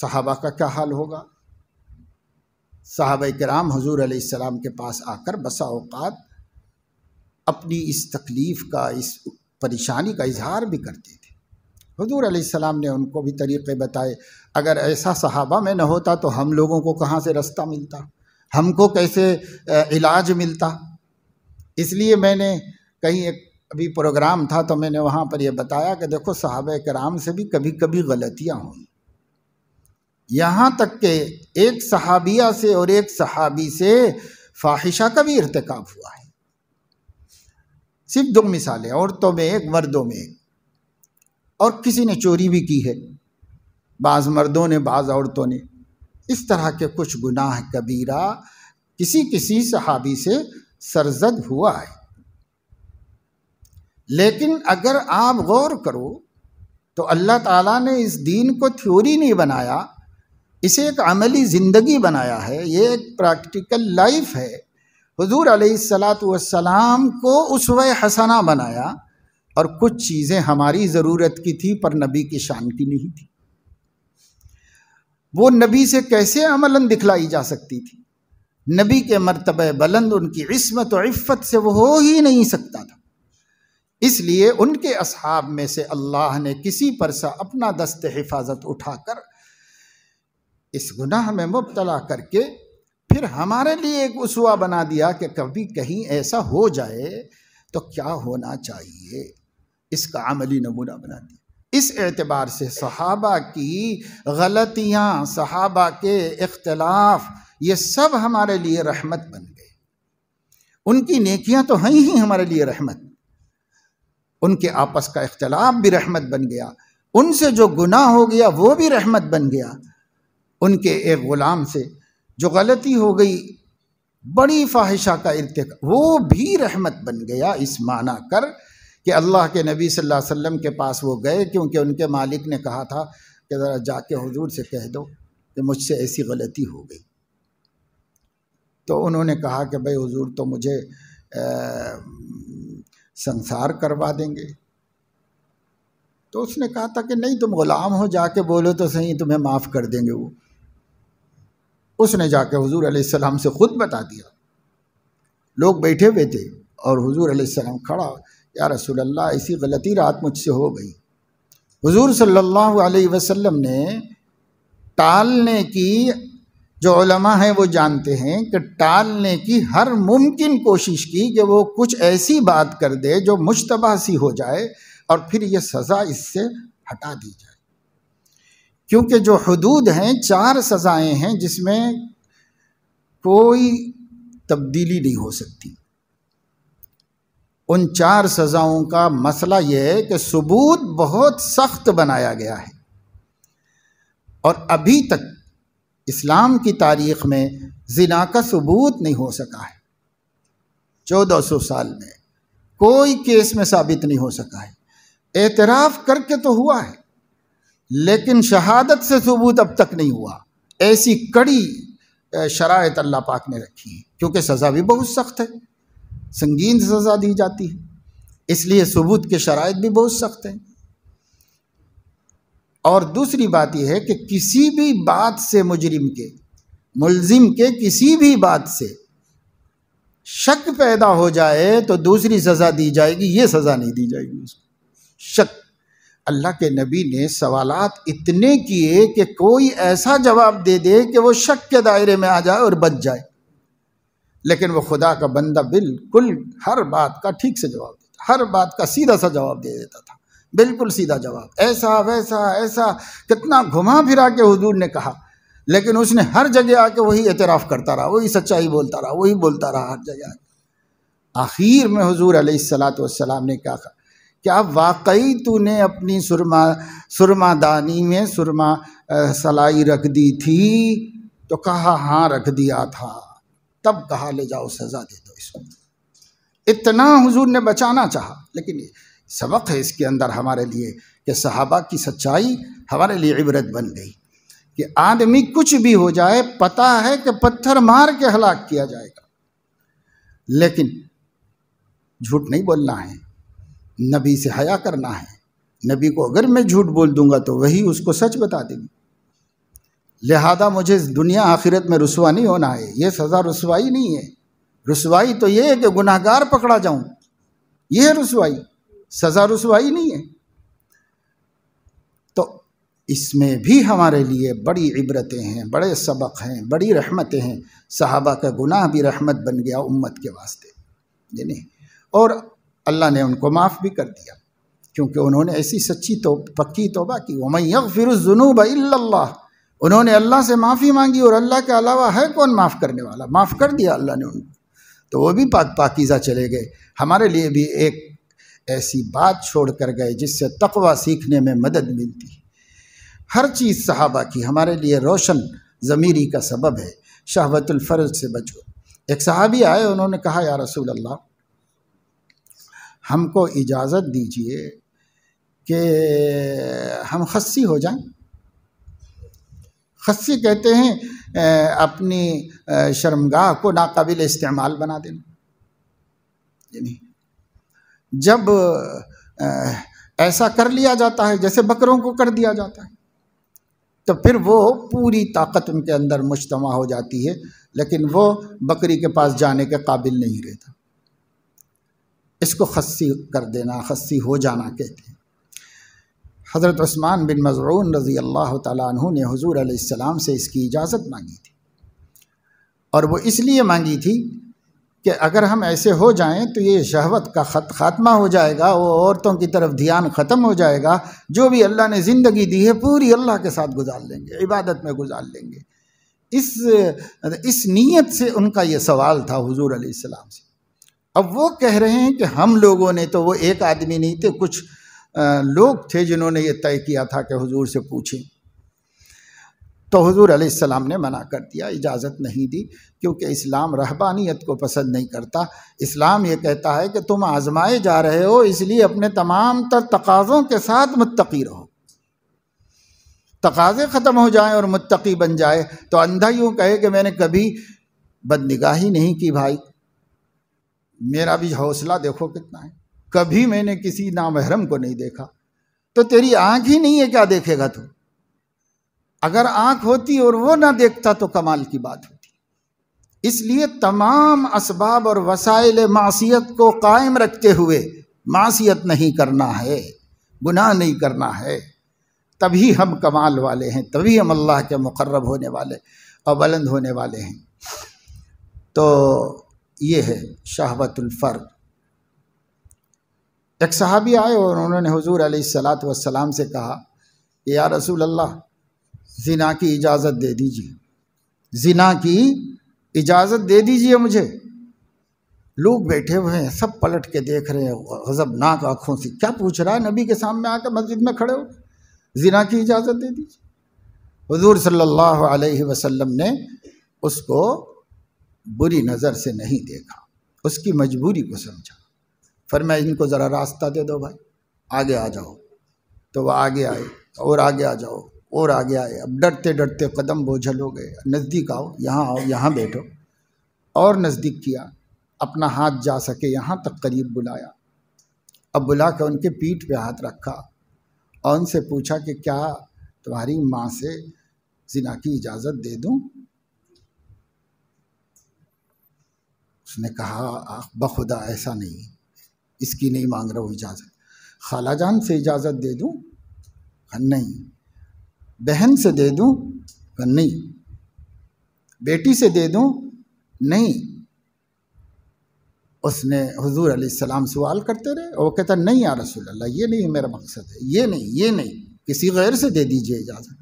सहाबा का क्या हाल होगा साहब कराम हजूर आसमाम के पास आकर बसा अवकात अपनी इस तकलीफ़ का इस परेशानी का इजहार भी करते हजूर आसमाम ने उनको भी तरीक़े बताए अगर ऐसा सहाबा में न होता तो हम लोगों को कहाँ से रास्ता मिलता हमको कैसे इलाज मिलता इसलिए मैंने कहीं एक अभी प्रोग्राम था तो मैंने वहाँ पर यह बताया कि देखो साहब कराम से भी कभी कभी गलतियाँ हुई यहाँ तक के एक सहाबिया से और एक सहाबी से फाहिशा का भी इरतकब हुआ है सिर्फ दो मिसालें औरतों में एक मर्दों में एक और किसी ने चोरी भी की है बाज़ मर्दों ने बाज़ औरतों ने इस तरह के कुछ गुनाह कबीरा किसी किसी सहाबी से सरजद हुआ है लेकिन अगर आप गौर करो तो अल्लाह ताला ने इस दीन को थ्योरी नहीं बनाया इसे एक अमली ज़िंदगी बनाया है ये एक प्रैक्टिकल लाइफ है हजूर सलात वसलाम को उसव हसना बनाया और कुछ चीज़ें हमारी ज़रूरत की थी पर नबी की शान की नहीं थी वो नबी से कैसे अमलन दिखलाई जा सकती थी नबी के मरतब बुलंद उनकी इसमत और इफ़्फ़त से वो हो ही नहीं सकता था इसलिए उनके असहाब में से अल्लाह ने किसी पर सा अपना दस्त हिफाजत उठाकर इस गुनाह में मुबतला करके फिर हमारे लिए एक उसवा बना दिया कि कभी कहीं ऐसा हो जाए तो क्या होना चाहिए इसका अमली नमूना बना दिया इस एतबार से सहाबा की गलतियाँ सहाबा के इख्तलाफ ये सब हमारे लिए रहमत बन गए उनकी नेकियाँ तो हैं ही हमारे लिए रहमत उनके आपस का इख्तलाफ भी रहमत बन गया उनसे जो गुनाह हो गया वो भी रहमत बन गया उनके एक ग़ुलाम से जो गलती हो गई बड़ी फाहिशा का इर्तक वो भी रहमत बन गया इस माना कर कि अल्लाह के नबी सल्लल्लाहु अलैहि वसल्लम के पास वो गए क्योंकि उनके मालिक ने कहा था कि ज़रा जाके हुजूर से कह दो कि मुझसे ऐसी गलती हो गई तो उन्होंने कहा कि भाई हुजूर तो मुझे आ, संसार करवा देंगे तो उसने कहा था कि नहीं तुम ग़ुलाम हो जाके बोलो तो सही तुम्हें माफ़ कर देंगे वो उसने जाके हुजूर अलैहिस्सलाम से ख़ुद बता दिया लोग बैठे हुए थे और हुजूर सलाम खड़ा या रसूल अल्लाह ऐसी गलती रात मुझसे हो गई हुजूर सल्लल्लाहु अलैहि वसल्लम ने टालने की जो ओलमा हैं वो जानते हैं कि टालने की हर मुमकिन कोशिश की कि वो कुछ ऐसी बात कर दे जो मुशतबा सी हो जाए और फिर ये सज़ा इससे हटा दी जाए क्योंकि जो हदूद हैं चार सज़ाएँ हैं जिसमें कोई तब्दीली नहीं हो सकती उन चार सज़ाओं का मसला यह है कि सबूत बहुत सख्त बनाया गया है और अभी तक इस्लाम की तारीख में ज़िना का सबूत नहीं हो सका है चौदह सौ साल में कोई केस में साबित नहीं हो सका है एतराफ़ करके तो हुआ है लेकिन शहादत से सबूत अब तक नहीं हुआ ऐसी कड़ी शरात अल्लाह पाक ने रखी है क्योंकि सज़ा भी बहुत सख्त है संगीन सज़ा दी जाती है इसलिए सबूत के शराइ भी बहुत सख्त हैं और दूसरी बात यह है कि किसी भी बात से मुजरिम के मुलजिम के किसी भी बात से शक पैदा हो जाए तो दूसरी सज़ा दी जाएगी ये सज़ा नहीं दी जाएगी उसको शक अल्लाह के नबी ने सवालात इतने किए कि कोई ऐसा जवाब दे दे कि वो शक के दायरे में आ जाए और बच जाए लेकिन वो खुदा का बंदा बिल्कुल हर बात का ठीक से जवाब देता हर बात का सीधा सा जवाब दे देता था बिल्कुल सीधा जवाब ऐसा वैसा ऐसा कितना घुमा फिरा के हजूर ने कहा लेकिन उसने हर जगह आके वही एतराफ़ करता रहा वही सच्चाई बोलता रहा वही बोलता रहा हर जगह आखिर में हजूर सलात ने क्या कहा क्या वाकई तूने अपनी सुरमा सुरमा दानी में सुरमा सलाई रख दी थी तो कहा हाँ रख दिया था तब कहा ले जाओ सज़ा दे दो इसको इतना हुजूर ने बचाना चाहा लेकिन सबक है इसके अंदर हमारे लिए कि सहाबा की सच्चाई हमारे लिए इबरत बन गई कि आदमी कुछ भी हो जाए पता है कि पत्थर मार के हलाक किया जाएगा लेकिन झूठ नहीं बोलना है नबी से हया करना है नबी को अगर मैं झूठ बोल दूंगा तो वही उसको सच बता देगी लिहाजा मुझे दुनिया आखिरत में रसवा नहीं होना है ये सज़ा रसवाई नहीं है रसवाई तो ये है कि गुनाहगार पकड़ा जाऊं ये है रसवाई सज़ा रसवाई नहीं है तो इसमें भी हमारे लिए बड़ी इबरतें हैं बड़े सबक हैं बड़ी रहमतें हैं सहाबा का गुनाह भी रहमत बन गया उम्मत के वास्ते नहीं और अल्लाह ने उनको माफ़ भी कर दिया क्योंकि उन्होंने ऐसी सच्ची तो पक्की तोबा की वमैफ़िर जुनूब अल्लाह उन्होंने अल्लाह से माफ़ी मांगी और अल्लाह के अलावा है कौन माफ़ करने वाला माफ़ कर दिया अल्लाह ने उनको तो वो भी पाक पाकिज़ा चले गए हमारे लिए भी एक ऐसी बात छोड़ कर गए जिससे तकवा सीखने में मदद मिलती हर चीज़ सहाबा की हमारे लिए रोशन ज़मीरी का सबब है शहवतुल्फ़र्ज से बचो एक सहाबी आए उन्होंने कहा या रसूल अल्लाह हमको इजाज़त दीजिए कि हम खस्सी हो जाएं खस्सी कहते हैं अपनी शर्मगाह को नाकबिल इस्तेमाल बना देना यानी जब ऐसा कर लिया जाता है जैसे बकरों को कर दिया जाता है तो फिर वो पूरी ताकत उनके अंदर मुशतम हो जाती है लेकिन वो बकरी के पास जाने के काबिल नहीं रहता इसको खस्सी कर देना खस्सी हो जाना कहते हैं हज़रत उस्मान बिन मज़रून रज़ी अल्लाह तु ने हजूर आसमाम से इसकी इजाज़त मांगी थी और वो इसलिए मांगी थी कि अगर हम ऐसे हो जाएं तो ये शहवत का खत खात्मा हो जाएगा वो औरतों की तरफ ध्यान ख़त्म हो जाएगा जो भी अल्लाह ने ज़िंदगी दी है पूरी अल्लाह के साथ गुजार लेंगे इबादत में गुजार लेंगे इस इस नीयत से उनका ये सवाल था हजूर आसमाम से अब वो कह रहे हैं कि हम लोगों ने तो वो एक आदमी नहीं थे कुछ लोग थे जिन्होंने ये तय किया था कि हुजूर से पूछें तो हजूर आसमाम ने मना कर दिया इजाज़त नहीं दी क्योंकि इस्लाम रहबानियत को पसंद नहीं करता इस्लाम ये कहता है कि तुम आजमाए जा रहे हो इसलिए अपने तमाम तर तकाज़ों के साथ मुतकी रहो तकाज़े ख़त्म हो जाएं और मुतकी बन जाए तो अंधा यूँ कहे कि मैंने कभी बदनिगाही नहीं की भाई मेरा भी हौसला देखो कितना है कभी मैंने किसी नामहरम को नहीं देखा तो तेरी आंख ही नहीं है क्या देखेगा तू अगर आंख होती और वो ना देखता तो कमाल की बात होती इसलिए तमाम असबाब और वसाइल मासीत को कायम रखते हुए मासीत नहीं करना है गुनाह नहीं करना है तभी हम कमाल वाले हैं तभी हम अल्लाह के मुकर्रब होने वाले और बुलंद होने वाले हैं तो ये है शाहवतुल्फ़र्द एक सहाबी आए और उन्होंने हजूर सलात वसलाम से कहा कि या रसूल अल्लाह ज़िना की इजाज़त दे दीजिए ज़िना की इजाज़त दे दीजिए मुझे लोग बैठे हुए हैं सब पलट के देख रहे हैं गज़बनाक आँखों से क्या पूछ रहा है नबी के सामने आकर मस्जिद में खड़े हो ज़िना की इजाज़त दे दीजिए हजूर सल्ला वसलम ने उसको बुरी नज़र से नहीं देखा उसकी मजबूरी को समझा फिर मैं इनको ज़रा रास्ता दे दो भाई आगे आ जाओ तो वह आगे आए और आगे आ जाओ और आगे आए अब डरते डरते कदम बोझल हो गए नज़दीक आओ यहाँ आओ यहाँ बैठो और नज़दीक किया अपना हाथ जा सके यहाँ तक करीब बुलाया अब बुला कर उनके पीठ पे हाथ रखा और उनसे पूछा कि क्या तुम्हारी माँ से जिना की इजाज़त दे दूँ उसने कहा बखुदा ऐसा नहीं इसकी नहीं मांग रहा हूँ इजाज़त खाला जान से इजाज़त दे दूँ नहीं बहन से दे दूँ नहीं बेटी से दे दूँ नहीं उसने हजूर सलाम सवाल करते रहे वो कहता नहीं आ रसूल अल्लाह ये नहीं मेरा मकसद है ये नहीं ये नहीं किसी गैर से दे दीजिए इजाज़त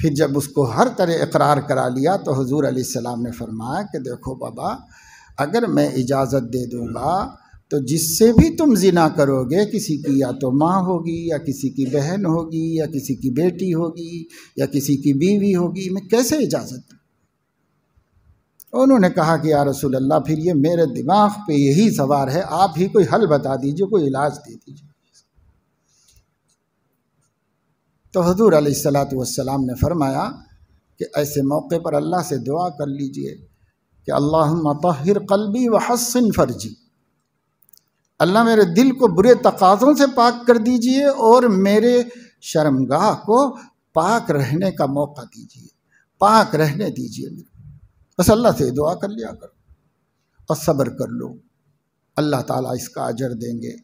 फिर जब उसको हर तरह इकरार करा लिया तो हजूर सलाम ने फरमाया कि देखो बाबा अगर मैं इजाज़त दे दूँगा तो जिससे भी तुम जिना करोगे किसी की या तो माँ होगी या किसी की बहन होगी या किसी की बेटी होगी या किसी की बीवी होगी मैं कैसे इजाज़त दूँ उन्होंने कहा कि या रसूल अल्लाह फिर ये मेरे दिमाग पे यही सवार है आप ही कोई हल बता दीजिए कोई इलाज दे दीजिए तो हजूर सलात वसलाम ने फरमाया कि ऐसे मौके पर अल्लाह से दुआ कर लीजिए कि अल्लाह मतहर कलबी व हसन फर्जी अल्लाह मेरे दिल को बुरे तकाज़ों से पाक कर दीजिए और मेरे शर्मगाह को पाक रहने का मौका दीजिए पाक रहने दीजिए मेरे बस अल्लाह से दुआ कर लिया करो और सब्र कर लो अल्लाह ताला इसका अजर देंगे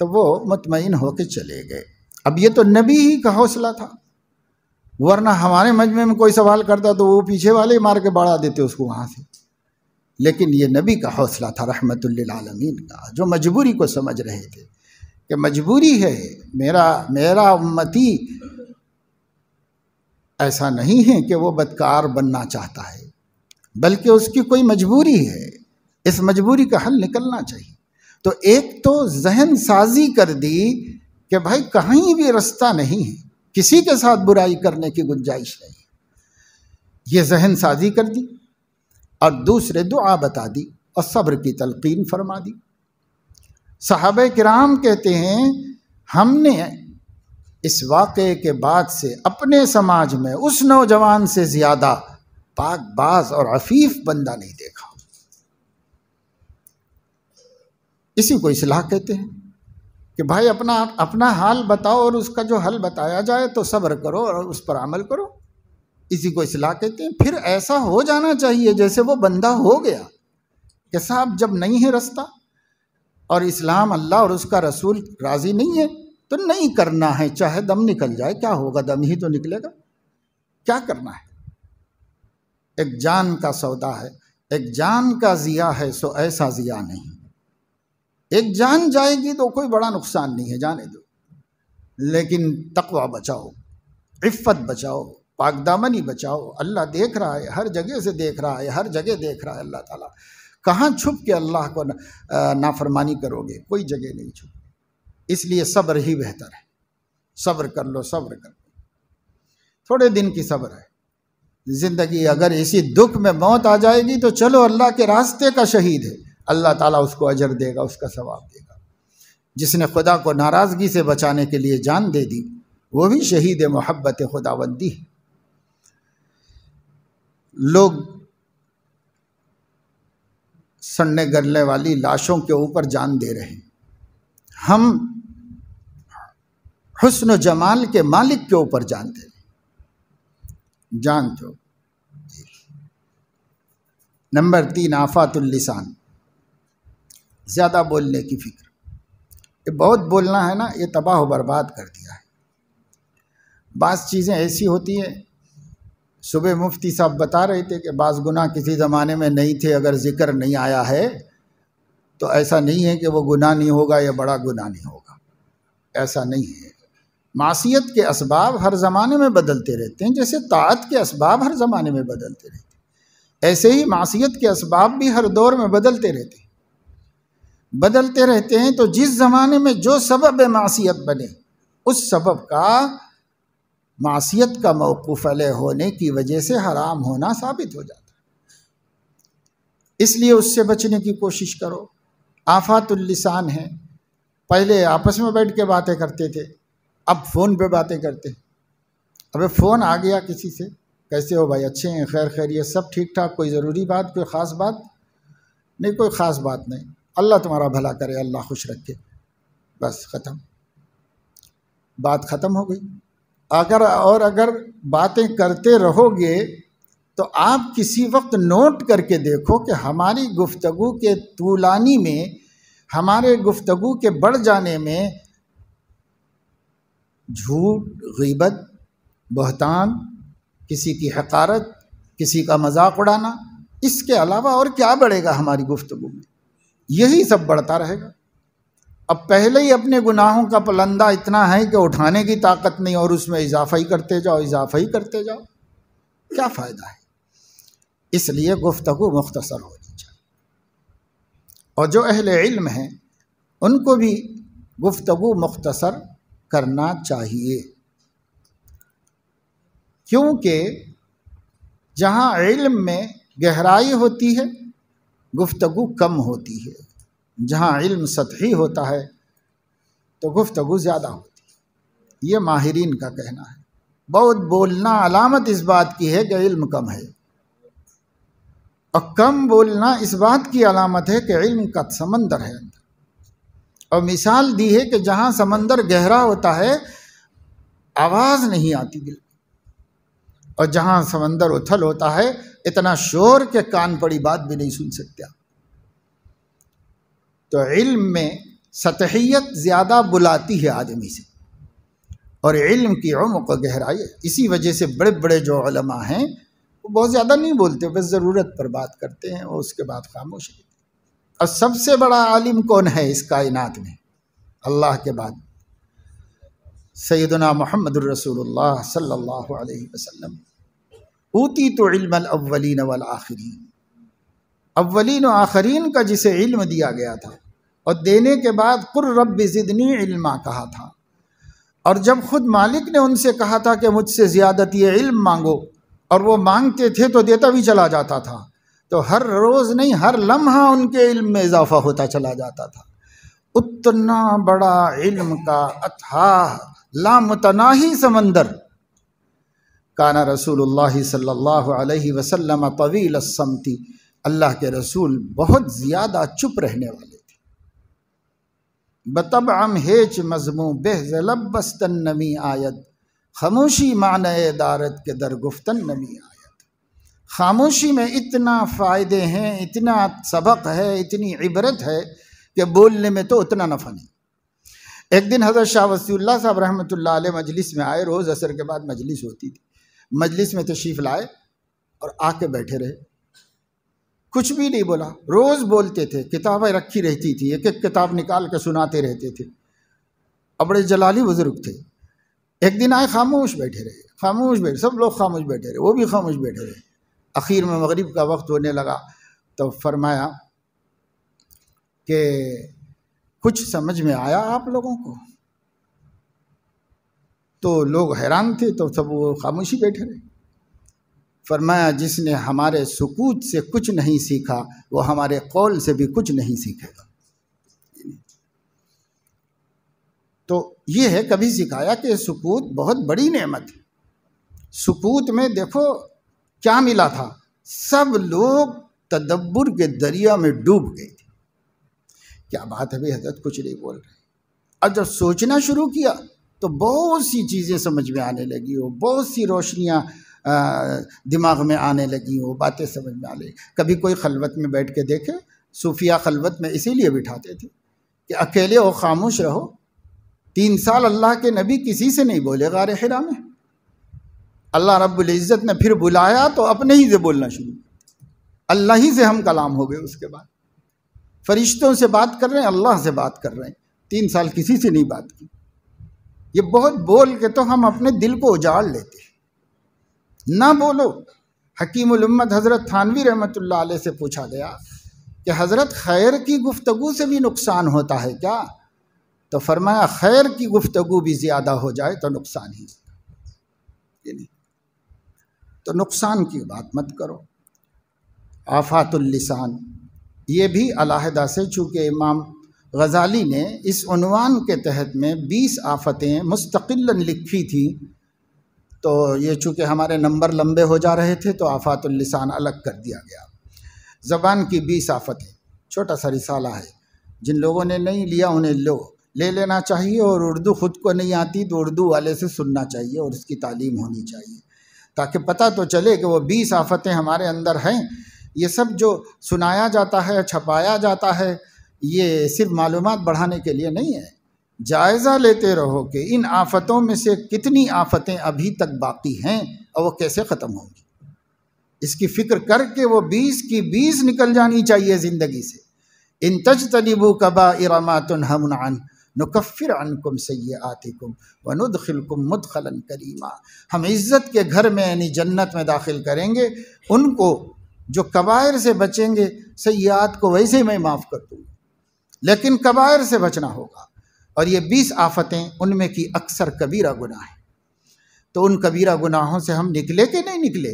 तो वो मतमिन होके चले गए अब ये तो नबी ही का हौसला था वरना हमारे मजमे में कोई सवाल करता तो वो पीछे वाले मार के बाढ़ा देते उसको वहाँ से लेकिन ये नबी का हौसला था रहमत आलमीन का जो मजबूरी को समझ रहे थे कि मजबूरी है मेरा मेरा उम्मती ऐसा नहीं है कि वो बदकार बनना चाहता है बल्कि उसकी कोई मजबूरी है इस मजबूरी का हल निकलना चाहिए तो एक तो जहन साजी कर दी कि भाई कहीं भी रास्ता नहीं है किसी के साथ बुराई करने की गुंजाइश नहीं ये जहन साजी कर दी और दूसरे दुआ बता दी और सब्र की तलकीन फरमा दी साहब कराम कहते हैं हमने इस वाक़े के बाद से अपने समाज में उस नौजवान से ज़्यादा पाकबाज और अफीफ बंदा नहीं देखा इसी को इसलाह कहते हैं कि भाई अपना अपना हाल बताओ और उसका जो हल बताया जाए तो सब्र करो और उस पर अमल करो इसी को इसलाह कहते हैं फिर ऐसा हो जाना चाहिए जैसे वो बंदा हो गया कि साहब जब नहीं है रास्ता और इस्लाम अल्लाह और उसका रसूल राज़ी नहीं है तो नहीं करना है चाहे दम निकल जाए क्या होगा दम ही तो निकलेगा क्या करना है एक जान का सौदा है एक जान का जिया है सो ऐसा जिया नहीं एक जान जाएगी तो कोई बड़ा नुकसान नहीं है जाने दो लेकिन तकवा बचाओ इफ़्फ़त बचाओ पागदामनी बचाओ अल्लाह देख रहा है हर जगह से देख रहा है हर जगह देख रहा है अल्लाह ताला कहाँ छुप के अल्लाह को नाफरमानी करोगे कोई जगह नहीं छुप इसलिए सब्र ही बेहतर है सब्र कर लो सब्र कर लो थोड़े दिन की सब्र है ज़िंदगी अगर इसी दुख में मौत आ जाएगी तो चलो अल्लाह के रास्ते का शहीद है अल्लाह ताला उसको अजर देगा उसका सवाब देगा जिसने खुदा को नाराज़गी से बचाने के लिए जान दे दी वो भी शहीद मोहब्बत खुदाबंदी है लोग सड़ने गलने वाली लाशों के ऊपर जान दे रहे हैं हम हसन जमाल के मालिक के ऊपर जान दे रहे जान दो नंबर तीन आफातुल्लिसान ज़्यादा बोलने की फिक्र ये बहुत बोलना है ना ये तबाह बर्बाद कर दिया है बास चीज़ें ऐसी होती हैं सुबह मुफ्ती साहब बता रहे थे कि बास गुनाह किसी ज़माने में नहीं थे अगर ज़िक्र नहीं आया है तो ऐसा नहीं है कि वो गुना नहीं होगा या बड़ा गुनाह नहीं होगा ऐसा नहीं है मासीत के इसबाब हर ज़माने में बदलते रहते हैं जैसे तात के इसबाब हर ज़माने में बदलते रहते हैं ऐसे ही मासीत के इसबाब भी हर दौर में बदलते रहते हैं बदलते रहते हैं तो जिस ज़माने में जो सबब मासीत बने उस सबब का मासीत का मौकूफ़ होने की वजह से हराम होना साबित हो जाता है इसलिए उससे बचने की कोशिश करो आफातुल्लिसान है पहले आपस में बैठ के बातें करते थे अब फ़ोन पे बातें करते हैं अबे फ़ोन आ गया किसी से कैसे हो भाई अच्छे हैं खैर खैरियत सब ठीक ठाक कोई ज़रूरी बात कोई ख़ास बात नहीं कोई ख़ास बात नहीं अल्लाह तुम्हारा भला करे अल्लाह खुश रखे बस ख़त्म बात ख़त्म हो गई अगर और अगर बातें करते रहोगे तो आप किसी वक्त नोट करके देखो कि हमारी गुफ्तगु के तूलानी में हमारे गुफ्तगु के बढ़ जाने में झूठ गीबत बहतान किसी की हकारत किसी का मजाक उड़ाना इसके अलावा और क्या बढ़ेगा हमारी गुफ्तगु में यही सब बढ़ता रहेगा अब पहले ही अपने गुनाहों का पलंदा इतना है कि उठाने की ताकत नहीं और उसमें इजाफा ही करते जाओ इजाफा ही करते जाओ क्या फ़ायदा है इसलिए गुफ्तु मुख्तसर होनी चाहिए और जो अहल इल्म हैं उनको भी गुफ्तु मुख्तसर करना चाहिए क्योंकि जहाँ इल्म में गहराई होती है गुफ्तगु कम होती है जहाँ इल्म सतही होता है तो गुफ्तगु ज़्यादा होती है ये माहरीन का कहना है बहुत बोलना अलामत इस बात की है कि इल्म कम है और कम बोलना इस बात की अलामत है कि इल्म का समंदर है अंदर और मिसाल दी है कि जहाँ समंदर गहरा होता है आवाज़ नहीं आती बिल्कुल और जहाँ समंदर उथल होता है इतना शोर के कान पड़ी बात भी नहीं सुन सकता तो इल्म में सतहियत ज़्यादा बुलाती है आदमी से और इल्म की उम को गहराई इसी वजह से बड़े बड़े जो उलमा हैं वो बहुत ज़्यादा नहीं बोलते बस ज़रूरत पर बात करते हैं और उसके बाद खामोश रहते और सबसे बड़ा आलिम कौन है इस कायनात में अल्लाह के बाद सैदना मोहम्मद रसूलुल्लाह सल्लल्लाहु अलैहि वसल्लम ऊती तो इल्म अव्वलिन वल आखिरीन अव्वलिन आखरीन का जिसे इल्म दिया गया था और देने के बाद कुर रब ज़िदनी इल्मा कहा था और जब खुद मालिक ने उनसे कहा था कि मुझसे ज़्यादत ये इल्म मांगो और वो मांगते थे तो देता भी चला जाता था तो हर रोज़ नहीं हर लम्हा उनके इल्म में इजाफा होता चला जाता था उतना बड़ा इल्म का अथाह लामतनाही समंदर काना रसूल सल्ला वसलम तवील समती अल्लाह के रसूल बहुत ज़्यादा चुप रहने वाले थे बतब अम हेच मजमू बेहजलबस्तन बस्तन नमी आयत खामोशी मान दारत के दरगुफ्तन नमी आयत खामोशी में इतना फ़ायदे हैं इतना सबक है इतनी इबरत है कि बोलने में तो उतना नफ़ा नहीं एक दिन हज़रत शाह वसी साहब रहमत मजलिस में आए रोज़ असर के बाद मजलिस होती थी मजलिस में तशरीफ़ लाए और आके बैठे रहे कुछ भी नहीं बोला रोज़ बोलते थे किताबें रखी रहती थी एक एक किताब निकाल के सुनाते रहते थे अबड़े जलाली बुज़ुर्ग थे एक दिन आए खामोश बैठे रहे खामोश बैठे सब लोग खामोश बैठे रहे वो भी खामोश बैठे रहे आखिर में मगरिब का वक्त होने लगा तो फरमाया कि कुछ समझ में आया आप लोगों को तो लोग हैरान थे तो सब वो खामोशी बैठे रहे फरमाया जिसने हमारे सुकूत से कुछ नहीं सीखा वो हमारे कौल से भी कुछ नहीं सीखेगा तो ये है कभी सिखाया कि सुकूत बहुत बड़ी नेमत है सुकूत में देखो क्या मिला था सब लोग तदब्बर के दरिया में डूब गए थे क्या बात है भाई हजरत कुछ नहीं बोल रहे अब जब सोचना शुरू किया तो बहुत सी चीज़ें समझ में आने लगी हो बहुत सी रोशनियाँ दिमाग में आने लगी हो बातें समझ में आने कभी कोई खलवत में बैठ के देखे सूफिया खलवत में इसीलिए बिठाते थे कि अकेले हो खामोश रहो तीन साल अल्लाह के नबी किसी से नहीं बोले गार हिरा में अल्लाह रब्बुल इज़्ज़त ने फिर बुलाया तो अपने ही से बोलना शुरू अल्लाह ही से हम कलाम हो गए उसके बाद फरिश्तों से बात कर रहे हैं अल्लाह से बात कर रहे हैं तीन साल किसी से नहीं बात की ये बहुत बोल के तो हम अपने दिल को उजाड़ लेते हैं ना बोलो हकीम उम्मत हज़रत थानवी रहमत से पूछा गया कि हज़रत खैर की गुफ्तगु से भी नुकसान होता है क्या तो फरमाया खैर की गुफ्तगु भी ज़्यादा हो जाए तो नुकसान ही नहीं तो नुकसान की बात मत करो आफातुल्लिसान ये भी अलहदा से चूँकि इमाम गज़ाली ने इस इसवान के तहत में बीस आफतें मुस्तकिल लिखी थी तो ये चूँकि हमारे नंबर लंबे हो जा रहे थे तो आफातुल्लिसान अलग कर दिया गया ज़बान की बीस आफतें छोटा सा रिसाला है जिन लोगों ने नहीं लिया उन्हें लो ले लेना चाहिए और उर्दू ख़ुद को नहीं आती तो उर्दू वाले से सुनना चाहिए और उसकी तालीम होनी चाहिए ताकि पता तो चले कि वो बीस आफतें हमारे अंदर हैं ये सब जो सुनाया जाता है छपाया जाता है ये सिर्फ मालूम बढ़ाने के लिए नहीं है जायज़ा लेते रहो कि इन आफतों में से कितनी आफतें अभी तक बाकी हैं और वो कैसे ख़त्म होंगी इसकी फ़िक्र करके वो बीस की बीस निकल जानी चाहिए ज़िंदगी से इन तज तलीबू कबा इरामातन हमनान नकफ़िर अनकुम सै आतिकुम मुद खलन करीमा हम इज़्ज़त के घर में यानी जन्नत में दाखिल करेंगे उनको जो कबायर से बचेंगे सयात को वैसे ही मैं माफ़ कर दूँगा लेकिन कबायर से बचना होगा और ये बीस आफतें उनमें की अक्सर कबीरा गुनाह हैं तो उन कबीरा गुनाहों से हम निकले कि नहीं निकले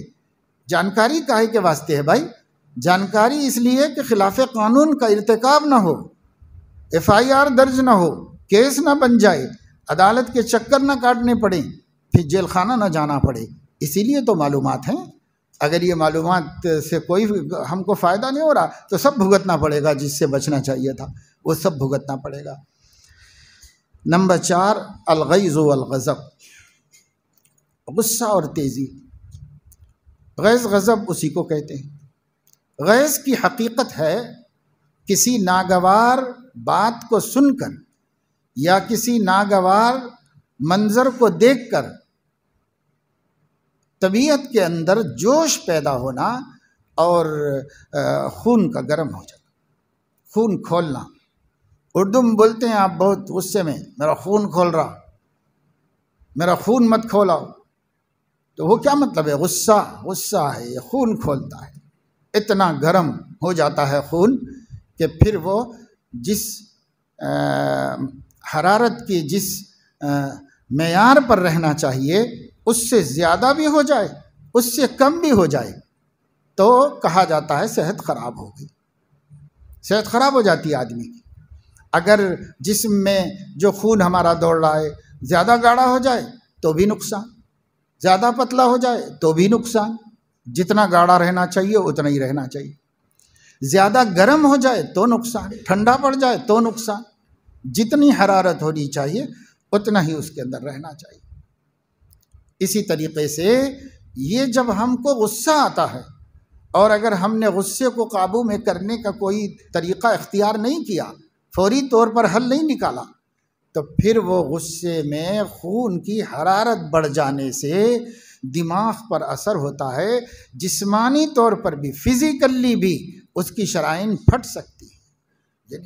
जानकारी काहे के वास्ते है भाई जानकारी इसलिए कि खिलाफ कानून का इरतकब ना हो एफ आई आर दर्ज ना हो केस ना बन जाए अदालत के चक्कर ना काटने पड़े फिर जेल खाना ना जाना पड़े इसीलिए तो मालूम हैं अगर ये मालूम से कोई हमको फ़ायदा नहीं हो रहा तो सब भुगतना पड़ेगा जिससे बचना चाहिए था वो सब भुगतना पड़ेगा नंबर चार अलगैज़ अलगज़ब गुस्सा और तेज़ी गैज़ गज़ब उसी को कहते हैं गैज़ की हकीकत है किसी नागवार बात को सुनकर या किसी नागवार मंज़र को देखकर तबीयत के अंदर जोश पैदा होना और खून का गर्म हो जाना खून खोलना उर्दू में बोलते हैं आप बहुत गुस्से में मेरा खून खोल रहा मेरा खून मत खोलाओ तो वो क्या मतलब है गुस्सा गुस्सा है ये खून खोलता है इतना गर्म हो जाता है खून कि फिर वो जिस आ, हरारत की जिस मैार पर रहना चाहिए उससे ज़्यादा भी हो जाए उससे कम भी हो जाए तो कहा जाता है सेहत ख़राब हो गई सेहत ख़राब हो जाती है आदमी की अगर जिसम में जो खून हमारा दौड़ रहा है ज़्यादा गाढ़ा हो जाए तो भी नुकसान ज़्यादा पतला हो जाए तो भी नुकसान जितना गाढ़ा रहना चाहिए उतना ही रहना चाहिए ज़्यादा गर्म हो जाए तो नुकसान ठंडा पड़ जाए तो नुकसान जितनी हरारत होनी चाहिए उतना ही उसके अंदर रहना चाहिए इसी तरीके से ये जब हमको गुस्सा आता है और अगर हमने गुस्से को काबू में करने का कोई तरीका इख्तियार नहीं किया फौरी तौर पर हल नहीं निकाला तो फिर वो गुस्से में खून की हरारत बढ़ जाने से दिमाग पर असर होता है जिस्मानी तौर पर भी फिज़िकली भी उसकी शराइन फट सकती है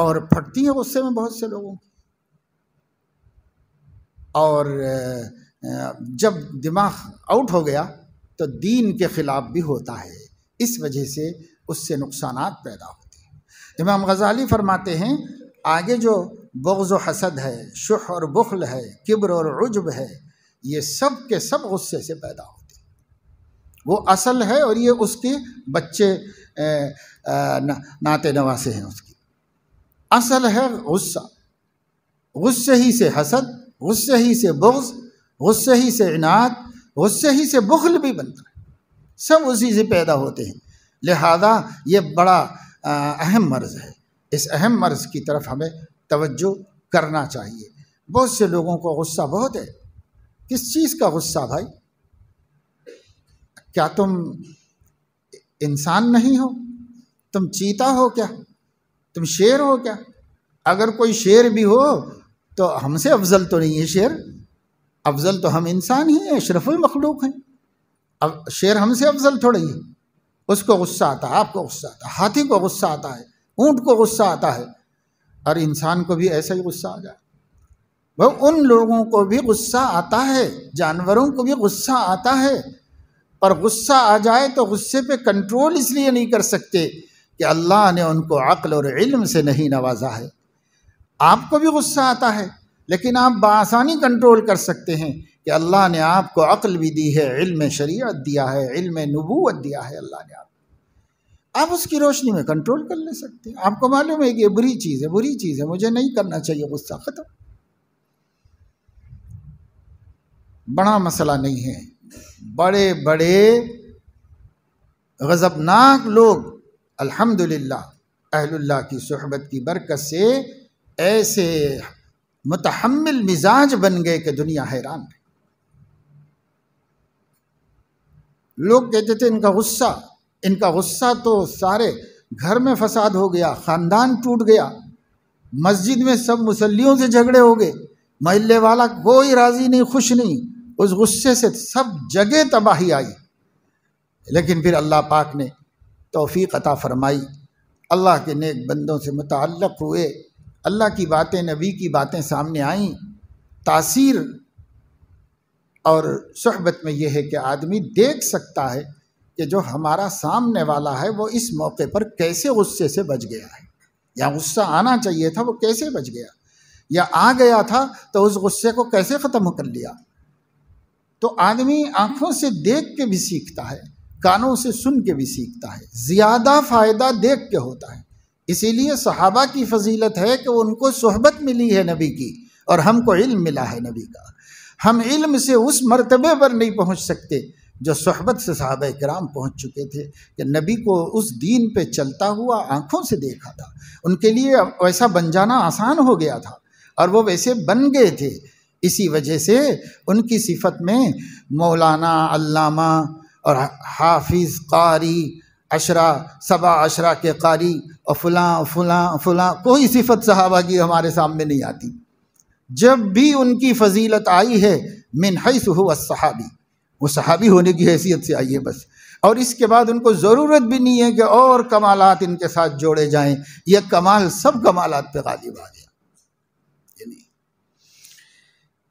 और फटती है गुस्से में बहुत से लोगों की और जब दिमाग आउट हो गया तो दीन के ख़िलाफ़ भी होता है इस वजह से उससे नुकसान पैदा होते हैं इमाम गजाली फरमाते हैं आगे जो बग्ज़ हसद है शुह और बुखल है किब्र और रुजब है ये सब के सब गुस्से से पैदा होते हैं वो असल है और ये उसके बच्चे नाते नवासे हैं उसकी असल है गुस्सा गुस्से ही से हसद गुस्से ही से बग़ गुस्से ही से इनात गुस्से ही से बुखल भी बनता है सब उसी से पैदा होते हैं लिहाजा ये बड़ा अहम मर्ज़ है इस अहम मर्ज़ की तरफ हमें तवज्जो करना चाहिए बहुत से लोगों को गुस्सा बहुत है किस चीज़ का गुस्सा भाई क्या तुम इंसान नहीं हो तुम चीता हो क्या तुम शेर हो क्या अगर कोई शेर भी हो तो हमसे अफजल तो नहीं है शेर अफजल तो हम इंसान ही हैं अशरफुल मखलूक हैं अब शेर हमसे अफजल थोड़ी है उसको गुस्सा आता है आपको गुस्सा आता है हाथी को गुस्सा आता है ऊँट को गुस्सा आता है और इंसान को भी ऐसा ही गुस्सा आ जाए वह उन लोगों को भी गुस्सा आता है जानवरों को भी गुस्सा आता है पर गुस्सा आ जाए तो गुस्से पे कंट्रोल इसलिए नहीं कर सकते कि अल्लाह ने उनको अक्ल और इल्म से नहीं नवाजा है आपको भी गुस्सा आता है लेकिन आप बसानी कंट्रोल कर सकते हैं कि अल्लाह ने आपको अक्ल भी दी है इल्म शरीयत दिया है इल्म नबूत दिया है अल्लाह ने आपको आप उसकी रोशनी में कंट्रोल कर ले सकते हैं आपको मालूम है कि ये बुरी चीज़ है बुरी चीज़ है मुझे नहीं करना चाहिए गुस्सा ख़त्म बड़ा मसला नहीं है बड़े बड़े गज़बनाक लोग अल्हम्दुलिल्लाह अहलुल्लाह की सहबत की बरकत से ऐसे मतहमल मिजाज बन गए कि दुनिया हैरान है लोग कहते थे इनका गुस्सा इनका गुस्सा तो सारे घर में फसाद हो गया ख़ानदान टूट गया मस्जिद में सब मुसलियों से झगड़े हो गए महल्ले वाला कोई राज़ी नहीं खुश नहीं उस गुस्से से सब जगह तबाही आई लेकिन फिर अल्लाह पाक ने तोफ़ी अता फरमाई अल्लाह के नेक बंदों से मुतल हुए अल्लाह की बातें नबी की बातें सामने आईं तासीर और शहबत में यह है कि आदमी देख सकता है कि जो हमारा सामने वाला है वो इस मौके पर कैसे गुस्से से बच गया है या गुस्सा आना चाहिए था वो कैसे बच गया या आ गया था तो उस गुस्से को कैसे ख़त्म कर लिया तो आदमी आँखों से देख के भी सीखता है कानों से सुन के भी सीखता है ज़्यादा फ़ायदा देख के होता है इसीलिए सहाबा की फजीलत है कि उनको सहबत मिली है नबी की और हमको इल्म मिला है नबी का हम इल्म से उस मरतबे पर नहीं पहुंच सकते जो सहबत से साहब कराम पहुंच चुके थे कि नबी को उस दीन पे चलता हुआ आँखों से देखा था उनके लिए वैसा बन जाना आसान हो गया था और वो वैसे बन गए थे इसी वजह से उनकी सिफत में मौलाना अल्लामा और हाफिज़ कारी अशरा सबा अशरा के कारी और फलां फलां फलां कोई सिफत सहाबा की हमारे सामने नहीं आती जब भी उनकी फजीलत आई है मिन हईसहु सहाबी वो सहाबी होने की हैसियत से आई है बस और इसके बाद उनको ज़रूरत भी नहीं है कि और कमालत इनके साथ जोड़े जाएं यह कमाल सब कमालत पे गालिब आ गया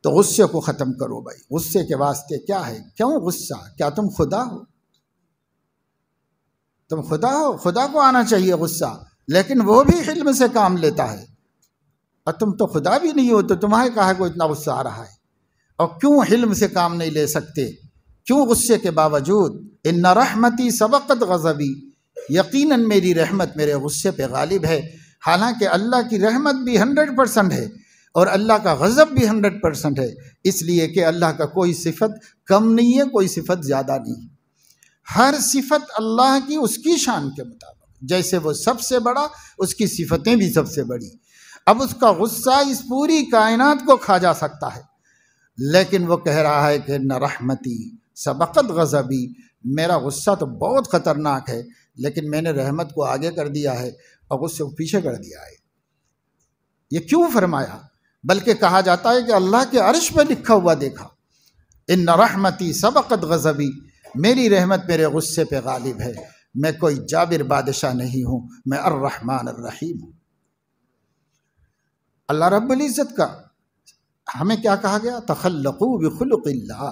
तो गुस्से को ख़त्म करो भाई गुस्से के वास्ते क्या है क्यों गुस्सा क्या तुम खुदा हो तुम खुदा हो खुदा को आना चाहिए गुस्सा लेकिन वो भी इल्म से काम लेता है और तुम तो खुदा भी नहीं हो तो तुम्हारे कहा को इतना गुस्सा आ रहा है और क्यों इल्म से काम नहीं ले सकते क्यों गुस्से के बावजूद इन रहमती सबकत गजबी यकीनन मेरी रहमत मेरे गुस्से पे गालिब है हालांकि अल्लाह की रहमत भी हंड्रेड परसेंट है और अल्लाह का गज़ब भी हंड्रेड परसेंट है इसलिए कि अल्लाह का कोई सिफत कम नहीं है कोई सिफत ज़्यादा नहीं है हर सिफत अल्लाह की उसकी शान के मुताबिक जैसे वो सबसे बड़ा उसकी सिफतें भी सबसे बड़ी अब उसका गुस्सा इस पूरी कायनात को खा जा सकता है लेकिन वो कह रहा है कि न रहमती सबकत गजबी मेरा गुस्सा तो बहुत ख़तरनाक है लेकिन मैंने रहमत को आगे कर दिया है और गुस्से को पीछे कर दिया है ये क्यों फरमाया बल्कि कहा जाता है कि अल्लाह के अरश पर लिखा हुआ देखा इन रहमती सबकत गजबी मेरी रहमत मेरे गुस्से पे गालिब है मैं कोई जाबिर बादशाह नहीं हूँ मैं अर्रहमान अर्रहीम हूँ अल्लाह रब्ज़त का हमें क्या कहा गया तखलकू बखलकल्ला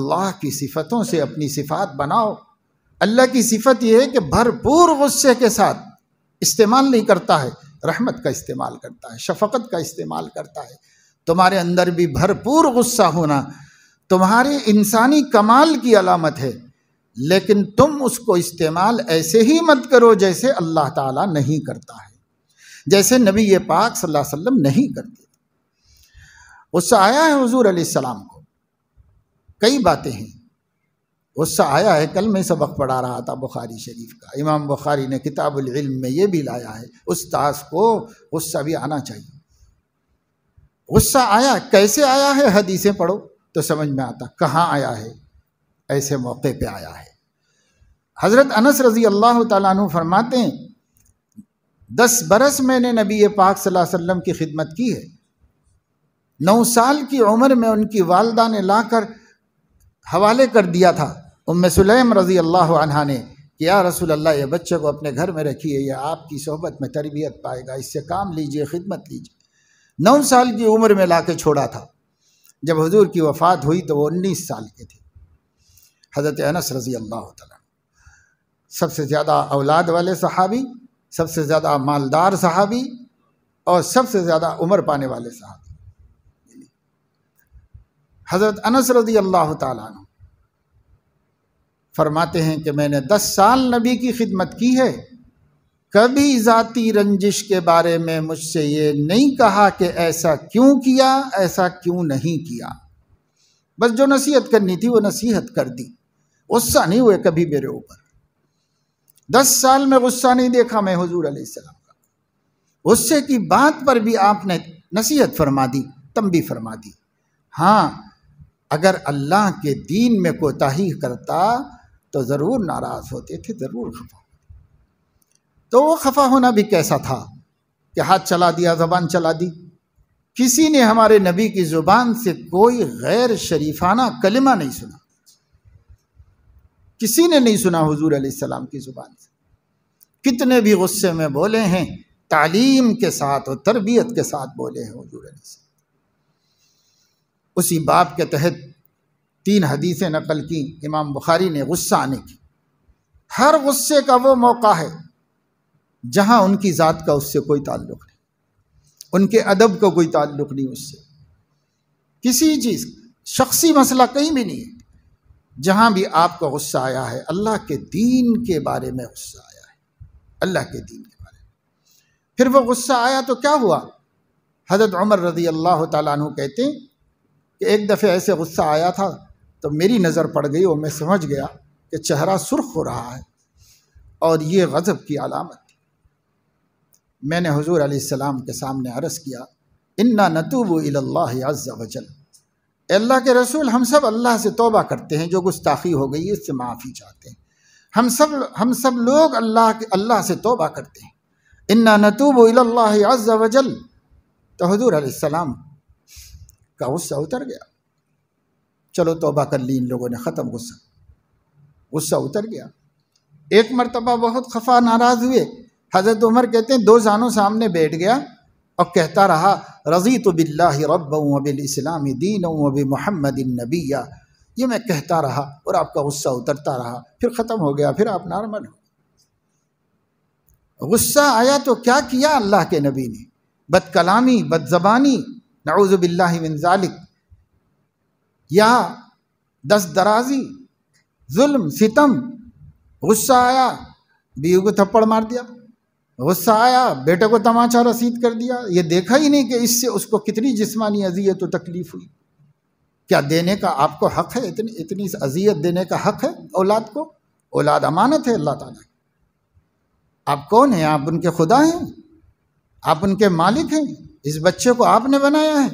अल्लाह की सिफतों से अपनी सिफात बनाओ अल्लाह की सिफत यह है कि भरपूर गुस्से के साथ इस्तेमाल नहीं करता है रहमत का इस्तेमाल करता है शफकत का इस्तेमाल करता है तुम्हारे अंदर भी भरपूर गुस्सा होना तुम्हारे इंसानी कमाल की अलामत है लेकिन तुम उसको इस्तेमाल ऐसे ही मत करो जैसे अल्लाह ताला नहीं करता है जैसे नबी ये पाक सल्लल्लाहु अलैहि वसल्लम नहीं करते उससे आया है हजूर सलाम को कई बातें हैं उससे आया है कल मैं सबक पढ़ा रहा था बुखारी शरीफ का इमाम बुखारी ने किताबुल इल्म में ये भी लाया है उस ताज को गुस्सा भी आना चाहिए गुस्सा आया कैसे आया है हदीसें पढ़ो तो समझ में आता कहाँ आया है ऐसे मौके पे आया है हज़रत अनस रज़ी अल्लाह तु फरमाते हैं दस बरस मैंने नबी पाक सल्लल्लाहु अलैहि वसल्लम की खिदमत की है नौ साल की उम्र में उनकी वालदा ने लाकर हवाले कर दिया था उम सुलेम रज़ी अल्लाह अनहा ने कि या रसूल अल्लाह ये बच्चे को अपने घर में रखिए या आपकी सोहबत में तरबियत पाएगा इससे काम लीजिए खिदमत लीजिए नौ साल की उम्र में ला के छोड़ा था जब हजूर की वफ़ात हुई तो वह उन्नीस साल के थे हज़रत अनस रज़ी अल्लाह तला सबसे ज़्यादा औलाद वाले सहाबी सबसे ज़्यादा मालदार सहाबी और सबसे ज़्यादा उम्र पाने वाले सहाबी हज़रत अनस रज़ी अल्लाह तरमाते फरमाते हैं कि मैंने दस साल नबी की खिदमत की है कभी जाति रंजिश के बारे में मुझसे ये नहीं कहा कि ऐसा क्यों किया ऐसा क्यों नहीं किया बस जो नसीहत करनी थी वो नसीहत कर दी गुस्सा नहीं हुए कभी मेरे ऊपर दस साल में गुस्सा नहीं देखा मैं हजूर सलाम का गुस्से की बात पर भी आपने नसीहत फरमा दी तम भी फरमा दी हाँ अगर अल्लाह के दीन में कोताही करता तो ज़रूर नाराज़ होते थे ज़रूर खफा तो वो खफा होना भी कैसा था कि हाथ चला दिया जबान चला दी किसी ने हमारे नबी की ज़ुबान से कोई गैर शरीफाना कलमा नहीं सुना किसी ने नहीं सुना हुजूर सलाम की ज़ुबान से कितने भी गुस्से में बोले हैं तालीम के साथ और तरबियत के साथ बोले हैं हजूर उसी बाप के तहत तीन हदीसें नकल की इमाम बुखारी ने गुस्सा आने की हर गुस्से का वो मौका है जहाँ उनकी ज़ात का उससे कोई ताल्लुक़ नहीं उनके अदब का कोई ताल्लुक़ नहीं उससे किसी चीज़ शख्सी मसला कहीं भी नहीं है जहाँ भी आपका गुस्सा आया है अल्लाह के दीन के बारे में गुस्सा आया है अल्लाह के दीन के बारे में फिर वह गुस्सा आया तो क्या हुआ हज़रत उमर रजी अल्लाह तु कहते हैं कि एक दफ़े ऐसे गुस्सा आया था तो मेरी नज़र पड़ गई और मैं समझ गया कि चेहरा सुर्ख हो रहा है और ये गज़ब की अलामत मैंने हजूर आसमाम के सामने अर्ज़ किया इन्ना नतूब अज़्ज़ा वजल अल्लाह के रसूल हम सब अल्लाह से तोबा करते हैं जो गुस्ताखी हो गई है उससे माफ़ी चाहते हैं हम सब हम सब लोग अल्लाह के अल्लाह से तोबा करते हैं इन्ना नतूब अज़्ज़ा वजल तो हजूर आसमाम का गुस्सा उतर गया चलो तोबा कर ली इन लोगों ने ख़त्म गुस्सा गुस्सा उतर गया एक मरतबा बहुत खफा नाराज़ हुए हज़रत उमर कहते हैं दो जानों सामने बैठ गया और कहता रहा रज़ी तो बिल्ला रब इस्लामी दीन वब मोहम्मद नबिया ये मैं कहता रहा और आपका गुस्सा उतरता रहा फिर ख़त्म हो गया फिर आप नॉर्मल हो गुस्सा आया तो क्या किया अल्लाह के नबी ने बदकलामी बदजबानी नवज़बिल्लाजालिक या दस दराजी जुल्म सितम गुस्सा आया बीवी को थप्पड़ मार दिया गुस्सा आया बेटे को तमाचा रसीद कर दिया ये देखा ही नहीं कि इससे उसको कितनी जिस्मानी अजियत तो तकलीफ हुई क्या देने का आपको हक है इतनी इतनी अजियत देने का हक है औलाद को औलाद अमानत है अल्लाह ताला आप कौन हैं आप उनके खुदा हैं आप उनके मालिक हैं इस बच्चे को आपने बनाया है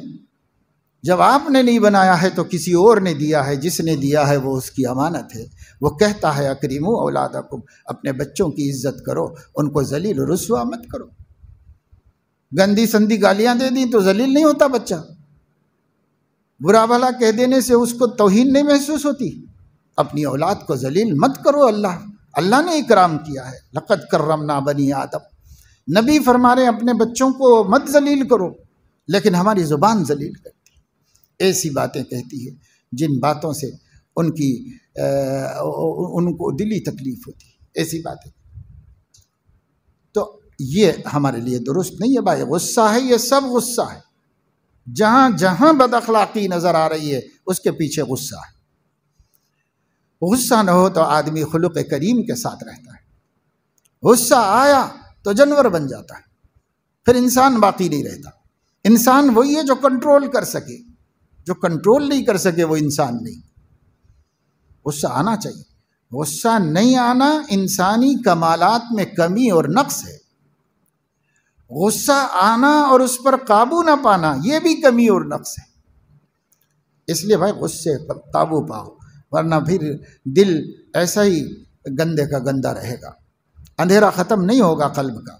जब आपने नहीं बनाया है तो किसी और ने दिया है जिसने दिया है वो उसकी अमानत है वो कहता है अकरीमो औलादकुम अपने बच्चों की इज्जत करो उनको जलील रसुआ मत करो गंदी संदी गालियाँ दे दी तो जलील नहीं होता बच्चा बुरा भला कह देने से उसको तोहन नहीं महसूस होती अपनी औलाद को जलील मत करो अल्लाह अल्लाह ने इकराम किया है लक़त ना बनी आदम नबी फरमा रहे अपने बच्चों को मत जलील करो लेकिन हमारी ज़ुबान जलील करें ऐसी बातें कहती है जिन बातों से उनकी आ, उनको दिली तकलीफ होती है ऐसी बातें तो ये हमारे लिए दुरुस्त नहीं है भाई गुस्सा है ये सब गुस्सा है जहाँ जहाँ बदखलाकी नज़र आ रही है उसके पीछे गुस्सा है गुस्सा न हो तो आदमी खलुक करीम के साथ रहता है गुस्सा आया तो जानवर बन जाता है फिर इंसान बाकी नहीं रहता इंसान वही है जो कंट्रोल कर सके जो कंट्रोल नहीं कर सके वो इंसान नहीं गुस्सा आना चाहिए गुस्सा नहीं आना इंसानी कमालात में कमी और नक्स है गुस्सा आना और उस पर काबू ना पाना ये भी कमी और नक्स है इसलिए भाई गुस्से पर काबू पाओ वरना फिर दिल ऐसा ही गंदे का गंदा रहेगा अंधेरा ख़त्म नहीं होगा कल्ब का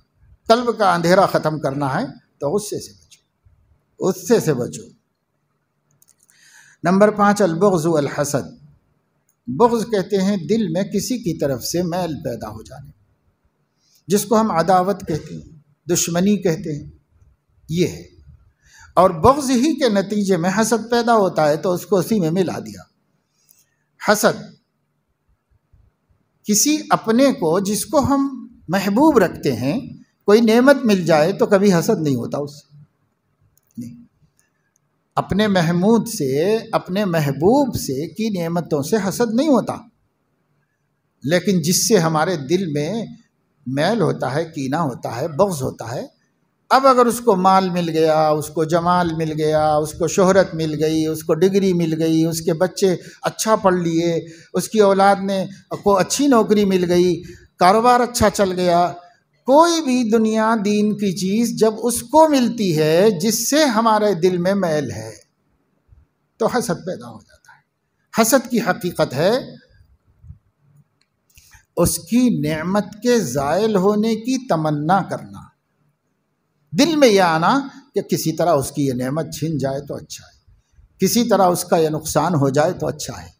कल्ब का अंधेरा ख़त्म करना है तो गुस्से से बचो गुस्से से बचो नंबर पाँच अलबग्ज़ अलहसद बग्ज़ कहते हैं दिल में किसी की तरफ से मैल पैदा हो जाने जिसको हम अदावत कहते हैं दुश्मनी कहते हैं ये है और बग्ज़ ही के नतीजे में हसद पैदा होता है तो उसको उसी में मिला दिया हसद किसी अपने को जिसको हम महबूब रखते हैं कोई नेमत मिल जाए तो कभी हसद नहीं होता उससे अपने महमूद से अपने महबूब से की नेमतों से हसद नहीं होता लेकिन जिससे हमारे दिल में मैल होता है कीना होता है बग्ज़ होता है अब अगर उसको माल मिल गया उसको जमाल मिल गया उसको शोहरत मिल गई उसको डिग्री मिल गई उसके बच्चे अच्छा पढ़ लिए उसकी औलाद ने को अच्छी नौकरी मिल गई कारोबार अच्छा चल गया कोई भी दुनिया दीन की चीज़ जब उसको मिलती है जिससे हमारे दिल में मैल है तो हसद पैदा हो जाता है हसद की हकीकत है उसकी नेमत के ज़ायल होने की तमन्ना करना दिल में यह आना कि किसी तरह उसकी ये नेमत छिन जाए तो अच्छा है किसी तरह उसका यह नुकसान हो जाए तो अच्छा है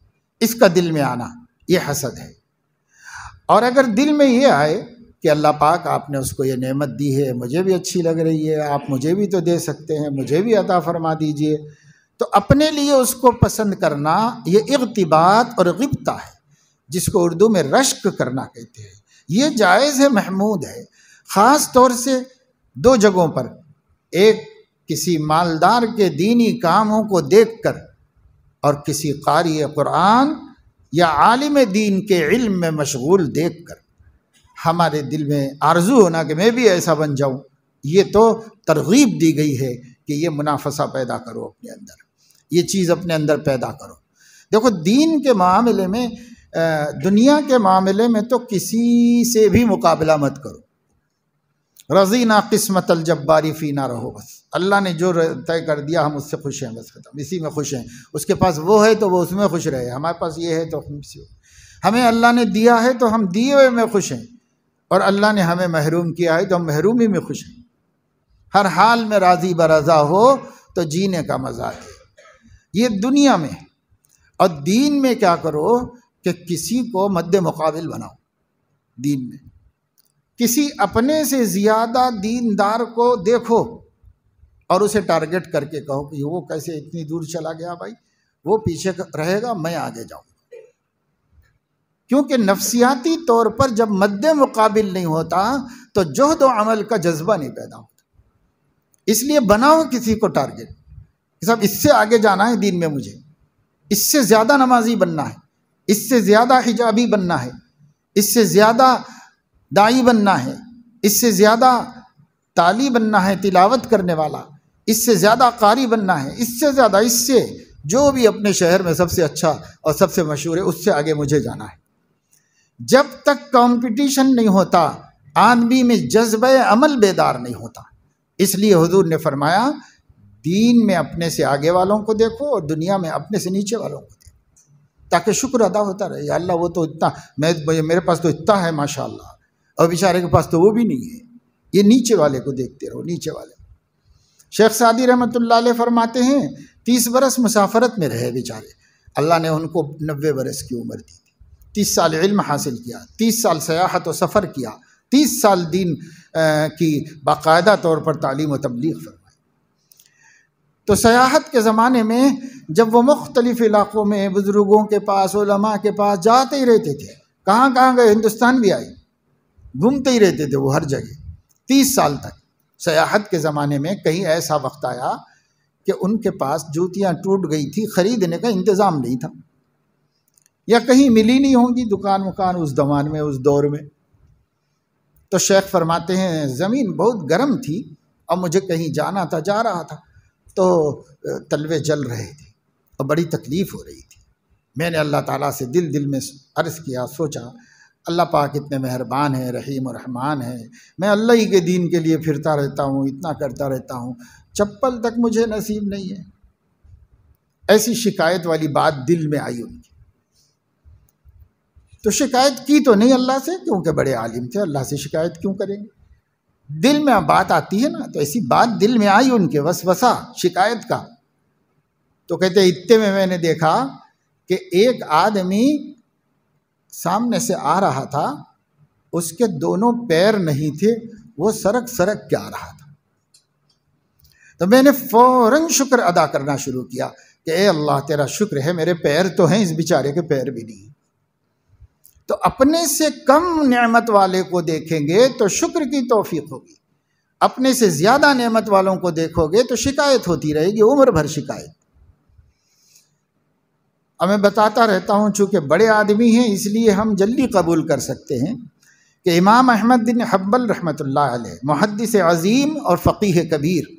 इसका दिल में आना यह हसद है और अगर दिल में ये आए कि अल्लाह पाक आपने उसको ये नेमत दी है मुझे भी अच्छी लग रही है आप मुझे भी तो दे सकते हैं मुझे भी अता फरमा दीजिए तो अपने लिए उसको पसंद करना ये इकतबात और गिबता है जिसको उर्दू में रश्क करना कहते हैं ये जायज़ है महमूद है ख़ास तौर से दो जगहों पर एक किसी मालदार के दीनी कामों को देख कर और किसी कारी क़ुरान या आलिम दीन के इल्म में मशगूल देख कर हमारे दिल में आरजू होना कि मैं भी ऐसा बन जाऊँ ये तो तरगीब दी गई है कि ये मुनाफसा पैदा करो अपने अंदर ये चीज़ अपने अंदर पैदा करो देखो दीन के मामले में दुनिया के मामले में तो किसी से भी मुकाबला मत करो रजी ना किस्मत अलजब्बारी फ़ी ना रहो बस अल्लाह ने जो तय कर दिया हम उससे खुश हैं बस ख़त्म इसी में खुश हैं उसके पास वो है तो वो उसमें खुश रहे हमारे पास ये है तो हम हमें अल्लाह ने दिया है तो हम दिए हुए में खुश हैं और अल्लाह ने हमें महरूम किया है तो हम महरूमी में खुश हैं हर हाल में राज़ी बरजा हो तो जीने का मज़ा है ये दुनिया में और दीन में क्या करो कि किसी को मद्द मुकाबिल बनाओ दीन में किसी अपने से ज़्यादा दीनदार को देखो और उसे टारगेट करके कहो कि वो कैसे इतनी दूर चला गया भाई वो पीछे रहेगा मैं आगे जाऊँ क्योंकि नफसियाती तौर पर जब मद मुकाबिल नहीं होता तो जहद अमल का जज्बा नहीं पैदा होता इसलिए बनाओ किसी को टारगेट साहब इससे आगे जाना है दिन में मुझे इससे ज़्यादा नमाजी बनना है इससे ज़्यादा हिजाबी बनना है इससे ज़्यादा दाई बनना है इससे ज़्यादा ताली बनना है तिलावत करने वाला इससे ज़्यादा कारी बनना है इससे ज़्यादा इससे जो भी अपने शहर में सबसे अच्छा और सबसे मशहूर है उससे आगे मुझे जाना है जब तक कंपटीशन नहीं होता आदमी में जज्ब अमल बेदार नहीं होता इसलिए हजूर ने फरमाया दीन में अपने से आगे वालों को देखो और दुनिया में अपने से नीचे वालों को देखो ताकि शुक्र अदा होता रहे अल्लाह वो तो इतना मैं मेरे पास तो इतना है माशाल्लाह और बेचारे के पास तो वो भी नहीं है ये नीचे वाले को देखते रहो नीचे वाले शेख सादी रहमत फरमाते हैं तीस बरस मुसाफरत में रहे बेचारे अल्लाह ने उनको नबे बरस की उम्र दी तीस साल इल्म हासिल किया तीस साल सयाहत व सफ़र किया तीस साल दीन की बाकायदा तौर पर तालीम व तबलीग फरमाई तो सयाहत के ज़माने में जब वो मुख्तलिफ़ इलाक़ों में बुज़ुर्गों के पास ओलमा के पास जाते ही रहते थे कहाँ कहाँ गए हिंदुस्तान भी आए घूमते ही रहते थे वो हर जगह तीस साल तक सयाहत के ज़माने में कहीं ऐसा वक्त आया कि उनके पास जूतियाँ टूट गई थी ख़रीदने का इंतज़ाम नहीं था या कहीं मिली नहीं होंगी दुकान वकान उस दमान में उस दौर में तो शेख फरमाते हैं ज़मीन बहुत गर्म थी और मुझे कहीं जाना था जा रहा था तो तलवे जल रहे थे और बड़ी तकलीफ़ हो रही थी मैंने अल्लाह ताला से दिल दिल में अर्ज़ किया सोचा अल्लाह पाक इतने मेहरबान है रहीम और रहमान है मैं अल्लाह ही के दीन के लिए फिरता रहता हूँ इतना करता रहता हूँ चप्पल तक मुझे नसीब नहीं है ऐसी शिकायत वाली बात दिल में आई उनकी तो शिकायत की तो नहीं अल्लाह से क्योंकि बड़े आलिम थे अल्लाह से शिकायत क्यों करेंगे दिल में बात आती है ना तो ऐसी बात दिल में आई उनके वसवसा शिकायत का तो कहते इतने में मैंने देखा कि एक आदमी सामने से आ रहा था उसके दोनों पैर नहीं थे वो सरक सरक के आ रहा था तो मैंने फौरन शुक्र अदा करना शुरू किया कि ए अल्लाह तेरा शुक्र है मेरे पैर तो हैं इस बेचारे के पैर भी नहीं तो अपने से कम नेमत वाले को देखेंगे तो शुक्र की तोफ़ी होगी अपने से ज़्यादा नेमत वालों को देखोगे तो शिकायत होती रहेगी उम्र भर शिकायत अब मैं बताता रहता हूँ चूँकि बड़े आदमी हैं इसलिए हम जल्दी कबूल कर सकते हैं कि इमाम अहमद बिन हब्बल रहमत मुहदस अज़ीम और फ़कीह कबीर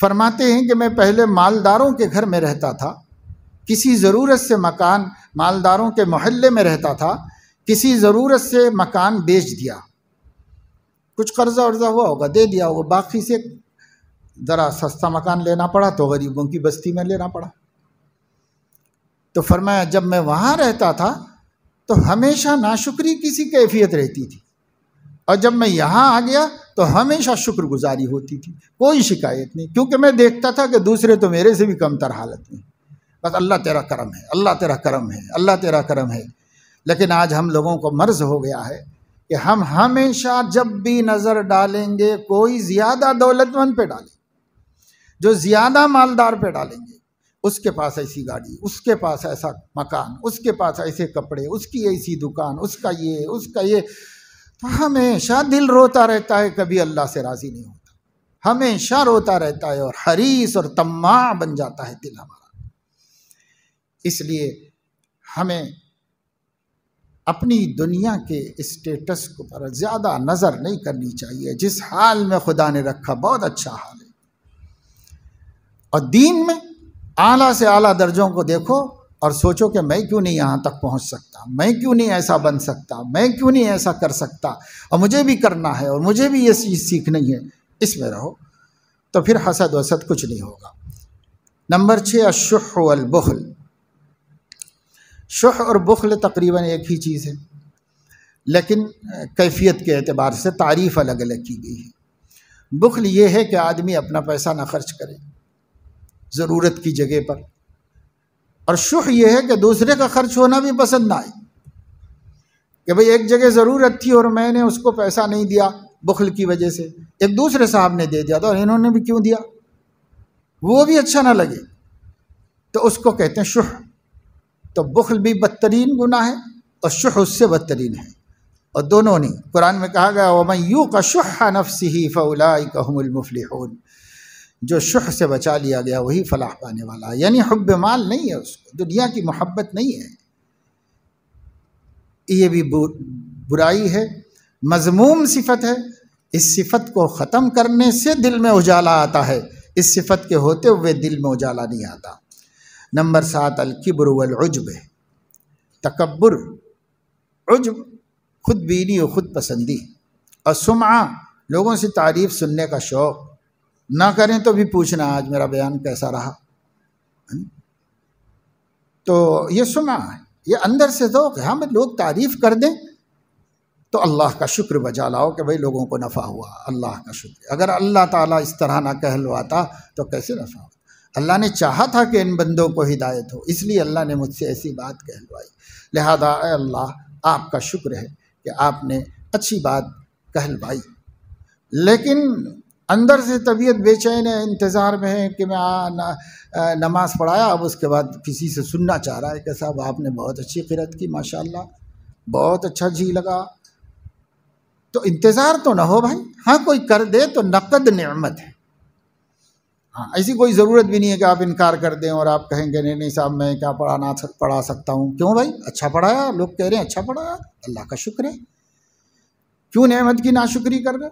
फरमाते हैं कि मैं पहले मालदारों के घर में रहता था किसी ज़रूरत से मकान मालदारों के मोहल्ले में रहता था किसी ज़रूरत से मकान बेच दिया कुछ कर्जा वर्जा हुआ होगा दे दिया होगा बाकी से ज़रा सस्ता मकान लेना पड़ा तो गरीबों की बस्ती में लेना पड़ा तो फरमाया जब मैं वहाँ रहता था तो हमेशा नाशुक्री किसी कैफियत रहती थी और जब मैं यहाँ आ गया तो हमेशा शुक्रगुजारी होती थी कोई शिकायत नहीं क्योंकि मैं देखता था कि दूसरे तो मेरे से भी कमतर हालत में बस अल्लाह तेरा करम है अल्लाह तेरा करम है अल्लाह तेरा करम है लेकिन आज हम लोगों को मर्ज हो गया है कि हम हमेशा जब भी नज़र डालेंगे कोई ज़्यादा दौलतमंद पे डालें जो ज़्यादा मालदार पे डालेंगे उसके पास ऐसी गाड़ी उसके पास ऐसा मकान उसके पास ऐसे कपड़े उसकी ऐसी दुकान उसका ये उसका ये तो हमेशा दिल रोता रहता है कभी अल्लाह से राज़ी नहीं होता हमेशा रोता रहता है और हरीस और तम्मा बन जाता है दिल हमारा इसलिए हमें अपनी दुनिया के स्टेटस को पर ज़्यादा नज़र नहीं करनी चाहिए जिस हाल में खुदा ने रखा बहुत अच्छा हाल है और दीन में आला से आला दर्जों को देखो और सोचो कि मैं क्यों नहीं यहाँ तक पहुँच सकता मैं क्यों नहीं ऐसा बन सकता मैं क्यों नहीं ऐसा कर सकता और मुझे भी करना है और मुझे भी ये चीज़ सीखनी है इसमें रहो तो फिर हसद वसद कुछ नहीं होगा नंबर छः अशुहल बहुल शुह और बुखल तकरीबन एक ही चीज़ है लेकिन कैफियत के अतबार से तारीफ़ अलग अलग की गई है बुखल ये है कि आदमी अपना पैसा ना खर्च करे ज़रूरत की जगह पर और शुह यह है कि दूसरे का खर्च होना भी पसंद ना आए कि भाई एक जगह ज़रूरत थी और मैंने उसको पैसा नहीं दिया बुखल की वजह से एक दूसरे साहब ने दे दिया था तो और इन्होंने भी क्यों दिया वो भी अच्छा ना लगे तो उसको कहते हैं शुह तो बुखल भी बदतरीन गुना है और शुह उससे बदतरीन है और दोनों ने कुरान में कहा गया वमन यू का शुह नफसी ही फ़लाइ कहमुलमफलिहून जो शुह से बचा लिया गया वही फलाह पाने वाला है यानी हब माल नहीं है उसको दुनिया की मोहब्बत नहीं है ये भी बुराई है मजमूम सिफत है इस सिफत को ख़त्म करने से दिल में उजाला आता है इस सिफत के होते हुए दिल में उजाला नहीं आता नंबर सात अलकिबर वलजब है तकबर उजब खुद बीनी और ख़ुद पसंदी और सुमा लोगों से तारीफ़ सुनने का शौक़ ना करें तो भी पूछना आज मेरा बयान कैसा रहा तो ये सुना ये अंदर से ज़ौक़ है भाई लोग तारीफ़ कर दें तो अल्लाह का शुक्र बजा लाओ कि भाई लोगों को नफ़ा हुआ अल्लाह का शुक्र अगर अल्लाह ताला इस तरह ना कहलवाता तो कैसे नफ़ा होता अल्लाह ने चाहा था कि इन बंदों को हिदायत हो इसलिए अल्लाह ने मुझसे ऐसी बात कहलवाई लिहाजा अल्लाह आपका शुक्र है कि आपने अच्छी बात कहलवाई लेकिन अंदर से तबीयत बेचैन है इंतज़ार में है कि मैं आ, न, नमाज़ पढ़ाया अब उसके बाद किसी से सुनना चाह रहा है कि साहब आपने बहुत अच्छी किरत की माशाल्लाह बहुत अच्छा जी लगा तो इंतज़ार तो ना हो भाई हाँ कोई कर दे तो नकद नेमत है हाँ ऐसी कोई ज़रूरत भी नहीं है कि आप इनकार कर दें और आप कहेंगे नहीं नहीं साहब मैं क्या पढ़ाना सक, पढ़ा सकता हूँ क्यों भाई अच्छा पढ़ाया लोग कह रहे हैं अच्छा पढ़ाया अल्लाह का शुक्र है क्यों नेमत की नाशुक्री कर रहे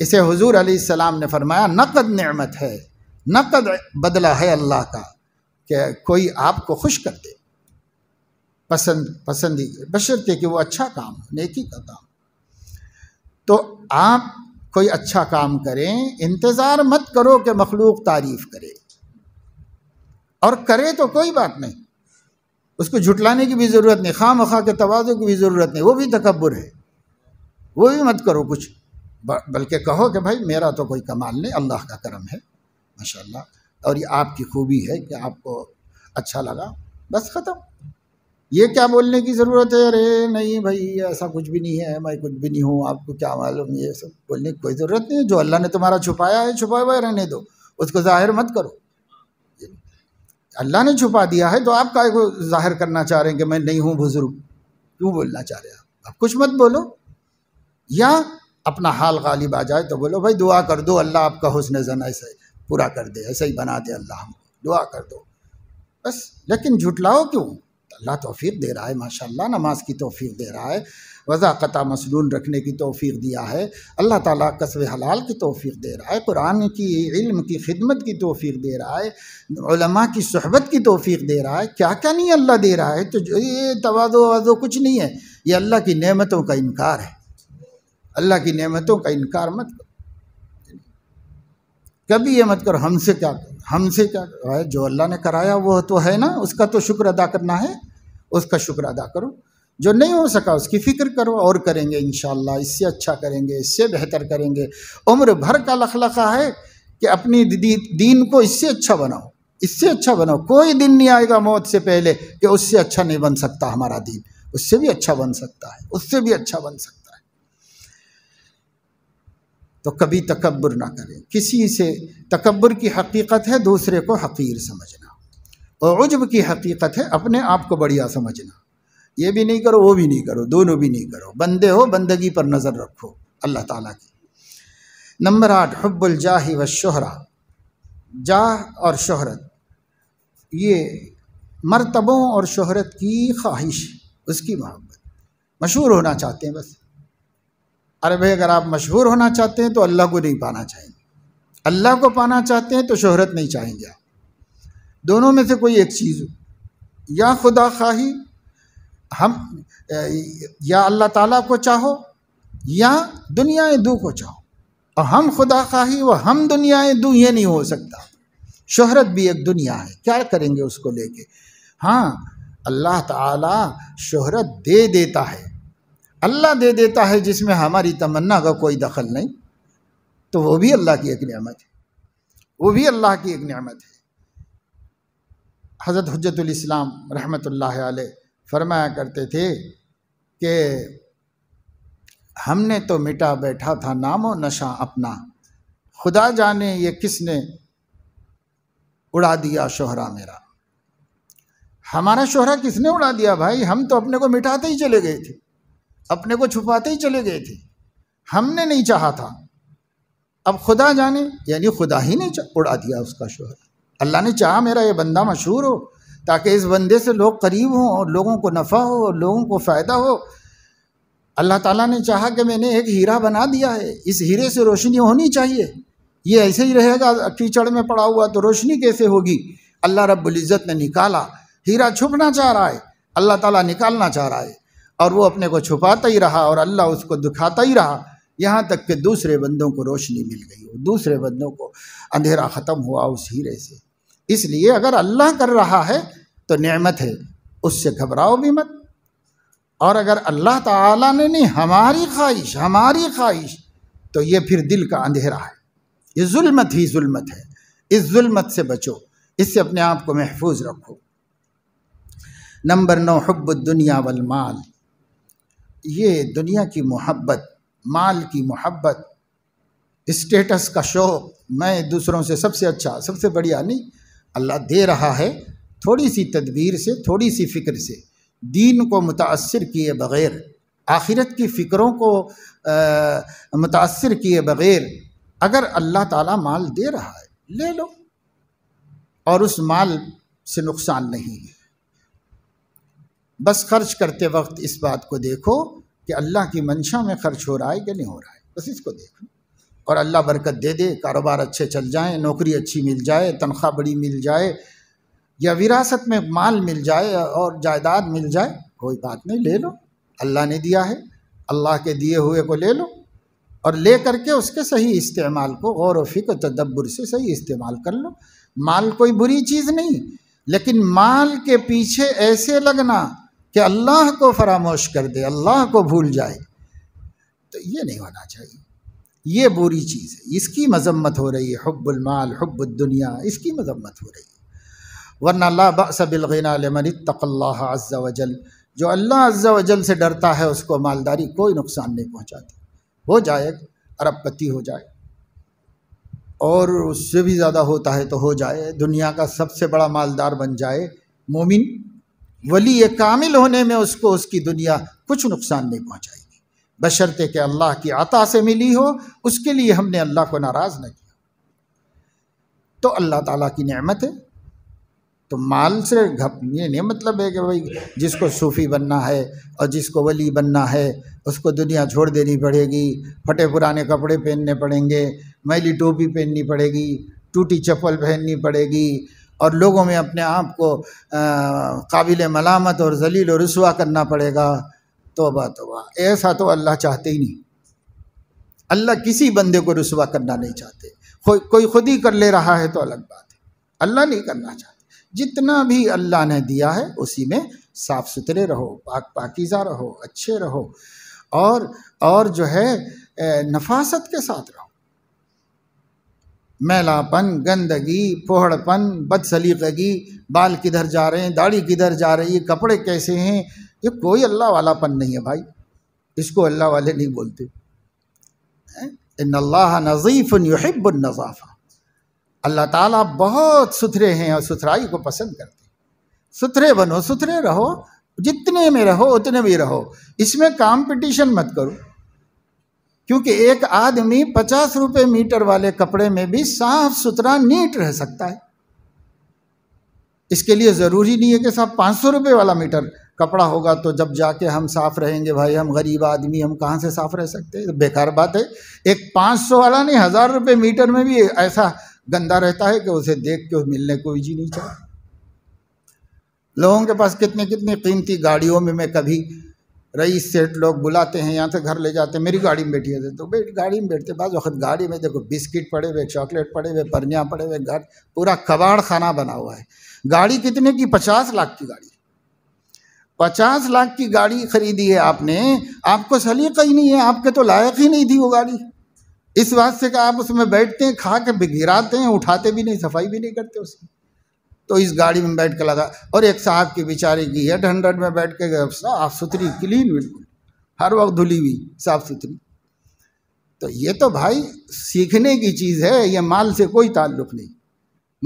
इसे हजूर सलाम ने फरमाया नकद नेमत है नकद बदला है अल्लाह का कि कोई आपको खुश कर दे पसंद पसंदी बशर्ते कि वो अच्छा काम है नेकी का काम तो आप कोई अच्छा काम करें इंतज़ार मत करो कि मखलूक तारीफ़ करे और करे तो कोई बात नहीं उसको झुटलाने की भी ज़रूरत नहीं खाम खा के तोज़ों की भी ज़रूरत नहीं वो भी तकबर है वो भी मत करो कुछ बल्कि कहो कि भाई मेरा तो कोई कमाल नहीं अल्लाह का करम है माशा और ये आपकी खूबी है कि आपको अच्छा लगा बस ख़त्म ये क्या बोलने की ज़रूरत है अरे नहीं भाई ऐसा कुछ भी नहीं है मैं कुछ भी नहीं हूँ आपको क्या मालूम ये सब बोलने की कोई ज़रूरत नहीं है जो अल्लाह ने तुम्हारा छुपाया है छुपाए हुआ रहने दो उसको जाहिर मत करो अल्लाह ने छुपा दिया है तो आप काय को जाहिर करना चाह रहे हैं कि मैं नहीं हूँ बुज़ुर्ग क्यों बोलना चाह रहे हैं आप कुछ मत बोलो या अपना हाल गालिब आ जाए तो बोलो भाई दुआ कर दो अल्लाह आपका हुसन जन ऐसे पूरा कर दे ऐसे ही बना दे अल्लाह हमको दुआ कर दो बस लेकिन झुटलाओ क्यों अल्लाह तोफ़ी दे रहा है माशा नमाज की तोफ़ी दे रहा है वज़ाक़ता मसलून रखने की तोफ़ी दिया है अल्लाह ताला कसब हलाल की तोफ़ी दे रहा है कुरान की इल्म की खिदमत की तोफ़ी दे रहा है की सहबत की तोफ़ी दे रहा है क्या क्या नहीं अल्लाह दे रहा है तो ये तोज़ो वज़ो कुछ नहीं है ये अल्लाह की नमतों का इनकार है अल्लाह की नमतों का इनकार मत कभी ये मत करो हमसे क्या हमसे क्या है जो अल्लाह ने कराया वो तो है ना उसका तो शुक्र अदा करना है उसका शुक्र अदा करो जो नहीं हो सका उसकी फ़िक्र करो और करेंगे इन इससे अच्छा करेंगे इससे बेहतर करेंगे उम्र भर का लखलखा है कि अपनी दीन को इससे अच्छा बनाओ इससे अच्छा बनाओ कोई दिन नहीं आएगा मौत से पहले कि उससे अच्छा नहीं बन सकता हमारा दीन उससे भी अच्छा बन सकता है उससे भी अच्छा बन सकता है तो कभी तकबर ना करें किसी से तकबर की हकीकत है दूसरे को हकीर समझना और उजब की हकीकत है अपने आप को बढ़िया समझना ये भी नहीं करो वो भी नहीं करो दोनों भी नहीं करो बंदे हो बंदगी पर नज़र रखो अल्लाह ताला की नंबर आठ हब्बुल जाहि व शहरा जाह और शहरत ये मरतबों और शहरत की ख्वाहिश उसकी मोहब्बत मशहूर होना चाहते हैं बस अरे भाई अगर आप मशहूर होना चाहते हैं तो अल्लाह को नहीं पाना चाहेंगे अल्लाह को पाना चाहते हैं तो शोहरत नहीं चाहेंगे आप दोनों में से कोई एक चीज़ हो या खुदा खाही हम या अल्लाह ताला को चाहो या दुनिया दू को चाहो और हम खुदा खाही व हम दुनिया दू ये नहीं हो सकता शोहरत भी एक दुनिया है क्या करेंगे उसको लेके हाँ अल्लाह ताला शोहरत दे देता है अल्लाह दे देता है जिसमें हमारी तमन्ना का कोई दखल नहीं तो वो भी अल्लाह की एक नियामत है वो भी अल्लाह की एक नियामत है हज़रत हजतलाम रहमत आल फरमाया करते थे कि हमने तो मिटा बैठा था नामो नशा अपना खुदा जाने ये किसने उड़ा दिया शोहरा मेरा हमारा शोहरा किसने उड़ा दिया भाई हम तो अपने को मिटाते ही चले गए थे अपने को छुपाते ही चले गए थे हमने नहीं चाहा था अब खुदा जाने यानी खुदा ही ने उड़ा दिया उसका शोहर अल्लाह ने चाहा मेरा ये बंदा मशहूर हो ताकि इस बंदे से लोग करीब हों और लोगों को नफ़ा हो और लोगों को फ़ायदा हो अल्लाह ताला ने चाहा कि मैंने एक हीरा बना दिया है इस हीरे से रोशनी होनी चाहिए ये ऐसे ही रहेगा कीचड़ में पड़ा हुआ तो रोशनी कैसे होगी अल्लाह रब्बुल इज़्ज़त ने निकाला हीरा छुपना चाह रहा है अल्लाह ताला निकालना चाह रहा है और वो अपने को छुपाता ही रहा और अल्लाह उसको दिखाता ही रहा यहाँ तक कि दूसरे बंदों को रोशनी मिल गई हो दूसरे बंदों को अंधेरा ख़त्म हुआ उस हीरे से इसलिए अगर अल्लाह कर रहा है तो नेमत है उससे घबराओ भी मत और अगर अल्लाह ताला ने नहीं हमारी ख्वाहिश हमारी ख्वाहिश तो ये फिर दिल का अंधेरा है ये जुल्मत ही जुल्मत है इस जुल्मत से बचो इससे अपने आप को महफूज रखो नंबर नौ हब्ब दुनिया वलमाल ये दुनिया की मोहब्बत माल की मोहब्बत स्टेटस का शौक मैं दूसरों से सबसे अच्छा सबसे बढ़िया नहीं अल्लाह दे रहा है थोड़ी सी तदबीर से थोड़ी सी फ़िक्र से दीन को मुतासर किए बग़ैर आखिरत की फ़िक्रों को मुतासर किए बग़ैर अगर अल्लाह ताला माल दे रहा है ले लो और उस माल से नुकसान नहीं है बस खर्च करते वक्त इस बात को देखो कि अल्लाह की मंशा में खर्च हो रहा है या नहीं हो रहा है बस इसको देखो और अल्लाह बरकत दे दे कारोबार अच्छे चल जाए नौकरी अच्छी मिल जाए तनख्वाह बड़ी मिल जाए या विरासत में माल मिल जाए और जायदाद मिल जाए कोई बात नहीं ले लो अल्लाह ने दिया है अल्लाह के दिए हुए को ले लो और ले करके उसके सही इस्तेमाल को गौर व फिक्र तदब्बर से सही इस्तेमाल कर लो माल कोई बुरी चीज़ नहीं लेकिन माल के पीछे ऐसे लगना कि अल्लाह को फरामोश कर दे अल्लाह को भूल जाए तो ये नहीं होना चाहिए ये बुरी चीज़ है इसकी मजम्मत हो रही है हब्बुलमाल दुनिया इसकी मजम्मत हो रही है वरना मन तकल्ला अज्जा वजल जो अल्लाह अज्जा वजल से डरता है उसको मालदारी कोई नुकसान नहीं पहुँचाती हो जाए अरबपति हो जाए और उससे भी ज़्यादा होता है तो हो जाए दुनिया का सबसे बड़ा मालदार बन जाए मोमिन वली कामिल होने में उसको उसकी दुनिया कुछ नुकसान नहीं पहुंचाएगी बशर्ते कि अल्लाह की आता से मिली हो उसके लिए हमने अल्लाह को नाराज़ न किया तो अल्लाह ताला की नेमत है तो माल से घप ये नहीं मतलब है कि भाई जिसको सूफ़ी बनना है और जिसको वली बनना है उसको दुनिया छोड़ देनी पड़ेगी फटे पुराने कपड़े पहनने पड़ेंगे मैली टोपी पहननी पड़ेगी टूटी चप्पल पहननी पड़ेगी और लोगों में अपने आप को काबिल मलामत और जलील और रसुआ करना पड़ेगा तोबा तोबा ऐसा तो अल्लाह चाहते ही नहीं अल्लाह किसी बंदे को रसुआ करना नहीं चाहते को, कोई खुद ही कर ले रहा है तो अलग बात है अल्लाह नहीं करना चाहते जितना भी अल्लाह ने दिया है उसी में साफ सुथरे रहो पाक पाकिज़ा रहो अच्छे रहो और और जो है नफासत के साथ रहो मैलापन गंदगी फोहड़पन बदसलीकगी बाल किधर जा रहे हैं दाढ़ी किधर जा रही है कपड़े कैसे हैं ये कोई अल्लाह वालापन नहीं है भाई इसको अल्लाह वाले नहीं बोलते इन अल्लाह नज़ीफ़ नज़ाफ़ा अल्लाह ताला बहुत सुथरे हैं और सुथराई को पसंद करते हैं सुथरे बनो सुथरे रहो जितने में रहो उतने भी रहो इसमें कॉम्पिटिशन मत करो क्योंकि एक आदमी पचास रुपये मीटर वाले कपड़े में भी साफ सुथरा नीट रह सकता है इसके लिए ज़रूरी नहीं है कि साहब पाँच सौ रुपये वाला मीटर कपड़ा होगा तो जब जाके हम साफ रहेंगे भाई हम गरीब आदमी हम कहाँ से साफ रह सकते हैं तो बेकार बात है एक पाँच सौ वाला नहीं हज़ार रुपये मीटर में भी ऐसा गंदा रहता है कि उसे देख के मिलने को जी नहीं चाहिए लोगों के पास कितने कितने कीमती गाड़ियों में मैं कभी रईस सेठ लोग बुलाते हैं यहाँ से घर ले जाते हैं मेरी गाड़ी में बैठी बैठिए तो बैठ गाड़ी में बैठते बाद वक्त गाड़ी में देखो बिस्किट पड़े हुए चॉकलेट पड़े हुए परनिया पड़े हुए घर पूरा कबाड़ खाना बना हुआ है गाड़ी कितने की पचास लाख की गाड़ी पचास लाख की गाड़ी खरीदी है आपने आपको सलीका ही नहीं है आपके तो लायक ही नहीं थी वो गाड़ी इस वास्ते का आप उसमें बैठते हैं खा के गिराते हैं उठाते भी नहीं सफाई भी नहीं करते उसमें तो इस गाड़ी में बैठ के लगा और एक साहब की बेचारी की है हंड्रेड में बैठ के गए साफ सुथरी क्लीन बिल्कुल हर वक्त धुली हुई साफ सुथरी तो ये तो भाई सीखने की चीज़ है ये माल से कोई ताल्लुक नहीं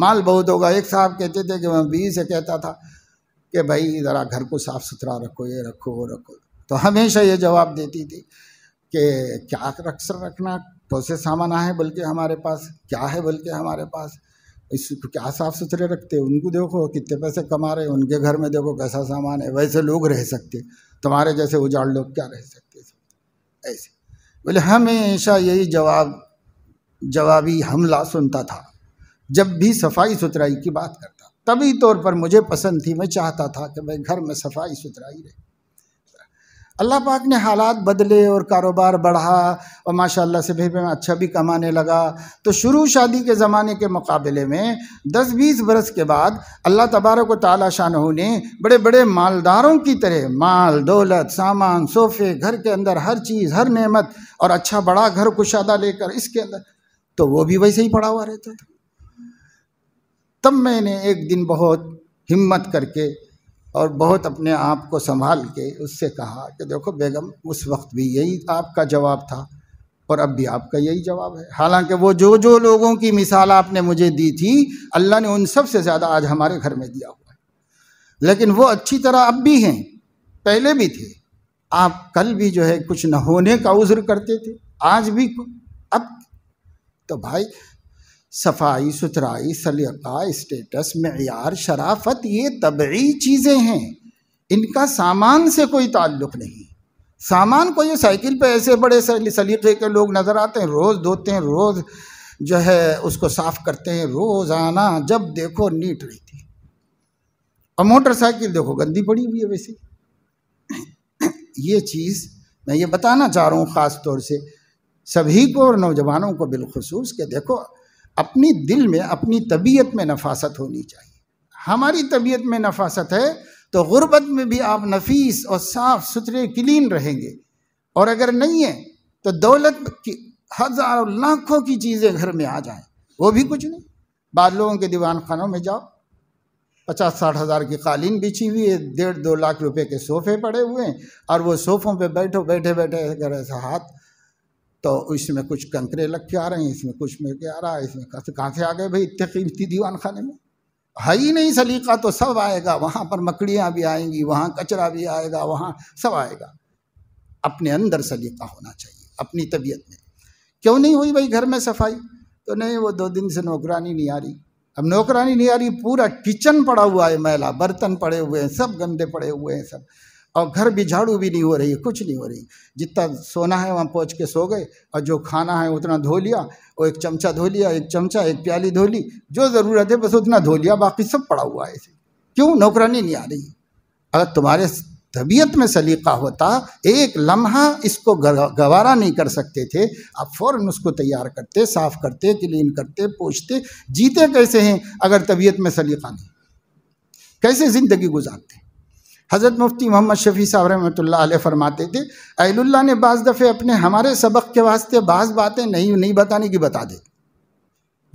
माल बहुत होगा एक साहब कहते थे कि मैं बीवी से कहता था कि भाई ज़रा घर को साफ़ सुथरा रखो ये रखो वो रखो तो हमेशा ये जवाब देती थी कि क्या रक्स रखना कौन से सामान आए बल्कि हमारे पास क्या है बल्कि हमारे पास इस क्या साफ सुथरे रखते उनको देखो कितने पैसे कमा रहे हैं उनके घर में देखो कैसा सामान है वैसे लोग रह सकते तुम्हारे जैसे उजाड़ लोग क्या रह सकते ऐसे बोले हमेशा यही जवाब जवाबी हमला सुनता था जब भी सफाई सुथराई की बात करता तभी तौर पर मुझे पसंद थी मैं चाहता था कि मैं घर में सफाई सुथराई रहे अल्लाह पाक ने हालात बदले और कारोबार बढ़ा और माशाल्लाह से भी मैं अच्छा भी कमाने लगा तो शुरू शादी के ज़माने के मुकाबले में 10-20 बरस के बाद अल्लाह तबारक ताली शाहू ने बड़े बड़े मालदारों की तरह माल दौलत सामान सोफ़े घर के अंदर हर चीज़ हर नेमत और अच्छा बड़ा घर कुशादा लेकर इसके अंदर तो वो भी वैसे ही पड़ा हुआ रहता था तब मैंने एक दिन बहुत हिम्मत करके और बहुत अपने आप को संभाल के उससे कहा कि देखो बेगम उस वक्त भी यही आपका जवाब था और अब भी आपका यही जवाब है हालांकि वो जो जो लोगों की मिसाल आपने मुझे दी थी अल्लाह ने उन सब से ज़्यादा आज हमारे घर में दिया हुआ है लेकिन वो अच्छी तरह अब भी हैं पहले भी थे आप कल भी जो है कुछ न होने का उज्र करते थे आज भी अब तो भाई सफाई सुथराई सलीका स्टेटस मैार शराफत ये तबी चीज़ें हैं इनका सामान से कोई ताल्लुक़ नहीं सामान को ये साइकिल पे ऐसे बड़े सलीके के लोग नज़र आते हैं रोज़ धोते हैं रोज़ जो है उसको साफ़ करते हैं रोज़ाना जब देखो नीट रहती है और मोटरसाइकिल देखो गंदी पड़ी हुई है वैसे ये चीज़ मैं ये बताना चाह रहा हूँ ख़ास तौर से सभी को और नौजवानों को बिलखसूस के देखो अपनी दिल में अपनी तबीयत में नफासत होनी चाहिए हमारी तबीयत में नफासत है तो ग़ुरबत में भी आप नफीस और साफ़ सुथरे क्लीन रहेंगे और अगर नहीं है तो दौलत की हज़ारों लाखों की चीज़ें घर में आ जाएं वो भी कुछ नहीं बाद लोगों के दीवान खानों में जाओ पचास साठ हज़ार की कालीन बिछी हुई है डेढ़ दो लाख रुपए के सोफ़े पड़े हुए हैं और वो सोफ़ों पे बैठो बैठे बैठे अगर ऐसा हाथ तो इसमें कुछ कंकरे लग के आ रहे हैं इसमें कुछ मिल के आ रहा है इसमें कहाँ से आ गए भाई इतने कीमती दीवान खाने में है ही नहीं सलीका तो सब आएगा वहाँ पर मकड़ियाँ भी आएंगी वहाँ कचरा भी आएगा वहाँ सब आएगा अपने अंदर सलीका होना चाहिए अपनी तबीयत में क्यों नहीं हुई भाई घर में सफाई तो नहीं वो दो दिन से नौकरानी नहीं आ रही अब नौकरानी नहीं आ रही पूरा किचन पड़ा हुआ है मैला बर्तन पड़े हुए हैं सब गंदे पड़े हुए हैं सब और घर भी झाड़ू भी नहीं हो रही कुछ नहीं हो रही जितना सोना है वहाँ पहुँच के सो गए और जो खाना है उतना धो लिया और एक चमचा धो लिया एक चमचा एक प्याली धो ली जो ज़रूरत है बस उतना धो लिया बाकी सब पड़ा हुआ है क्यों नौकरानी नहीं आ रही अगर तुम्हारे तबीयत में सलीका होता एक लम्हा इसको गवारा नहीं कर सकते थे आप फ़ौरन उसको तैयार करते साफ़ करते क्लीन करते पोछते जीते कैसे हैं अगर तबीयत में सलीका नहीं कैसे ज़िंदगी गुजारते हज़रत मुफ्ती मोहम्मद शफ़ी साहब रहमत फरमाते थे अहलुल्ला ने बाज़ दफ़े अपने हमारे सबक के वास्ते बाज़ बातें नहीं नहीं बताने की बता दे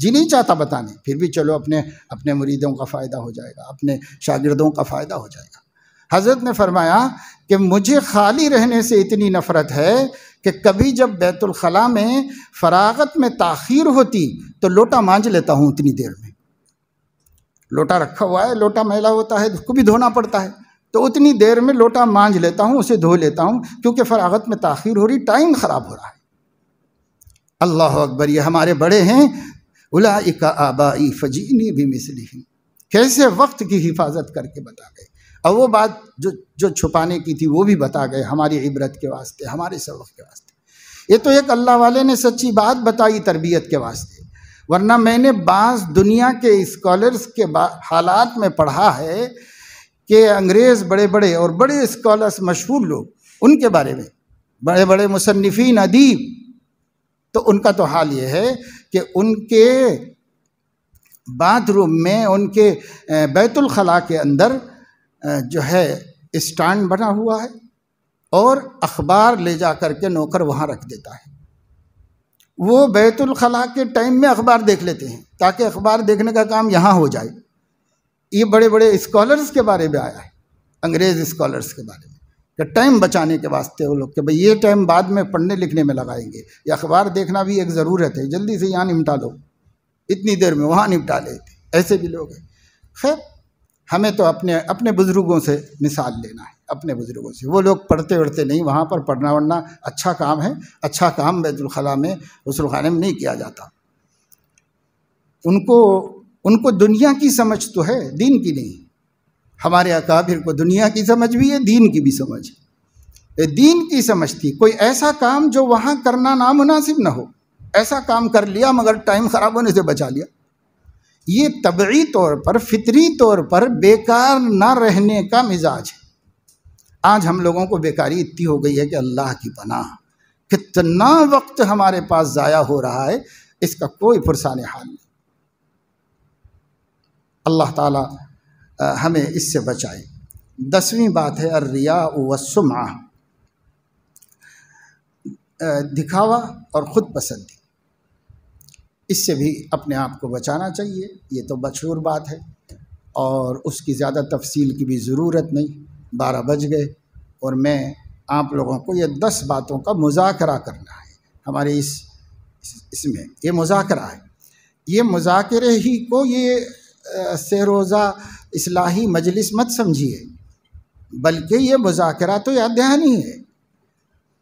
जी नहीं चाहता बताने फिर भी चलो अपने अपने मुरीदों का फ़ायदा हो जाएगा अपने शागिदों का फ़ायदा हो जाएगा हज़रत ने फरमाया कि मुझे खाली रहने से इतनी नफ़रत है कि कभी जब बैतुलखला में फरागत में तखीर होती तो लोटा मांझ लेता हूँ उतनी देर में लोटा रखा हुआ है लोटा मैला होता है तो उसको भी धोना पड़ता है तो उतनी देर में लोटा मांझ लेता हूँ उसे धो लेता हूँ क्योंकि फ़रागत में ताखिर हो रही टाइम ख़राब हो रहा है अल्लाह अकबर ये हमारे बड़े हैं उला इका आबाई फजीनी भी मिसली कैसे वक्त की हिफाजत करके बता गए और वो बात जो जो छुपाने की थी वो भी बता गए हमारी इबरत के वास्ते हमारे सबक के वास्ते ये तो एक अल्लाह वाले ने सच्ची बात बताई तरबियत के वास्ते वरना मैंने बास दुनिया के स्कॉलर्स के हालात में पढ़ा है कि अंग्रेज़ बड़े बड़े और बड़े स्कॉलर्स मशहूर लोग उनके बारे में बड़े बड़े मुसनफ़ी अदीब तो उनका तो हाल ये है कि उनके बाथरूम में उनके बैतुलखला के अंदर जो है स्टैंड बना हुआ है और अखबार ले जा कर के नौकर वहाँ रख देता है वो बैतुलखला के टाइम में अखबार देख लेते हैं ताकि अखबार देखने का काम यहाँ हो जाए ये बड़े बड़े स्कॉलर्स के बारे में आया है अंग्रेज स्कॉलर्स के बारे में कि टाइम बचाने के वास्ते वो लोग कि भाई ये टाइम बाद में पढ़ने लिखने में लगाएंगे ये अखबार देखना भी एक ज़रूरत है जल्दी से यहाँ निपटा दो इतनी देर में वहाँ निपटा लेते ऐसे भी लोग हैं खैर हमें तो अपने अपने बुज़ुर्गों से मिसाल लेना है अपने बुज़ुर्गों से वो लोग पढ़ते उड़ते नहीं वहाँ पर पढ़ना वढ़ना अच्छा काम है अच्छा काम बैतुलखला में रसुलखाने में नहीं किया जाता उनको उनको दुनिया की समझ तो है दीन की नहीं हमारे अकाबिर को दुनिया की समझ भी है दीन की भी समझ है दीन की समझ थी कोई ऐसा काम जो वहाँ करना नामुनासिब ना हो ऐसा काम कर लिया मगर टाइम ख़राब होने से बचा लिया ये तबी तौर पर फितरी तौर पर बेकार ना रहने का मिजाज है आज हम लोगों को बेकारी इतनी हो गई है कि अल्लाह की पनाह कितना वक्त हमारे पास ज़ाया हो रहा है इसका कोई फुरसान हाल नहीं अल्लाह ताला हमें इससे बचाए दसवीं बात है अर्रिया वसुमा दिखावा और ख़ुद पसंदी इससे भी अपने आप को बचाना चाहिए ये तो मशहूर बात है और उसकी ज़्यादा तफसील की भी ज़रूरत नहीं बारह बज गए और मैं आप लोगों को ये दस बातों का मुजाकरा करना है हमारे इस इसमें ये मुजाकरा है ये मुजाकरे ही को ये से रोज़ा इसलाही मजलिस मत समझिए बल्कि ये मुजाकरात तो ध्यान ही है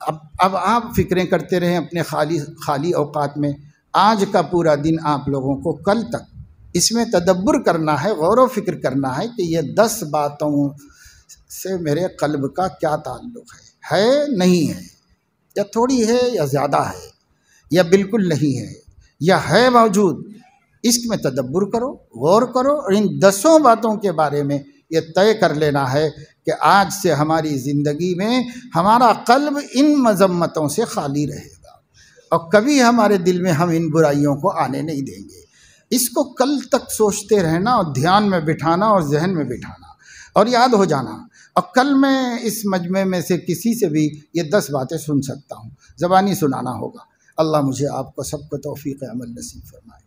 अब अब आप फिक्रें करते रहें अपने खाली खाली अवकात में आज का पूरा दिन आप लोगों को कल तक इसमें तदब्बर करना है गौर फिक्र करना है कि ये दस बातों से मेरे कल्ब का क्या ताल्लुक़ है है नहीं है या थोड़ी है या ज़्यादा है या बिल्कुल नहीं है या है मौजूद में तदब्बर करो गौर करो और इन दसों बातों के बारे में ये तय कर लेना है कि आज से हमारी ज़िंदगी में हमारा कल्ब इन मजम्मतों से खाली रहेगा और कभी हमारे दिल में हम इन बुराइयों को आने नहीं देंगे इसको कल तक सोचते रहना और ध्यान में बिठाना और जहन में बिठाना और याद हो जाना और कल मैं इस मजमे में से किसी से भी ये दस बातें सुन सकता हूँ ज़बानी सुनाना होगा अल्लाह मुझे आपको सबको तोफ़ी अमल नसीब फरमाए